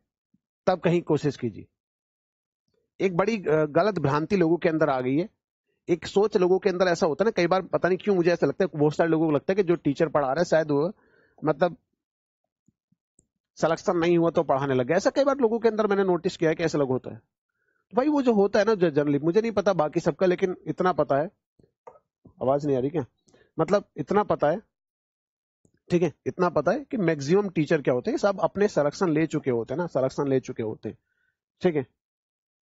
Speaker 2: तब कहीं कोशिश कीजिए एक बड़ी गलत भ्रांति लोगों के अंदर आ गई है एक सोच लोगों के अंदर ऐसा होता है ना कई बार पता नहीं क्यों मुझे ऐसा लगता है बहुत सारे लोगों को लगता है कि जो टीचर पढ़ा रहा है शायद वो मतलब सिलेक्शन नहीं हुआ तो पढ़ाने लग गया ऐसा कई बार लोगों के अंदर मैंने नोटिस किया है कि ऐसे लोग होता है तो भाई वो जो होता है ना जनरली मुझे नहीं पता बाकी सबका लेकिन इतना पता है आवाज नहीं आ रही क्या मतलब इतना पता है ठीक है इतना पता है कि मैक्सिमम टीचर क्या होते हैं सब अपने सलेक्शन ले चुके होते हैं ना सलेक्शन ले चुके होते हैं ठीक है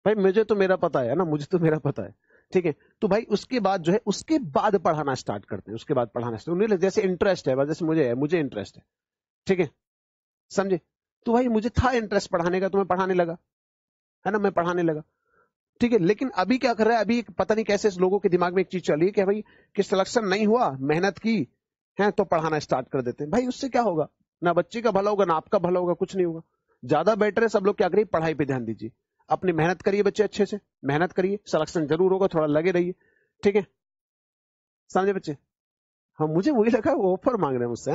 Speaker 2: भाई मुझे तो मेरा पता है ना मुझे तो मेरा पता है ठीक है तो भाई उसके बाद जो है उसके बाद पढ़ाना स्टार्ट करते हैं उसके बाद पढ़ाना स्टार्ट उन्हें जैसे इंटरेस्ट है जैसे मुझे है मुझे इंटरेस्ट है ठीक है समझे तो भाई मुझे था इंटरेस्ट पढ़ाने का तो मैं पढ़ाने लगा है ना मैं पढ़ाने लगा ठीक है लेकिन अभी क्या कर रहा है अभी पता नहीं कैसे इस लोगों के दिमाग में एक चीज चली है कि भाई कि सिलेक्शन नहीं हुआ मेहनत की है तो पढ़ाना स्टार्ट कर देते हैं भाई उससे क्या होगा ना बच्चे का भला होगा ना आपका भला होगा कुछ नहीं होगा ज्यादा बेटर है सब लोग क्या करिए पढ़ाई पे ध्यान दीजिए अपनी मेहनत करिए बच्चे अच्छे से मेहनत करिए सलेक्शन जरूर होगा थोड़ा लगे रहिए ठीक है समझे बच्चे हाँ मुझे वही लगा वो ऑफर मांग रहे हैं मुझसे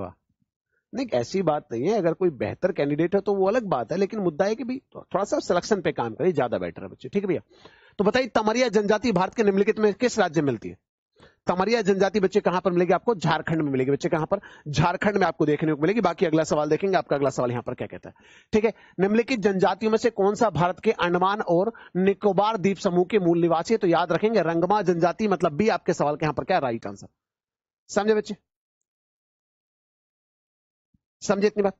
Speaker 2: वाह नहीं ऐसी बात नहीं है अगर कोई बेहतर कैंडिडेट है तो वो अलग बात है लेकिन मुद्दा है कि भाई तो थोड़ा सा सिलेक्शन पे काम करिए ज्यादा बेटर है बच्चे ठीक है भैया तो बताइए तमरिया जनजाति भारत के निम्नलिखित में किस राज्य में मिलती है तमरिया जनजाति बच्चे कहां पर मिलेगी आपको झारखंड में मिलेगी बच्चे कहां पर झारखंड में आपको देखने को मिलेगी बाकी अगला सवाल देखेंगे आपका अगला सवाल यहां पर क्या कहता है ठीक है निम्नलिखित जनजातियों में से कौन सा भारत के अंडमान और निकोबार द्वीप समूह के मूल निवासी है तो
Speaker 1: याद रखेंगे रंगमा जनजाति मतलब बी आपके सवाल के यहां पर क्या राइट आंसर समझे बच्चे समझे इतनी बात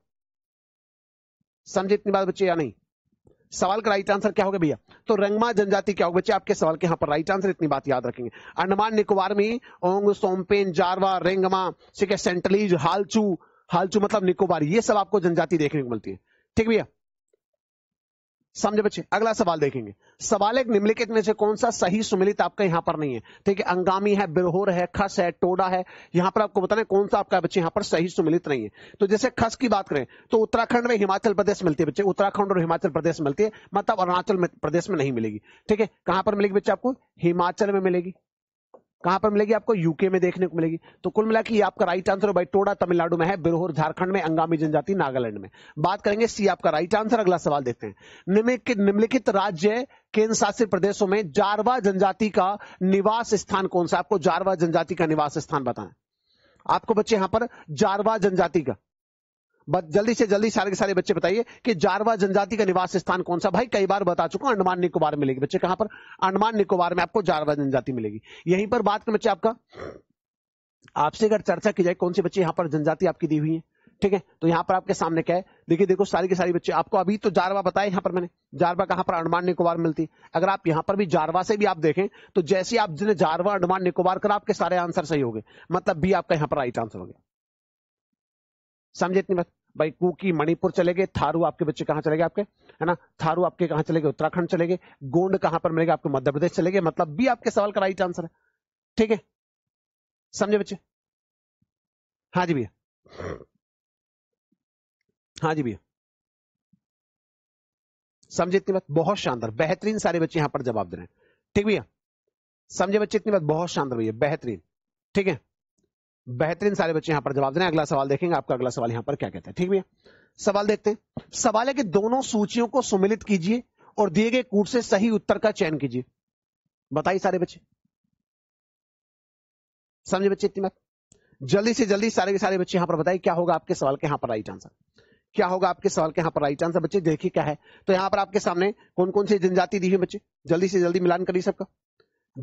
Speaker 1: समझे इतनी बात बच्चे या नहीं सवाल का राइट आंसर क्या होगा भैया तो रंगमा जनजाति क्या होगा बच्चे आपके सवाल के यहाँ पर
Speaker 2: राइट आंसर इतनी बात याद रखेंगे अंडमान निकोबार में ओंग सोमपेन जारवा रेंगमा ठीक है सेंटलीज हालचू हालचू मतलब निकोबार ये सब आपको जनजाति देखने को मिलती है ठीक भैया समझे बच्चे अगला सवाल देखेंगे सवाल एक निम्नलिखित में से कौन सा सही सुमिलित आपका यहाँ पर नहीं है ठीक है अंगामी है बिरहोर है खस है टोडा है यहाँ पर आपको बताना कौन सा आपका बच्चे यहाँ पर सही सुमिलित नहीं है तो जैसे खस की बात करें तो उत्तराखंड में हिमाचल प्रदेश मिलती है बच्चे उत्तराखंड और हिमाचल प्रदेश मिलती है मतलब अरुणाचल प्रदेश में नहीं मिलेगी ठीक है कहां पर मिलेगी बच्चे आपको हिमाचल में मिलेगी कहां पर मिलेगी आपको यूके में देखने को मिलेगी तो कुल मिला कि आपका राइट आंसर भाई टोडा तमिलनाडु में है बिरहोर झारखंड में अंगामी जनजाति नागालैंड में बात करेंगे सी आपका राइट आंसर अगला सवाल देखते हैं निम्नलिखित राज्य केंद्र शासित प्रदेशों में जारवा जनजाति का निवास स्थान कौन सा आपको जारवा जनजाति का निवास स्थान बताना आपको बच्चे यहां पर जारवा जनजाति का जल्दी से जल्दी सारे के सारे बच्चे बताइए कि जारवा जनजाति का निवास स्थान कौन सा भाई कई बार बता चुका हूं अंडमान निकोबार मिलेगी बच्चे कहां पर अंडमान निकोबार में आपको जारवा जनजाति मिलेगी यहीं पर बात करें बच्चे आपका आपसे अगर चर्चा की जाए कौन से बच्चे यहां पर जनजाति आपकी दी हुई है ठीक है तो यहां पर आपके सामने क्या है देखिए देखो सारी के सारी बच्चे आपको अभी तो जारवा बताया यहां पर मैंने जारवा कहां पर अंडमान निकोबार मिलती अगर आप यहां पर भी जारवा से भी आप देखें तो जैसे आप जिन्हें जारवा अंडमान निकोबार कर आपके सारे आंसर सही हो गए मतलब भी आपका यहां पर राइट आंसर हो गया समझे इतनी बात भाई कुकी मणिपुर चले गए थारू आपके बच्चे कहाँ चले गए आपके है ना थारू आपके कहाँ चले गए उत्तराखंड चले गए गोंड कहां पर मिलेगा आपको मध्य प्रदेश चले गए मतलब
Speaker 1: बी आपके सवाल का राइट आंसर है ठीक है समझे बच्चे हाँ जी भैया हाँ जी भैया समझे इतनी बात बहुत शानदार बेहतरीन सारे बच्चे यहां पर जवाब दे रहे हैं ठीक भैया
Speaker 2: समझे बच्चे इतनी बात बहुत शानदार भैया बेहतरीन ठीक है बेहतरीन सारे बच्चे यहां पर जवाब देना अगला सवाल देखेंगे आपका अगला सवाल यहां पर क्या कहते हैं ठीक भैया सवाल देखते हैं सवाल है कि दोनों सूचियों को सुमिलित कीजिए और दिए गए कूट से सही उत्तर का चयन कीजिए बताइए सारे बच्चे समझे बच्चे इतनी बात जल्दी से जल्दी सारे के सारे बच्चे यहां पर बताइए क्या होगा आपके सवाल के यहां पर राइट आंसर क्या होगा आपके सवाल के यहाँ पर राइट आंसर बच्चे देखिए क्या है तो यहाँ पर आपके सामने कौन कौन सी जनजाति दी हुई बच्चे जल्दी से जल्दी मिलान करिए सबका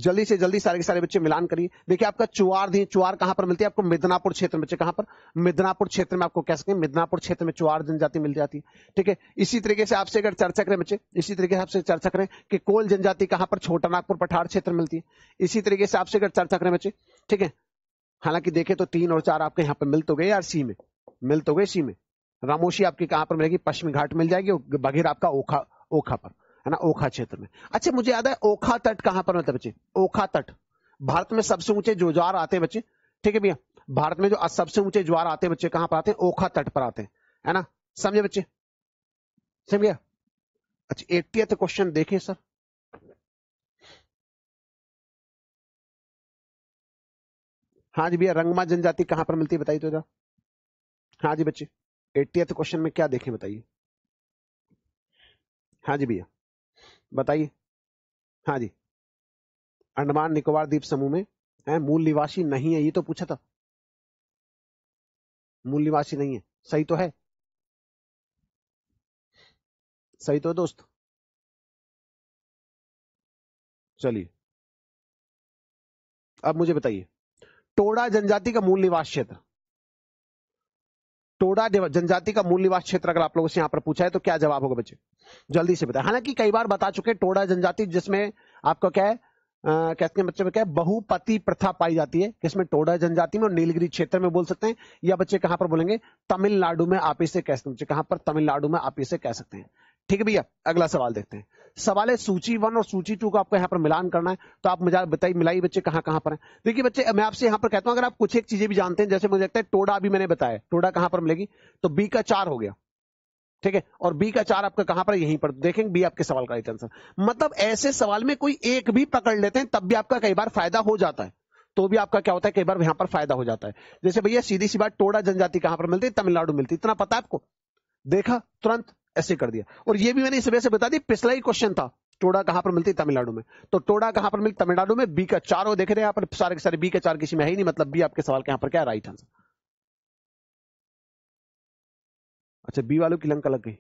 Speaker 2: जल्दी से जल्दी सारे के सारे बच्चे मिलान करिए देखिए आपका चुआर दिन चुआर कहां पर मिलती है आपको मिदनापुर क्षेत्र में बच्चे कहां पर मिदनापुर क्षेत्र में आपको कह सकते हैं मिदनापुर क्षेत्र में चुआर जनजाति मिल जाती है ठीक है इसी तरीके से आपसे अगर चर्चा करें बच्चे इसी तरीके से आपसे चर्चा करें कि कोल जनजाति कहां पर छोटा नागपुर पठार क्षेत्र मिलती है इसी तरीके से आपसे अगर चर्चा करें बच्चे ठीक है हालांकि देखे तो तीन और चार आपके यहाँ पर मिल तो गए यार सी में मिल तो गए सी में रामोशी आपकी कहां पर मिलेगी पश्चिमी घाट मिल जाएगी बघेर आपका ओखा ओखा पर है ना ओखा क्षेत्र में अच्छा मुझे याद है ओखा तट कहां पर होता है बच्चे ओखा तट भारत में सबसे ऊंचे ज्वार आते हैं बच्चे ठीक है भैया भारत में जो सबसे ऊंचे ज्वार आते हैं बच्चे कहां पर आते हैं ओखा तट पर आते हैं है ना समझे बच्चे समझ
Speaker 1: गया अच्छा एट्टी क्वेश्चन देखिए सर हाँ जी भैया रंगमा जनजाति कहां पर मिलती है बताइए तो जरा हाँ जी बच्चे एट्टी क्वेश्चन में क्या देखें बताइए हाँ जी भैया बताइए हाँ जी अंडमान निकोबार द्वीप समूह में है मूल निवासी नहीं है ये तो पूछा था मूल निवासी नहीं है सही तो है सही तो है दोस्त चलिए अब मुझे बताइए टोडा जनजाति का मूल निवास क्षेत्र टोडा जनजाति का मूल निवास क्षेत्र अगर आप लोगों से यहाँ पर पूछा है तो क्या जवाब होगा
Speaker 2: बच्चे जल्दी से बताए हालांकि कई बार बता चुके टोडा जनजाति जिसमें आपको क्या है कहते हैं बच्चे में क्या मतलब बहुपति प्रथा पाई जाती है किसमें टोडा जनजाति में और नीलगिरी क्षेत्र में बोल सकते हैं या बच्चे कहां पर बोलेंगे तमिलनाडु में आप इसे कह सकते हैं बच्चे कहां पर तमिलनाडु में आप इसे कह सकते हैं ठीक है भैया अगला सवाल देखते हैं सवाल है सूची वन और सूची टू का आपको यहाँ पर मिलान करना है तो आप मुझे बताइए मिलाई बच्चे कहाँ कहाँ पर है देखिए बच्चे मैं आपसे यहाँ पर कहता हूँ अगर आप कुछ एक चीजें भी जानते हैं जैसे मुझे लगता है टोडा भी मैंने बताया टोडा कहाँ पर मिलेगी तो बी का चार हो गया ठीक है और बी का चार आपका कहां पर यहीं पर देखेंगे बी आपके सवाल का आंसर मतलब ऐसे सवाल में कोई एक भी पकड़ लेते हैं तब भी आपका कई बार फायदा हो जाता है तो भी आपका क्या होता है कई बार यहां पर फायदा हो जाता है जैसे भैया सीधी सी बात टोडा जनजाति कहां पर मिलती है तमिलनाडु मिलती है इतना पता है आपको देखा तुरंत ऐसे कर दिया और ये भी मैंने इस वजह से बता दी पिछला ही क्वेश्चन था टोडा कहां पर मिलती तमिलनाडु में तो टोडा कहां पर मिलती तमिलनाडु में बी का चार हो देख रहे हैं पर सारे के सारे बी का चार किसी में है ही नहीं मतलब बी आपके सवाल के यहां पर क्या राइट आंसर
Speaker 1: अच्छा बी वालों की लंका लग गई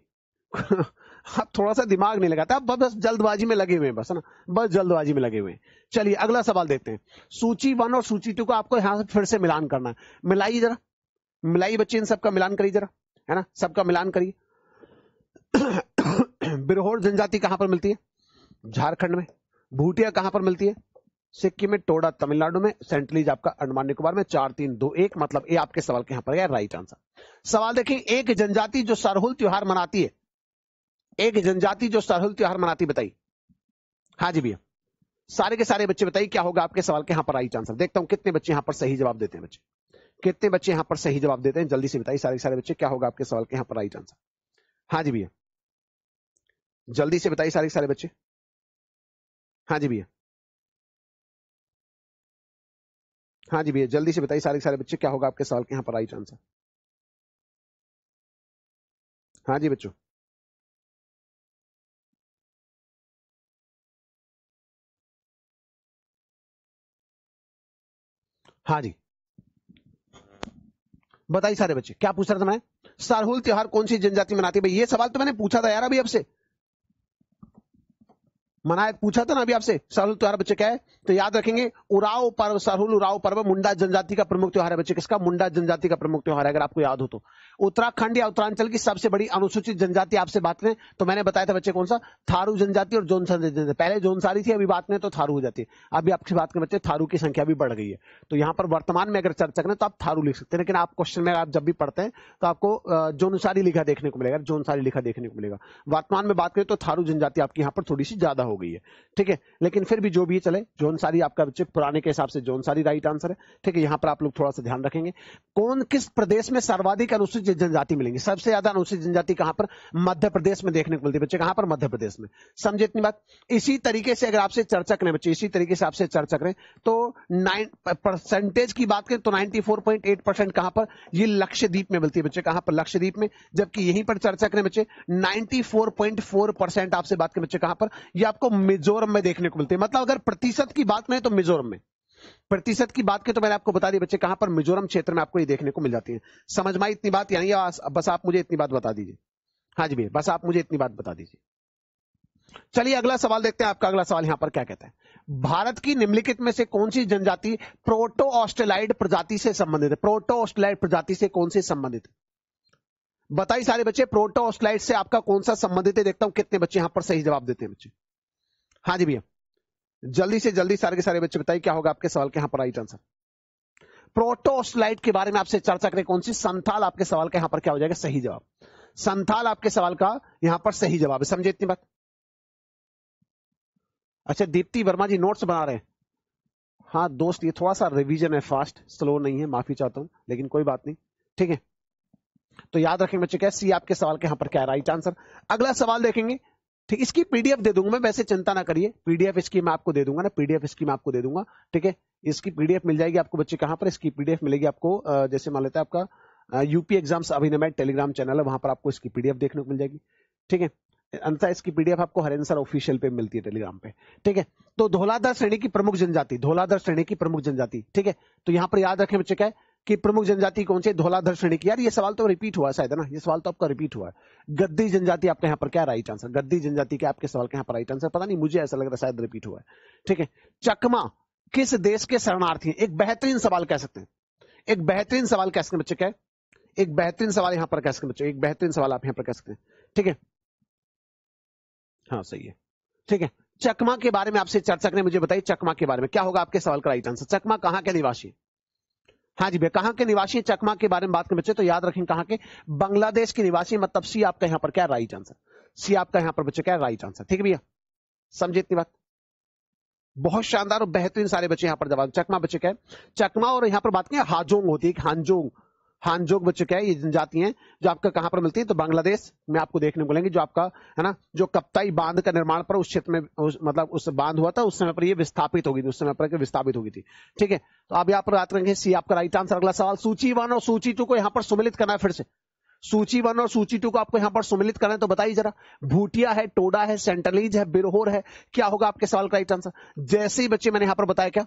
Speaker 2: आप थोड़ा सा दिमाग नहीं लगाते आप बस जल्दबाजी में लगे हुए हैं बस ना बस जल्दबाजी में लगे हुए हैं चलिए अगला सवाल देखते हैं सूची वन और सूची टू को आपको यहां से फिर से मिलान करना है मिलाइए जरा मिलाइए बच्चे इन सबका मिलान करिए जरा है ना सबका मिलान करिए बिरहोर जनजाति कहां पर मिलती है झारखंड में भूटिया कहां पर मिलती है सिक्किम में टोडा तमिलनाडु में सेंट्रलीज आपका अंडमान निकोबार में चार तीन दो एक मतलब ये आपके सवाल के यहां पर गया राइट आंसर सवाल देखिए एक जनजाति जो सरहुल त्योहार मनाती है एक जनजाति जो सरहुल त्योहार मनाती बताइए हाँ जी भैया सारे के सारे बच्चे बताइए क्या होगा आपके सवाल के यहां पर राइट आंसर देखता हूं कितने बच्चे यहां पर सही जवाब देते हैं बच्चे कितने बच्चे यहां पर सही जवाब देते हैं जल्दी से बताइए सारे सारे बच्चे क्या होगा आपके सवाल के यहां पर राइट आंसर हाँ जी भैया
Speaker 1: जल्दी से बताइए सारे सारे बच्चे हाँ जी भैया हाँ जी भैया जल्दी से बताइए सारे सारे बच्चे क्या होगा आपके सवाल के यहाँ पर चांस है हाँ जी बच्चों हाँ जी
Speaker 2: बताइए सारे बच्चे क्या पूछ रहा था मैं सारहुल त्योहार कौन सी जनजाति मनाती है भाई ये सवाल तो मैंने पूछा था यार अभी आपसे मनायत पूछा था ना अभी आपसे सरहुल त्योहार बच्चे क्या है तो याद रखेंगे उराव पर्व सरहुल उराव पर्व मुंडा जनजाति का प्रमुख त्योहार है बच्चे किसका मुंडा जनजाति का प्रमुख त्योहार है अगर आपको याद हो तो उत्तराखंड या उत्तरांचल की सबसे बड़ी अनुसूचित जनजाति आपसे बात करें तो मैंने बताया था बच्चे कौन सा थारू जनजाति और जोनसन जनजाति पहले जोनसारी थी अभी बात करें तो थारू हो जाती है अभी आपकी बात करें बच्चे थारू की संख्या भी बढ़ गई है तो यहाँ पर वर्तमान में अगर चर्चा करें तो आप थारू लिख सकते हैं लेकिन आप क्वेश्चन में आप जब भी पढ़ते हैं तो आपको जोनसारी लिखा देखने को मिलेगा जोनसारी लिखा देखने को मिलेगा वर्तमान में बात करें तो थारू जनजाति आपकी यहाँ पर थोड़ी सी ज्यादा हो हो गई है ठीक है लेकिन फिर भी जो भी चले जौनसारी आपका बच्चे पुराने के हिसाब से जौनसारी राइट आंसर है ठीक है यहाँ पर आप लोग थोड़ा सा ध्यान रखेंगे कौन किस प्रदेश में सर्वाधिक अनुसूचित जनजाति मिलेंगी सबसे ज्यादा अनुसूचित जनजाति कहां पर मध्य प्रदेश में देखने को मिलती है बच्चे कहां पर मध्य प्रदेश में समझे इतनी बात इसी तरीके से अगर आपसे चर्चा करें बच्चे इसी तरीके से आपसे चर्चा करें तो नाइन परसेंटेज की बात करें तो नाइनटी परसेंट कहां पर ये लक्ष्यद्वीप में मिलती है बच्चे कहां पर लक्ष्यद्वीप में जबकि यहीं पर चर्चा करें बच्चे ninety four point four percent आपसे बात करें बच्चे कहां पर ये आपको आपको मिजोरम में देखने को मिलती है मतलब अगर प्रतिशत की बात करें तो मिजोरम में प्रतिशत की बात करें तो मैंने आपको बता दी बच्चे कहां पर मिजोरम क्षेत्र में आपको ये देखने को मिल जाती है समझ में इतनी बात यानी बस आप मुझे इतनी बात बता दीजिए हाँ जी भैया बस आप मुझे इतनी बात बता दीजिए चलिए अगला सवाल देखते हैं आपका अगला सवाल यहां पर क्या कहता है भारत की निम्नलिखित में से कौन सी जनजाति प्रोटो ऑस्ट्रेलाइड प्रजाति से संबंधित है प्रोटो ऑस्ट्रेलाइड प्रजाति से कौन से संबंधित है बताइए सारे बच्चे प्रोटो ऑस्ट्रेलाइड से आपका कौन सा संबंधित है देखता हूं कितने बच्चे यहां पर सही जवाब देते हैं बच्चे हाँ जी भैया जल्दी से जल्दी सारे के सारे बच्चे बताइए क्या होगा आपके सवाल के यहां पर राइट आंसर प्रोटोस्लाइट के बारे में आपसे चर्चा करें कौन सी संथाल आपके सवाल का यहां पर क्या हो जाएगा सही जवाब संथाल आपके सवाल का यहां पर सही जवाब है समझे इतनी बात अच्छा दीप्ति वर्मा जी नोट्स बना रहे हैं हाँ दोस्त ये थोड़ा सा रिवीजन है फास्ट स्लो नहीं है माफी चाहता हूं लेकिन कोई बात नहीं ठीक है तो याद रखेंगे बच्चे क्या सी आपके सवाल के यहां पर क्या राइट आंसर अगला सवाल देखेंगे ठीक इसकी पीडीएफ दे दूंगा मैं वैसे चिंता ना करिए पीडीएफ इसकी मैं आपको दे दूंगा ना पीडीएफ इसकी मैं आपको दे दूंगा ठीक है इसकी पीडीएफ मिल जाएगी आपको बच्चे कहां पर इसकी पीडीएफ मिलेगी आपको जैसे मान लेते हैं आपका यूपी एग्जाम्स अभिनमय टेलीग्राम चैनल है वहां पर आपको इसकी पीडीएफ देखने को मिल जाएगी ठीक है अंतर इसकी पीडीएफ आपको हरेंसर ऑफिशियल पे मिलती है टेलीग्राम पे ठीक है तो धोलाधर श्रेणी की प्रमुख जनजाति धोलाधर श्रेणी की प्रमुख जनजाति ठीक है तो यहां पर याद रखें बच्चे क्या है कि प्रमुख जनजाति कौन से धोलाधर श्रेणी की यार ये सवाल तो रिपीट हुआ शायद ना ये सवाल तो आपका रिपीट हुआ है गद्दी जनजाति आपके यहाँ पर क्या राइट आंसर गद्दी जनजाति के आपके सवाल के यहाँ पर राइट आंसर पता नहीं मुझे ऐसा लग रहा है शायद रिपीट हुआ है ठीक है चकमा किस देश के शरणार्थी है एक बेहतरीन सवाल कह सकते हैं एक बेहतरीन सवाल कह सकते हैं बच्चे क्या एक बेहतरीन सवाल यहाँ पर कह सकते हैं बच्चे एक बेहतरीन सवाल आप यहाँ पर कह सकते हैं ठीक है हाँ सही है ठीक है चकमा के बारे में आपसे चर्चा करें मुझे बताइए चकमा के बारे में क्या होगा आपके सवाल का राइट आंसर चकमा कहाँ के निवासी है हाँ जी भैया कहाँ के निवासी चकमा के बारे में बात करें बच्चे तो याद रखें कहाँ के बांग्लादेश के निवासी मतलब सी आपका यहाँ पर क्या राइट आंसर सी आपका यहाँ पर बच्चे क्या राइट आंसर ठीक है भैया समझे इतनी बात बहुत शानदार और बेहतरीन सारे बच्चे यहाँ पर जवाब चकमा बच्चे क्या चकमा और यहाँ पर बात करें हाजोंग होती है हांजोंग हानजोग बच्चों क्या है ये जनजाति है जो आपका कहाँ पर मिलती है तो बांग्लादेश में आपको देखने को मिलेंगे जो आपका है ना जो कप्ताई बांध का निर्माण पर उस क्षेत्र में उस, मतलब उस बांध हुआ था उस समय पर ये विस्थापित होगी उस समय पर विस्थापित होगी थी ठीक है तो आप यहाँ पर बात करेंगे सी आपका राइट आंसर अगला सवाल सूची वन और सूची टू को यहाँ पर सुमिलित करना है फिर से सूची वन और सूची टू को आपको यहां पर सुमिलित करना है तो बताइए जरा भूटिया है टोडा है सेंट्रलीज है बिरहोर है क्या होगा आपके सवाल का राइट आंसर जैसे ही बच्चे मैंने यहां पर बताया क्या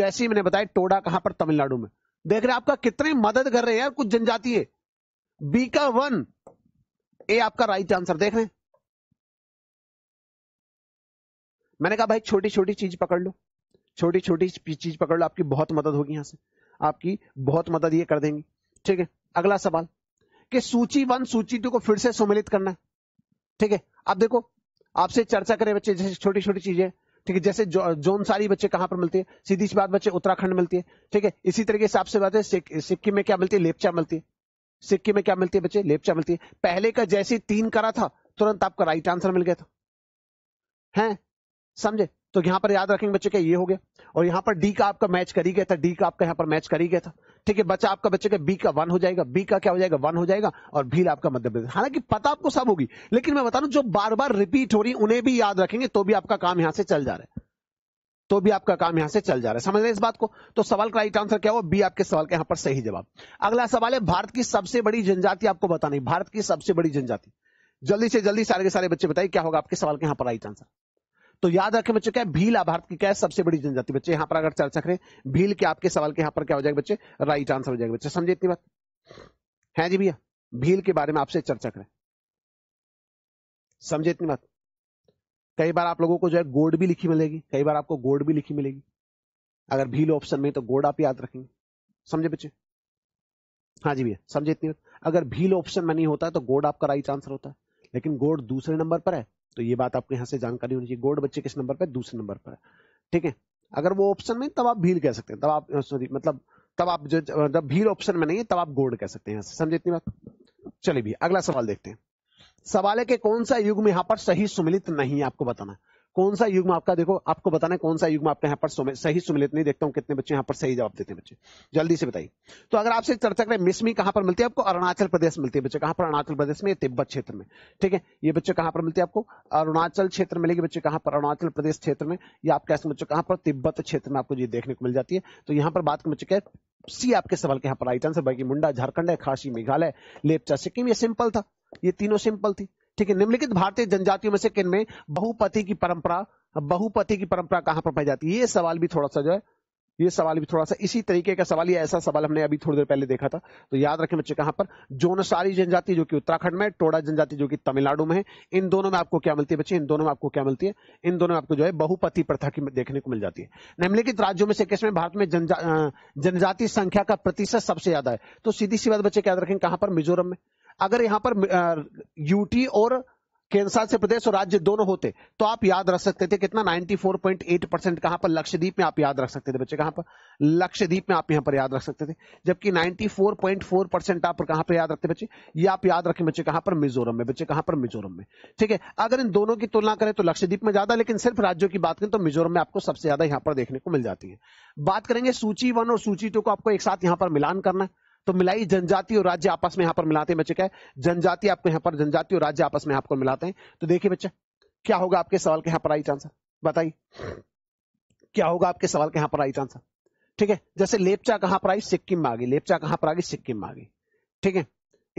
Speaker 2: जैसे ही मैंने बताया टोडा कहां पर तमिलनाडु में देख रहे आपका कितने मदद कर रहे हैं यार
Speaker 1: कुछ जनजातीय बी का वन ए आपका राइट आंसर देख रहे हैं मैंने कहा भाई छोटी छोटी चीज पकड़ लो
Speaker 2: छोटी छोटी चीज पकड़ लो आपकी बहुत मदद होगी यहां से आपकी बहुत मदद ये कर देंगी ठीक है अगला सवाल कि सूची वन सूची टू को फिर से सुमिलित करना है ठीक है अब देखो आपसे चर्चा करें बच्चे जैसे छोटी छोटी चीजें ठीक है जैसे जो, सारी बच्चे कहां पर मिलती है सीधी सी बात बच्चे उत्तराखंड मिलती है ठीक है इसी तरीके हिसाब से बात है सिक्किम में क्या मिलती है लेपचा मिलती है सिक्किम में क्या मिलती है बच्चे लेपचा मिलती है पहले का जैसे तीन करा था तुरंत आपका राइट आंसर मिल गया था है समझे तो यहां पर याद रखेंगे बच्चे का ये हो गया और यहां पर डी का आपका मैच करी गया था डी का आपका यहां पर मैच करी गया था ठीक है बच्चा आपका बच्चे का बी का वन हो जाएगा बी का क्या हो जाएगा वन हो जाएगा और भील आपका मध्य प्रदेश हालांकि पता आपको सब होगी लेकिन मैं बता रहा जो बार बार रिपीट हो रही उन्हें भी याद रखेंगे तो भी आपका काम यहां से चल जा रहा है तो भी आपका काम यहां से चल जा रहा है समझ रहे इस बात को तो सवाल का राइट आंसर क्या हुआ बी आपके सवाल का यहां पर सही जवाब अगला सवाल है भारत की सबसे बड़ी जनजाति आपको बतानी भारत की सबसे बड़ी जनजाति जल्दी से जल्दी सारे के सारे बच्चे बताइए क्या होगा आपके सवाल के यहां पर राइट आंसर तो याद रखें बच्चे क्या भील भारत की क्या है सबसे बड़ी जनजाति बच्चे यहां पर अगर चर्चा करें भील के आपके सवाल के यहां पर क्या हो जाएगा बच्चे राइट आंसर हो जाएगा बच्चे समझे इतनी बात है जी भैया भील के बारे में आपसे चर्चा करें समझे इतनी बात कई बार आप लोगों को जो है गोड भी लिखी मिलेगी कई बार आपको गोड भी लिखी मिलेगी अगर भील ऑप्शन में तो गोड आप याद रखेंगे समझे बच्चे हाँ जी भैया समझे इतनी बात अगर भील ऑप्शन में नहीं होता तो गोड आपका राइट आंसर होता है लेकिन गोड दूसरे नंबर पर है तो ये बात आपको यहाँ से जानकारी होनी चाहिए गोड बच्चे किस नंबर पर दूसरे नंबर पर ठीक है अगर वो ऑप्शन में तब आप भील कह सकते हैं तब आप सॉरी मतलब तब आप जो जब भील ऑप्शन में नहीं है तब आप गोड कह सकते हैं समझे इतनी बात चलिए भैया अगला सवाल देखते हैं सवाल है कि कौन सा युग में यहाँ पर सही सुमिलित नहीं है आपको बताना है कौन सा युग्म आपका देखो आपको बताना है कौन सा युग्म आपका यहाँ पर सही सुमिलित नहीं देखता हूँ कितने बच्चे यहाँ पर सही जवाब देते हैं बच्चे जल्दी से बताइए तो अगर आपसे चर्चा करें मिसमी कहां पर मिलती है आपको अरुणाचल प्रदेश मिलती है बच्चे कहां पर अरुणाचल प्रदेश में तिब्बत क्षेत्र में ठीक है ये बच्चे कहां पर मिलती है आपको अरुणाचल क्षेत्र मिलेगी बच्चे कहां पर अरुणाचल प्रदेश क्षेत्र में या आप कैसे बच्चों कहाँ पर तिब्बत क्षेत्र में आपको ये देखने को मिल जाती है तो यहाँ पर बात बच्चे क्या सी आपके सवाल के यहाँ पर राइट आंसर बाकी मुंडा झारखंड है खासी मेघालय लेपचा सिक्किम ये सिंपल था ये तीनों सिंपल थी ठीक है निम्नलिखित भारतीय जनजातियों में से किन में बहुपति की परंपरा बहुपति की परंपरा कहां पर पाई जाती है ये सवाल भी थोड़ा सा जो है ये सवाल भी थोड़ा सा इसी तरीके का सवाल या ऐसा सवाल हमने अभी थोड़ी देर पहले देखा था तो याद रखें बच्चे कहां पर जोनसारी जनजाति जो कि उत्तराखंड में टोडा जनजाति जो कि तमिलनाडु में है इन दोनों में आपको क्या मिलती है बच्चे इन दोनों में आपको क्या मिलती है इन दोनों में आपको जो है बहुपति प्रथा की देखने को मिल जाती है निम्नलिखित राज्यों में से किसमें भारत में जनजाति संख्या का प्रतिशत सबसे ज्यादा है तो सीधी सी बात बच्चे याद रखें कहां पर मिजोरम में अगर यहां पर यूटी और केंद्र प्रदेश और राज्य दोनों होते तो आप याद रख सकते थे कितना 94.8 परसेंट कहां पर लक्षद्वीप में आप याद रख सकते थे बच्चे कहां पर लक्षद्वीप में आप यहां पर याद रख सकते थे जबकि 94.4 परसेंट आप कहां पर याद रखते बच्चे ये आप याद रखें बच्चे कहां पर मिजोरम में बच्चे कहां पर मिजोरम में ठीक है अगर इन दोनों की तुलना करें तो लक्षद्वीप में ज्यादा लेकिन सिर्फ राज्यों की बात करें तो मिजोरम में आपको सबसे ज्यादा यहां पर देखने को मिल जाती है बात करेंगे सूची वन और सूची टू को आपको एक साथ यहां पर मिलान करना है तो मिलाई जनजाति और राज्य आपस में यहां पर मिलाते हैं बच्चे क्या जनजाति आपको यहां पर जनजाति और राज्य आपस में आपको मिलाते हैं तो देखिए बच्चा क्या होगा आपके सवाल के यहां पर आई चांसर बताइए क्या होगा आपके सवाल के यहां पर आई चांसर ठीक है जैसे लेपचा कहां पर आई सिक्किम में आ गई लेपचा कहां पर आ गई सिक्किम में आ गई ठीक है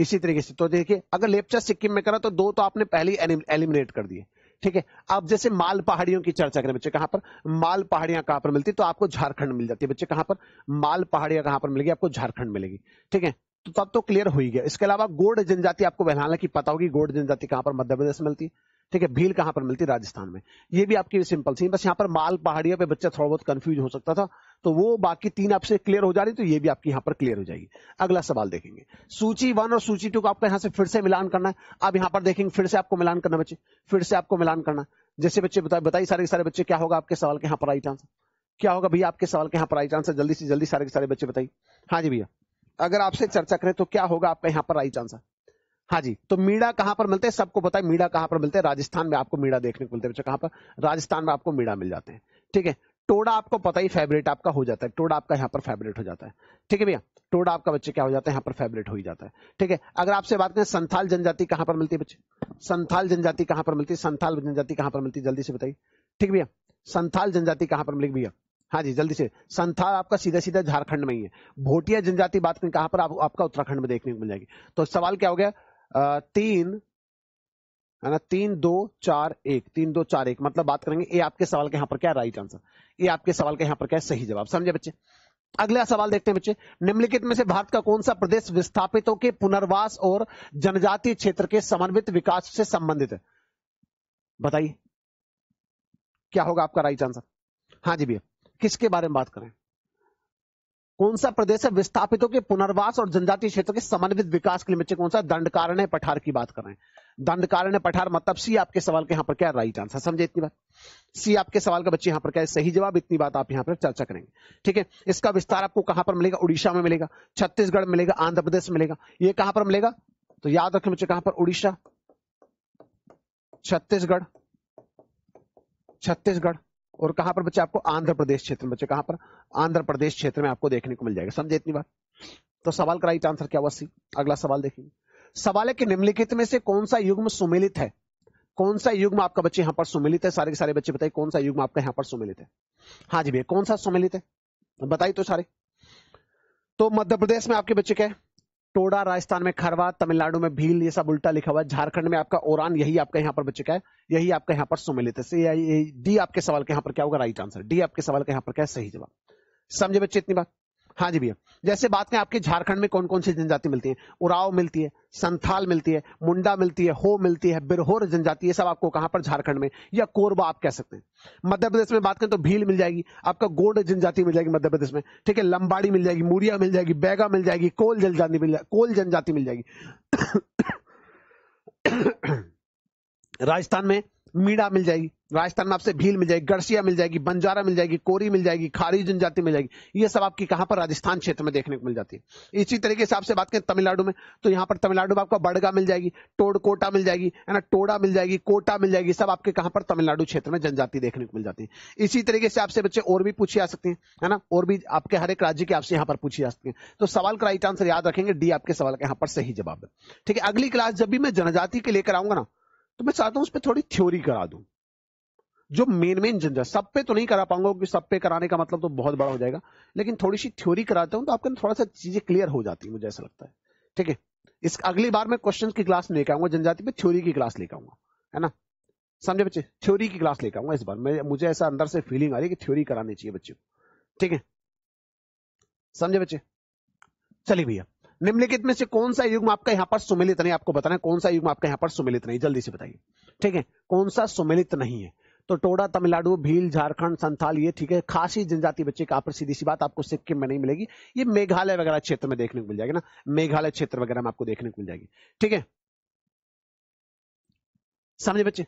Speaker 2: इसी तरीके से तो देखिए अगर लेपचा सिक्किम में करा तो दो तो आपने पहले एलिमिनेट कर दिए ठीक है अब जैसे माल पहाड़ियों की चर्चा करें बच्चे कहां पर माल पहाड़ियां कहां पर मिलती तो आपको झारखंड मिल जाती है बच्चे कहां पर माल पहाड़ियां कहां पर मिलेगी आपको झारखंड मिलेगी ठीक है तो तब तो क्लियर हो ही गया इसके अलावा गोड़ जनजाति आपको बहलाना की पता होगी गोड़ जनजाति कहां पर मध्य प्रदेश मिलती है ठीक है भील कहां पर मिलती राजस्थान में ये भी आपकी सिंपल सी बस यहाँ पर माल पहाड़ियों पे बच्चा थोड़ा बहुत कंफ्यूज हो सकता था तो वो बाकी तीन आपसे क्लियर हो जा रही तो ये भी आपकी यहाँ पर क्लियर हो जाएगी अगला सवाल देखेंगे सूची वन और सूची टू को आपको यहाँ से फिर से मिलान करना है अब यहाँ पर देखेंगे फिर से आपको मिलान करना बच्चे फिर से आपको मिलान करना जैसे बच्चे बताए बताइए सारे के सारे बच्चे क्या होगा आपके सवाल के यहाँ पर राइट आंसर क्या होगा भैया आपके सवाल के यहाँ पर राइट आंसर जल्दी से जल्दी सारे के सारे बच्चे बताइए हाँ जी भैया अगर आपसे चर्चा करें तो क्या होगा आपका यहाँ पर राइट आंसर हाँ जी तो मीड़ा कहां पर मिलते हैं सबको पता है मीड़ा कहां पर मिलते हैं राजस्थान में आपको मीड़ा देखने को मिलते हैं बच्चों कहां पर राजस्थान में आपको मीड़ा मिल जाते हैं ठीक है टोड़ा आपको पता ही फेवरेट आपका हो जाता है टोड़ा आपका यहाँ पर फेवरेट हो जाता है ठीक है भैया टोड़ा आपका बच्चे क्या हो जाता है यहाँ पर फेवरेट हो ही जाता है ठीक है अगर आपसे बात करें संथाल जनजाति कहां पर मिलती है बच्चे संथाल जनजाति कहां पर मिलती है संथाल जनजाति कहां पर मिलती है जल्दी से बताइए ठीक भैया संथाल जनजाति कहां पर मिलेगी भैया हाँ जी जल्दी से संथाल आपका सीधा सीधा झारखंड में ही है भोटिया जनजाति बात करें कहां पर आप, आपका उत्तराखंड में देखने को मिल जाएगी तो सवाल क्या हो गया तीन है ना तीन दो चार एक तीन दो चार एक मतलब बात करेंगे ये आपके सवाल के यहां पर क्या राइट आंसर ये आपके सवाल के यहां पर क्या सही जवाब समझे बच्चे अगला सवाल देखते हैं बच्चे निम्नलिखित में से भारत का कौन सा प्रदेश विस्थापितों के पुनर्वास और जनजातीय क्षेत्र के समन्वित विकास से संबंधित है बताइए क्या होगा आपका राइट आंसर हाँ जी भैया किसके बारे में बात करें कौन सा प्रदेश है विस्थापितों के पुनर्वास और जनजातीय क्षेत्र के समन्वित विकास के लिए बच्चे कौन सा दंडकारण्य पठार की बात कर रहे हैं दंडकारण्य पठार मतलब सी आपके सवाल के यहाँ पर क्या राइट आंसर समझे इतनी बात सी आपके सवाल का बच्चे यहाँ पर क्या सही जवाब इतनी बात आप यहाँ पर चर्चा करेंगे ठीक है इसका विस्तार आपको कहां पर मिलेगा उड़ीसा में मिलेगा छत्तीसगढ़ मिलेगा आंध्र प्रदेश मिलेगा ये कहां पर मिलेगा तो याद रखें बच्चे कहां पर उड़ीसा छत्तीसगढ़ छत्तीसगढ़ और कहां पर बच्चे आपको आंध्र प्रदेश क्षेत्र में बच्चे कहां पर आंध्र प्रदेश क्षेत्र में आपको देखने को मिल जाएगा समझे इतनी बात तो सवाल का राइट आंसर क्या हुआ सी अगला सवाल देखेंगे सवाल है कि निम्नलिखित में से कौन सा युग्म सुमिलित है कौन सा युग्म आपका बच्चे यहां पर सुमिलित है सारे के सारे बच्चे बताइए कौन सा युग्म आपका यहां पर सुमिलित है हाँ जी भैया कौन सा सुमिलित है तो बताइए तो सारे तो मध्य प्रदेश में आपके बच्चे क्या है टोडा राजस्थान में खरवा तमिलनाडु में भील ये सब उल्टा लिखा हुआ है झारखंड में आपका ओरान यही आपका यहाँ पर बच चुका है यही आपका यहाँ पर सुमिलित है डी आपके सवाल के यहाँ पर क्या होगा राइट आंसर डी आपके सवाल के यहाँ पर क्या सही जवाब समझे बच्चे इतनी बात हाँ जी भैया जैसे बात करें आपके झारखंड में कौन कौन सी जनजाति मिलती है उराव मिलती है संथाल मिलती है मुंडा मिलती है हो मिलती है बिरहोर जनजाति ये सब आपको कहां पर झारखंड में या कोरबा आप कह सकते हैं मध्य प्रदेश में बात करें तो भील मिल जाएगी आपका गोड जनजाति मिल जाएगी मध्य प्रदेश में ठीक है लंबाड़ी मिल जाएगी मुरिया मिल जाएगी बैगा मिल जाएगी कोल जनजाति मिल जाएगी कोल जनजाति मिल जाएगी
Speaker 1: राजस्थान
Speaker 2: में मीणा मिल जाएगी राजस्थान में आपसे भील मिल जाएगी गड़सिया मिल जाएगी बंजारा मिल जाएगी कोरी मिल जाएगी खारी जनजाति मिल जाएगी ये सब आपकी कहां पर राजस्थान क्षेत्र में देखने को मिल जाती है इसी तरीके से आपसे बात करें तमिलनाडु में तो यहाँ पर तमिलनाडु में आपको बड़गा मिल जाएगी टोडकोटा मिल जाएगी है ना टोड़ा मिल जाएगी कोटा मिल जाएगी सब आपके कहां पर तमिलनाडु क्षेत्र में जनजाति देखने को मिल जाती है इसी तरीके से आपसे बच्चे और भी पूछे जा सकते हैं है ना और भी आपके हर एक राज्य के आपसे यहाँ पर पूछे जा सकते हैं तो सवाल का राइट आंसर याद रखेंगे डी आपके सवाल का यहाँ पर सही जवाब है ठीक है अगली क्लास जब भी मैं जनजाति के लेकर आऊंगा ना तो मैं चाहता हूं उस पर थोड़ी थ्योरी करा दू जो मेन मेन जंजर सब पे तो नहीं करा पाऊंगा क्योंकि सब पे कराने का मतलब तो बहुत बड़ा हो जाएगा लेकिन थोड़ी सी थ्योरी कराता हूं तो आपके थोड़ा सा चीजें क्लियर हो जाती है मुझे ऐसा लगता है ठीक है इस अगली बार मैं क्वेश्चन की क्लास लेकर आऊंगा जनजाति पे थ्योरी की क्लास लेकर आऊंगा है ना समझे बच्चे थ्योरी की क्लास लेकर आऊंगा इस बार मुझे ऐसा अंदर से फीलिंग आ रही है कि थ्योरी करानी चाहिए बच्चे को ठीक है समझे बच्चे चलिए भैया निम्नलिखित में से कौन सा युग्म आपका यहाँ पर सुमिलित नहीं आपको बताना कौन सा युग्म आपका यहाँ पर सुमिलित नहीं जल्दी से बताइए ठीक है कौन सा सुमिलित नहीं है तो टोडा तमिलनाडु भील झारखंड संथाल ये ठीक है खासी जनजाति बच्चे का आप सीधी सी बात आपको सिक्किम में नहीं मिलेगी ये मेघालय वगैरह क्षेत्र में देखने को मिल जाएगी ना मेघालय क्षेत्र वगैरह में आपको देखने को मिल जाएगी ठीक है समझे बच्चे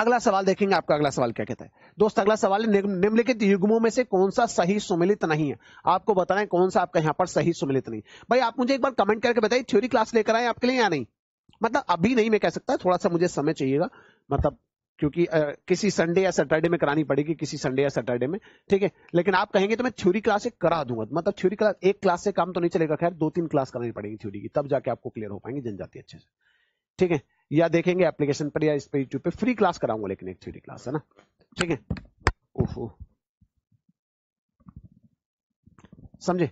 Speaker 2: अगला सवाल देखेंगे आपका अगला सवाल क्या कहता है दोस्त अगला सवाल है निम्नलिखित युग्मों में से कौन सा सही सुमिलित नहीं है आपको बताना है कौन सा आपका यहाँ पर सही सुमिलित नहीं भाई आप मुझे एक बार कमेंट करके बताइए थ्योरी क्लास लेकर आए आपके लिए या नहीं मतलब अभी नहीं मैं कह सकता थोड़ा सा मुझे समय चाहिएगा मतलब क्योंकि आ, किसी संडे या सैटरडे में करानी पड़ेगी किसी संडे या सैटरडे में ठीक है लेकिन आप कहेंगे तो मैं थ्योरी क्लास एक करा दूंगा मतलब थ्योरी क्लास एक क्लास से काम तो नहीं चलेगा खैर दो तीन क्लास करानी पड़ेगी थ्योरी की तब जाके आपको क्लियर हो पाएंगे जनजाति अच्छे से ठीक है या देखेंगे एप्लीकेशन पर या इस पर यूट्यूब पे फ्री क्लास कराऊंगा लेकिन एक थ्री क्लास है ना ठीक है ओहो समझे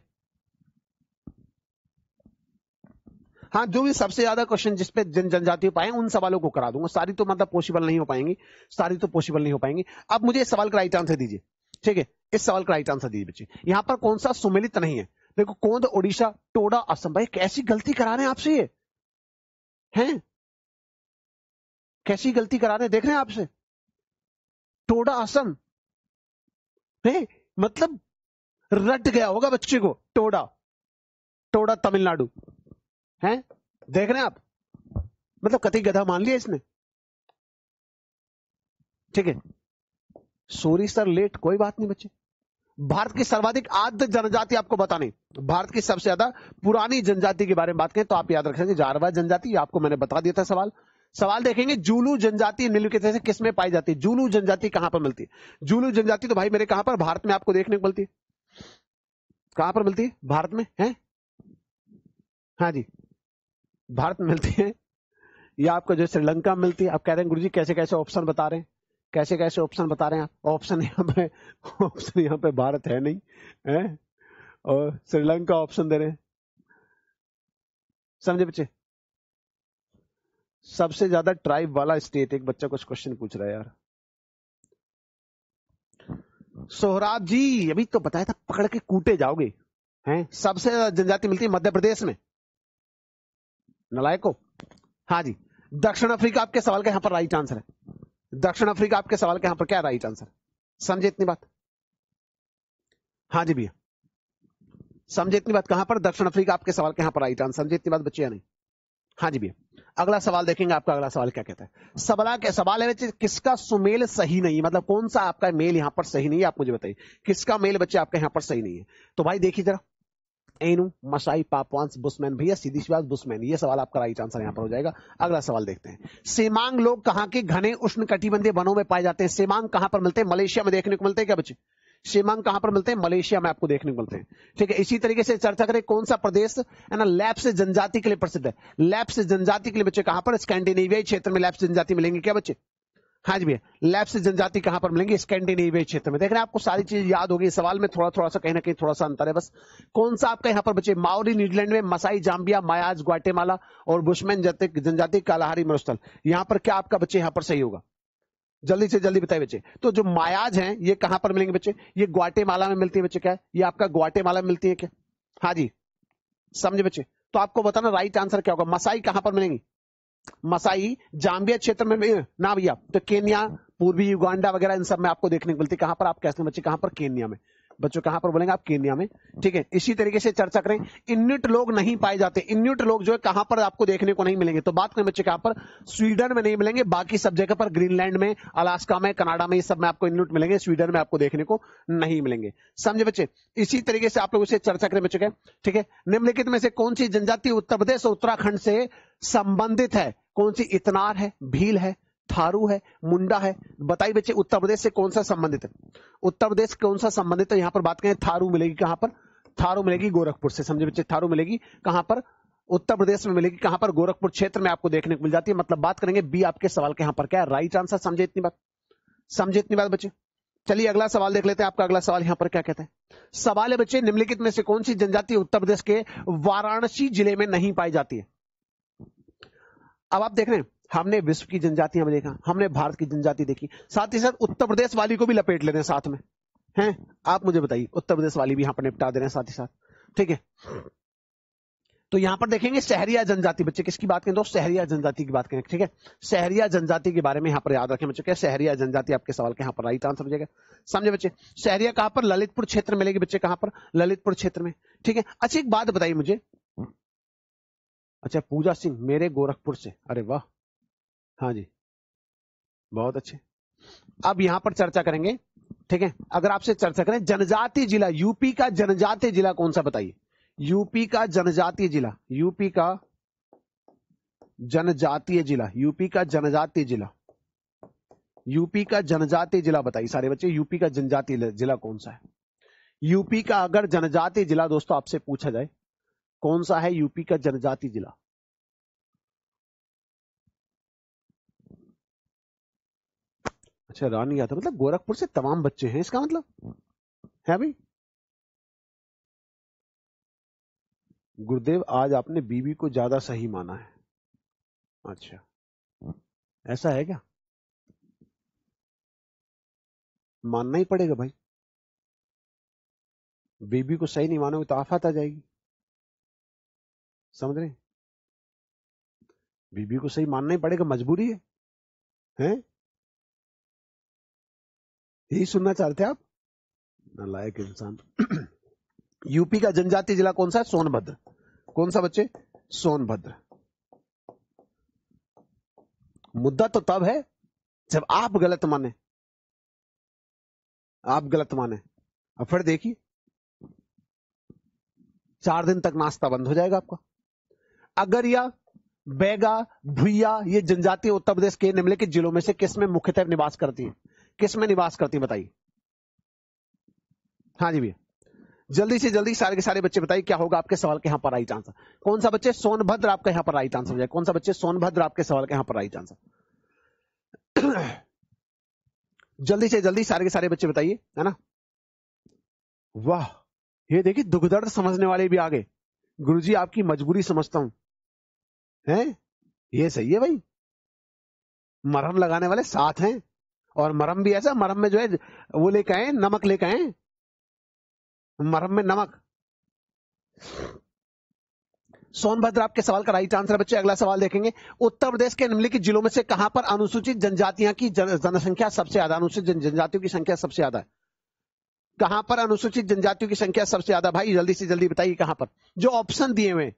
Speaker 2: हाँ जो भी सबसे ज्यादा क्वेश्चन जिसपे जन जनजाति पाए उन सवालों को करा दूंगा सारी तो मतलब पॉसिबल नहीं हो पाएंगी सारी तो पॉसिबल नहीं हो पाएंगी अब मुझे इस सवाल का राइट आंसर दीजिए ठीक है इस सवाल का राइट आंसर दीजिए बच्चे यहाँ पर कौन सा सुमिलित नहीं है देखो कोंद ओडिशा टोडा असम भाई कैसी गलती
Speaker 1: करा रहे हैं आपसे ये है कैसी गलती करा रहे देख रहे हैं आपसे टोडा आसन मतलब रट गया होगा बच्चे को टोडा टोडा तमिलनाडु हैं देख रहे हैं आप मतलब कति गधा मान लिया इसने
Speaker 2: ठीक है सॉरी सर लेट कोई बात नहीं बच्चे भारत की सर्वाधिक आद्य जनजाति आपको बताने भारत की सबसे ज्यादा पुरानी जनजाति के बारे में बात करें तो आप याद रखेंगे जारवा जनजाति आपको मैंने बता दिया था सवाल सवाल देखेंगे जूलू जनजाति निम्नलिखित के से किस में पाई जाती है जूलू जनजाति कहां पर मिलती है जूलू जनजाति तो भाई मेरे कहां पर भारत में आपको देखने को मिलती है कहां पर मिलती है भारत में है हाँ जी भारत में मिलती है या आपको जो श्रीलंका मिलती है आप कह रहे हैं गुरु जी कैसे कैसे ऑप्शन बता रहे हैं कैसे कैसे ऑप्शन बता रहे हैं आप ऑप्शन यहाँ पे ऑप्शन यहाँ पे भारत है
Speaker 1: नहीं है और श्रीलंका ऑप्शन दे रहे हैं समझे बच्चे सबसे ज्यादा ट्राइब वाला स्टेट एक बच्चा कुछ क्वेश्चन पूछ रहा है यार सोहराब जी अभी
Speaker 2: तो बताया था पकड़ के कूटे जाओगे हैं सबसे ज्यादा जनजाति मिलती है मध्य प्रदेश में नलायको हाँ जी दक्षिण अफ्रीका आपके सवाल का यहां पर राइट आंसर है दक्षिण अफ्रीका आपके सवाल का यहां पर क्या राइट आंसर समझे इतनी बात हाँ जी भैया समझे इतनी बात कहां पर दक्षिण अफ्रीका आपके सवाल के यहां पर राइट आंसर समझे इतनी बात बच्चे नहीं हाँ जी भैया अगला सवाल देखेंगे आपका अगला सवाल क्या कहता है सबला के सवाल है बच्चे किसका सुमेल सही नहीं मतलब कौन सा आपका मेल यहाँ पर सही नहीं है आप मुझे बताइए किसका मेल बच्चे आपका यहाँ पर सही नहीं है तो भाई देखिए जरा एनु मसाई पापवांस बुसमैन भैया सीधी बुसमैन ये सवाल आपका राइट आंसर यहाँ पर हो जाएगा अगला सवाल देखते हैं सीमांग लोग कहाँ के घने उष्ण कटिबंधे वनों में पाए जाते हैं सीमांग कहां पर मिलते हैं मलेशिया में देखने को मिलते हैं क्या बच्चे शेमांग कहां पर मिलते हैं मलेशिया में आपको देखने को मिलते हैं ठीक है इसी तरीके से चर्चा करें कौन सा प्रदेश है ना लैप से जनजाति के लिए प्रसिद्ध है लैप से जनजाति के लिए बच्चे कहां पर स्कैंडिनेवियाई क्षेत्र में लैब से जनजाति मिलेंगे क्या बच्चे हाँ जी भैया लैप से जनजाति कहां पर मिलेंगे स्कैंडिनेवियाई क्षेत्र में देख रहे हैं आपको सारी चीज याद होगी सवाल में थोड़ा थोड़ा सा कहीं ना कहीं थोड़ा सा अंतर है बस कौन सा आपका यहाँ पर बच्चे माओरी न्यूजीलैंड में मसाई जाम्बिया मायाज ग्वाटेमाला और बुशमैन जनजाति कालाहारी मरुस्थल यहाँ पर क्या आपका बच्चे यहाँ पर सही होगा जल्दी से जल्दी बताइए बच्चे तो जो मायाज हैं ये कहां पर मिलेंगे बच्चे ये ग्वाटेमाला में मिलती है बच्चे क्या ये आपका ग्वाटेमाला में मिलती है क्या हाँ जी समझे बच्चे तो आपको बताना राइट आंसर क्या होगा मसाई कहां पर मिलेंगी मसाई जाम्बिया क्षेत्र में ना भैया तो केन्या पूर्वी युगांडा वगैरह इन सब में आपको देखने को मिलती है कहां पर आप कहते हैं बच्चे कहां पर केनिया में बच्चों कहां पर बोलेंगे आप केन्या में ठीक है इसी तरीके से चर्चा करें इन्यूट लोग नहीं पाए जाते इन्यूट लोग जो है कहां पर आपको देखने को नहीं मिलेंगे तो बात करें बच्चे कहां पर स्वीडन में नहीं मिलेंगे बाकी सब जगह पर ग्रीनलैंड में अलास्का में कनाडा में ये सब में आपको इन्यूट मिलेंगे स्वीडन में आपको देखने को नहीं मिलेंगे समझे बच्चे इसी तरीके से आप लोग उसे चर्चा करें बच्चे ठीक है निम्नलिखित में से कौन सी जनजाति उत्तर प्रदेश और उत्तराखंड से संबंधित है कौन सी इतनार है भील है फारू है मुंडा है बताइए बच्चे उत्तर प्रदेश से कौन सा संबंधित है उत्तर प्रदेश कौन सा संबंधित है यहां पर बात करें थारू मिलेगी कहां पर थारू मिलेगी गोरखपुर से समझे बच्चे थारू मिलेगी कहां पर उत्तर प्रदेश में मिलेगी कहां पर गोरखपुर क्षेत्र में आपको देखने को मिल जाती है मतलब बात करेंगे बी आपके सवाल के यहां पर क्या है राइट आंसर समझे इतनी बात समझे इतनी बात बच्चे चलिए अगला सवाल देख लेते हैं आपका अगला सवाल यहाँ पर क्या कहते हैं सवाल है बच्चे निम्नलिखित में से कौन सी जनजाति उत्तर प्रदेश के वाराणसी जिले में नहीं पाई जाती है अब आप देख रहे हैं हमने विश्व की जनजाति देखा हमने भारत की जनजाति देखी साथ ही साथ उत्तर प्रदेश वाली को भी लपेट ले रहे हैं साथ में हैं आप मुझे बताइए उत्तर प्रदेश वाली भी यहां पर निपटा दे रहे हैं साथ ही साथ ठीक है तो यहां पर देखेंगे शहरिया जनजाति बच्चे किसकी बात करें दोस्त शहरिया जनजाति की बात करें ठीक है शहरिया जनजाति के बारे में यहां पर याद रखें बच्चे क्या शहरिया जनजाति आपके सवाल के यहां पर राइट आंसर हो जाएगा समझे बच्चे शहरिया कहां पर ललितपुर क्षेत्र में मिलेगी बच्चे कहां पर ललितपुर क्षेत्र में ठीक है अच्छा एक बात बताइए मुझे अच्छा पूजा सिंह मेरे गोरखपुर से अरे वाह हाँ जी बहुत अच्छे अब यहां पर चर्चा करेंगे ठीक है अगर आपसे चर्चा करें जनजातीय जिला यूपी का जनजातीय जिला कौन सा बताइए यूपी का जनजातीय जिला यूपी का जनजातीय जिला यूपी का जनजातीय जिला यूपी का जनजातीय जिला बताइए सारे बच्चे यूपी का जनजातीय जिला कौन सा है यूपी का अगर जनजातीय जिला दोस्तों आपसे पूछा जाए कौन सा है यूपी का जनजातीय
Speaker 1: जिला अच्छा रानी यादव मतलब गोरखपुर से तमाम बच्चे हैं इसका मतलब है भाई गुरुदेव आज आपने बीबी को ज्यादा सही माना है अच्छा ऐसा है क्या मानना ही पड़ेगा भाई बीबी को सही नहीं मानोगे तो आफत आ जाएगी समझ रहे बीबी को सही मानना ही पड़ेगा मजबूरी है हैं यही सुनना चाहते आप नालायक इंसान यूपी का जनजातीय जिला कौन सा है सोनभद्र कौन सा बच्चे सोनभद्र मुद्दा तो तब है जब आप गलत माने आप गलत माने अब फिर देखिए
Speaker 2: चार दिन तक नाश्ता बंद हो जाएगा आपका अगरिया बैगा भुया ये जनजातीय उत्तर प्रदेश के निम्नलिखित जिलों में से किस में मुख्यतः निवास करती है किस में निवास करती है बताइए हाँ जी भैया जल्दी से जल्दी सारे के सारे बच्चे बताइए क्या होगा आपके सवाल के यहाँ पर आई चांस कौन सा बच्चे सोनभद्र आपका यहाँ पर आई आंसर हो जाए कौन सा बच्चे सोनभद्र आपके सवाल के यहाँ पर आई चांस जल्दी से जल्दी सारे के सारे बच्चे बताइए है ना
Speaker 1: वाह ये देखिए दुख दर्द समझने वाले भी आ गए गुरु आपकी मजबूरी समझता हूं है ये सही है भाई मरहम लगाने वाले साथ हैं और मरम भी ऐसा मरम में जो है वो लेके आए नमक लेके आए
Speaker 2: मरम में नमक सोनभद्र आपके सवाल का राइट आंसर बच्चे अगला सवाल देखेंगे उत्तर प्रदेश के निम्नलिखित जिलों में से कहां पर अनुसूचित जनजातियां की जनसंख्या सबसे ज्यादा अनुसूचित जनजातियों की संख्या सबसे ज्यादा है कहां पर अनुसूचित जनजातियों की संख्या सबसे ज्यादा भाई जल्दी से जल्दी बताइए कहां पर जो ऑप्शन दिए हुए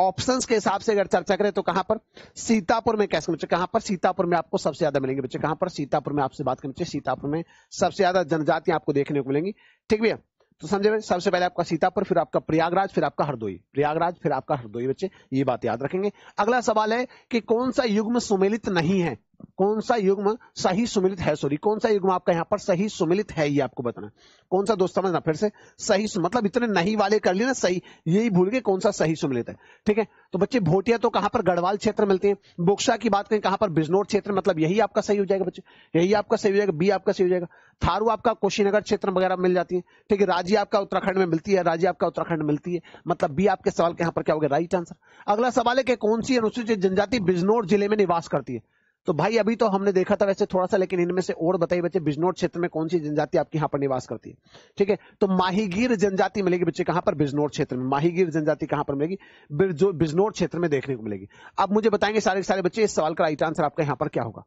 Speaker 2: ऑप्शंस के हिसाब से अगर चर्चा करें तो कहां पर सीतापुर में कैसे बच्चे कहां पर सीतापुर में आपको सबसे ज्यादा मिलेंगे बच्चे कहां पर सीतापुर में आपसे बात करनी चाहिए सीतापुर में सबसे ज्यादा जनजातियां आपको देखने को मिलेंगी ठीक भैया तो समझे सबसे पहले आपका सीतापुर फिर आपका प्रयागराज फिर आपका हरदोई प्रयागराज फिर आपका हरदोई बच्चे ये बात याद रखेंगे अगला सवाल है कि कौन सा युग्म सुमेलित नहीं है कौन सा युग्म सही सुमिलित है सॉरी कौन सा युग्म आपका यहाँ पर सही सुमिलित है ये आपको बताना कौन सा दोस्त समझना फिर से सही मतलब इतने नहीं वाले कर लिए ना सही यही भूल गए कौन सा सही सुमिलित है ठीक है तो बच्चे भोटिया तो कहां पर गढ़वाल क्षेत्र मिलते हैं बोक्सा की बात करें कहां पर बिजनौर क्षेत्र मतलब यही आपका सही हो जाएगा बच्चे यही आपका सही हो जाएगा बी आपका सही हो जाएगा थारू आपका कुशीनगर क्षेत्र वगैरह मिल जाती है ठीक है राजी आपका उत्तराखंड में मिलती है राजी आपका उत्तराखंड मिलती है मतलब बी आपके सवाल के यहाँ पर क्या हो गया राइट आंसर अगला सवाल है कि कौन सी अनुसूचित जनजाति बिजनौर जिले में निवास करती है तो भाई अभी तो हमने देखा था वैसे थोड़ा सा लेकिन इनमें से और बताइए बच्चे बिजनौर क्षेत्र में कौन सी जनजाति आपके यहाँ पर निवास करती है ठीक है तो माहीगीर जनजाति मिलेगी बच्चे कहां पर बिजनौर क्षेत्र में माहीगीर जनजाति कहां पर मिलेगी जो बिजनौर क्षेत्र में देखने को मिलेगी अब मुझे बताएंगे सारे सारे बच्चे इस सवाल का राइट आंसर आपका यहां पर क्या होगा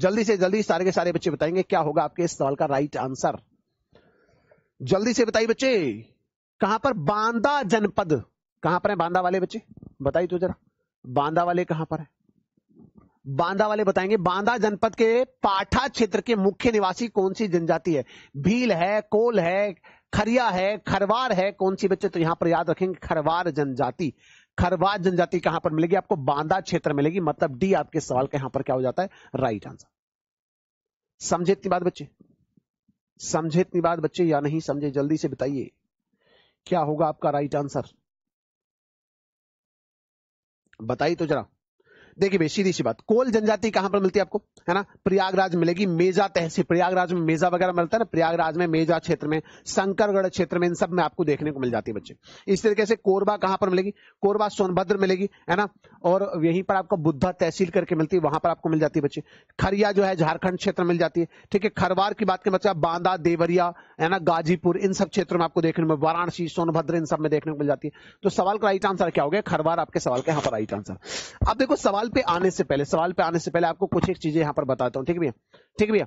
Speaker 1: जल्दी से जल्दी सारे के सारे बच्चे बताएंगे क्या होगा आपके इस सवाल का राइट आंसर जल्दी से बताइए बच्चे
Speaker 2: कहां पर बांदा जनपद कहां पर है बांदा वाले बच्चे बताइए तो जरा बांदा वाले कहां पर है बांदा वाले बताएंगे बांदा जनपद के पाठा क्षेत्र के मुख्य निवासी कौन सी जनजाति है भील है कोल है खरिया है खरवार है कौन सी बच्चे तो यहां पर याद रखेंगे खरवार जनजाति खरवार जनजाति कहां पर मिलेगी आपको बांदा क्षेत्र मिलेगी मतलब डी आपके सवाल का यहां पर क्या हो जाता है राइट आंसर समझे इतनी बात बच्चे समझे इतनी बात बच्चे या नहीं समझे जल्दी से बताइए क्या होगा आपका राइट आंसर बताइए तो जरा देखिए भाई सीधी सी बात कोल जनजाति कहां पर मिलती है आपको है ना प्रयागराज मिलेगी मेजा तहसील प्रयागराज में मेजा वगैरह मिलता है ना प्रयागराज में मेजा क्षेत्र में शंकरगढ़ क्षेत्र में इन सब में आपको देखने को मिल जाती है बच्चे इस तरीके से कोरबा कहां पर मिलेगी कोरबा सोनभद्र मिलेगी है ना और यहीं पर आपको बुद्धा तहसील करके मिलती है वहां पर आपको मिल जाती है बच्चे खरिया जो है झारखंड क्षेत्र मिल जाती है ठीक है खरवार की बात करें बच्चा बांदा देवरिया है ना गाजीपुर इन सब क्षेत्रों में आपको देखने में वाराणसी सोनभद्र इन सब में देखने को मिल जाती है तो सवाल का राइट आंसर क्या हो गया खरवार आपके सवाल का यहां पर राइट आंसर अब देखो सवाल सवाल पे आने से पहले सवाल पे आने से पहले आपको कुछ एक चीजें यहाँ पर बताता हूँ ठीक भैया ठीक भैया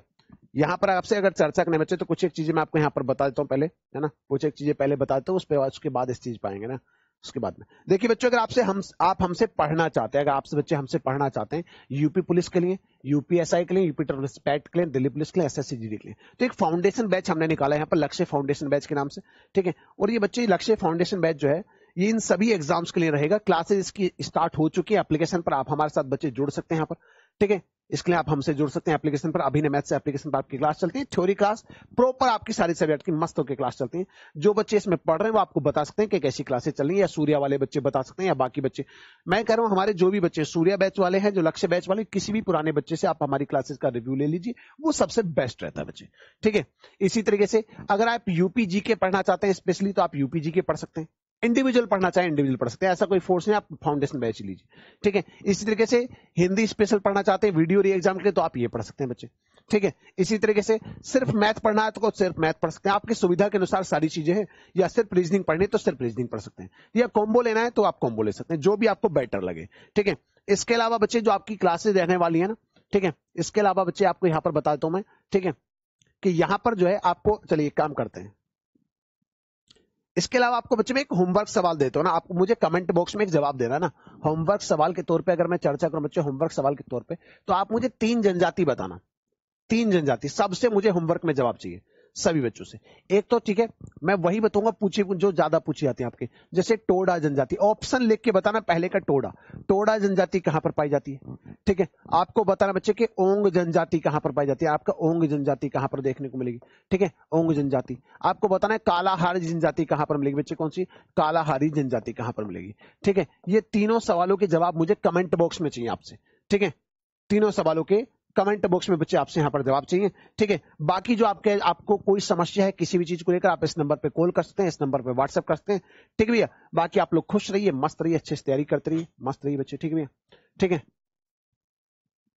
Speaker 2: यहाँ पर आपसे अगर चर्चा करने बच्चे तो कुछ एक चीजें मैं आपको यहाँ पर बता देता हूँ पहले है ना कुछ एक चीजें पहले बता देता हूँ उसके बाद उसके बाद इस चीज पाएंगे ना उसके बाद में देखिए बच्चों अगर आपसे हम आप हमसे पढ़ना चाहते हैं अगर आपसे बच्चे हमसे पढ़ना चाहते हैं यूपी पुलिस के लिए यूपीएसआई के लिए यूपी टर्मिस के लिए दिल्ली पुलिस के लिए एस के लिए तो एक फाउंडेशन बैच हमने निकाला है यहाँ पर लक्ष्य फाउंडेशन बैच के नाम से ठीक है और ये बच्चे लक्ष्य फाउंडेशन बैच जो है ये इन सभी एग्जाम्स के लिए रहेगा क्लासेज इसकी स्टार्ट हो चुकी है एप्लीकेशन पर आप हमारे साथ बच्चे जुड़ सकते हैं यहाँ पर ठीक है इसके लिए आप हमसे जुड़ सकते हैं एप्लीकेशन पर अभी मैथ से एप्लीकेशन पर आपकी क्लास चलती है थ्योरी क्लास प्रॉपर आपकी सारी सब्जेक्ट की मस्त होकर क्लास चलती है जो बच्चे इसमें पढ़ रहे हैं वो आपको बता सकते हैं कि कैसी क्लासेस चल रही है या सूर्या वाले बच्चे बता सकते हैं या बाकी बच्चे मैं कह रहा हूं हमारे जो भी बच्चे सूर्या बैच वाले हैं जो लक्ष्य बैच वाले किसी भी पुराने बच्चे से आप हमारी क्लासेस का रिव्यू ले लीजिए वो सबसे बेस्ट रहता है बच्चे ठीक है इसी तरीके से अगर आप यूपीजी के पढ़ना चाहते हैं स्पेशली तो आप यूपीजी के पढ़ सकते हैं इंडिविजुअल पढ़ना चाहे इंडिविजुअल पढ़ सकते हैं ऐसा कोई फोर्स नहीं आप फाउंडेशन बैच लीजिए ठीक है इसी तरीके से हिंदी स्पेशल पढ़ना चाहते हैं वीडियो री एग्जाम के लिए तो आप ये पढ़ सकते हैं बच्चे ठीक है इसी तरीके से सिर्फ मैथ पढ़ना है तो सिर्फ मैथ पढ़ सकते हैं आपकी सुविधा के अनुसार सारी चीजें हैं या सिर्फ रीजनिंग पढ़नी तो सिर्फ रीजनिंग पढ़ सकते हैं या कॉम्बो लेना है तो आप कॉम्बो ले सकते हैं जो भी आपको बेटर लगे ठीक है इसके अलावा बच्चे जो आपकी क्लासेज रहने वाली है ना ठीक है इसके अलावा बच्चे आपको यहाँ पर बता देता हूँ मैं ठीक है कि यहाँ पर जो है आपको चलिए काम करते हैं इसके अलावा आपको बच्चे में एक होमवर्क सवाल देता हूँ ना आपको मुझे कमेंट बॉक्स में एक जवाब देना ना होमवर्क सवाल के तौर पे अगर मैं चर्चा करूं बच्चे होमवर्क सवाल के तौर पे तो आप मुझे तीन जनजाति बताना तीन जनजाति सबसे मुझे होमवर्क में जवाब चाहिए सभी बच्चों से एक तो ठीक है मैं वही बताऊंगा पूछे जो ज्यादा पूछी जाती है आपके जैसे टोडा जनजाति ऑप्शन लिख के बताना पहले का टोडा टोडा जनजाति कहां पर पाई जाती है ठीक है आपको बताना बच्चे कि ओंग जनजाति कहां पर पाई जाती है आपका ओंग जनजाति कहां पर देखने को मिलेगी ठीक है ओंग जनजाति आपको बताना है कालाहारी जनजाति कहां पर मिलेगी बच्चे कौन सी कालाहारी जनजाति कहां पर मिलेगी ठीक है ये तीनों सवालों के जवाब मुझे कमेंट बॉक्स में चाहिए आपसे ठीक है तीनों सवालों के कमेंट बॉक्स में बच्चे आपसे यहाँ पर जवाब चाहिए ठीक है बाकी जो आपके आपको कोई समस्या है किसी भी चीज को लेकर आप इस नंबर पे कॉल कर सकते हैं इस नंबर पे व्हाट्सएप कर सकते हैं ठीक भैया बाकी आप लोग खुश रहिए मस्त रहिए अच्छे से तैयारी करते रहिए मस्त रहिए बच्चे ठीक भैया ठीक है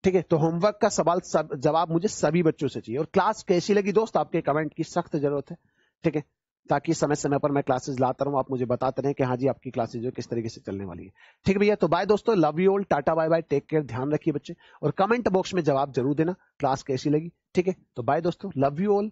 Speaker 2: ठीक है तो होमवर्क का सवाल सब जवाब मुझे सभी बच्चों से चाहिए और क्लास कैसी लगी दोस्त आपके कमेंट की सख्त जरूरत है ठीक है ताकि समय समय पर मैं क्लासेस लाता रहूं आप मुझे बताते रहें कि हाँ जी आपकी क्लासेज जो किस तरीके से चलने वाली है ठीक भैया तो बाय दोस्तों love you all tata
Speaker 1: bye bye take care ध्यान रखिए बच्चे और कमेंट बॉक्स में जवाब जरूर देना क्लास कैसी लगी ठीक है तो बाय दोस्तों लव यू ऑल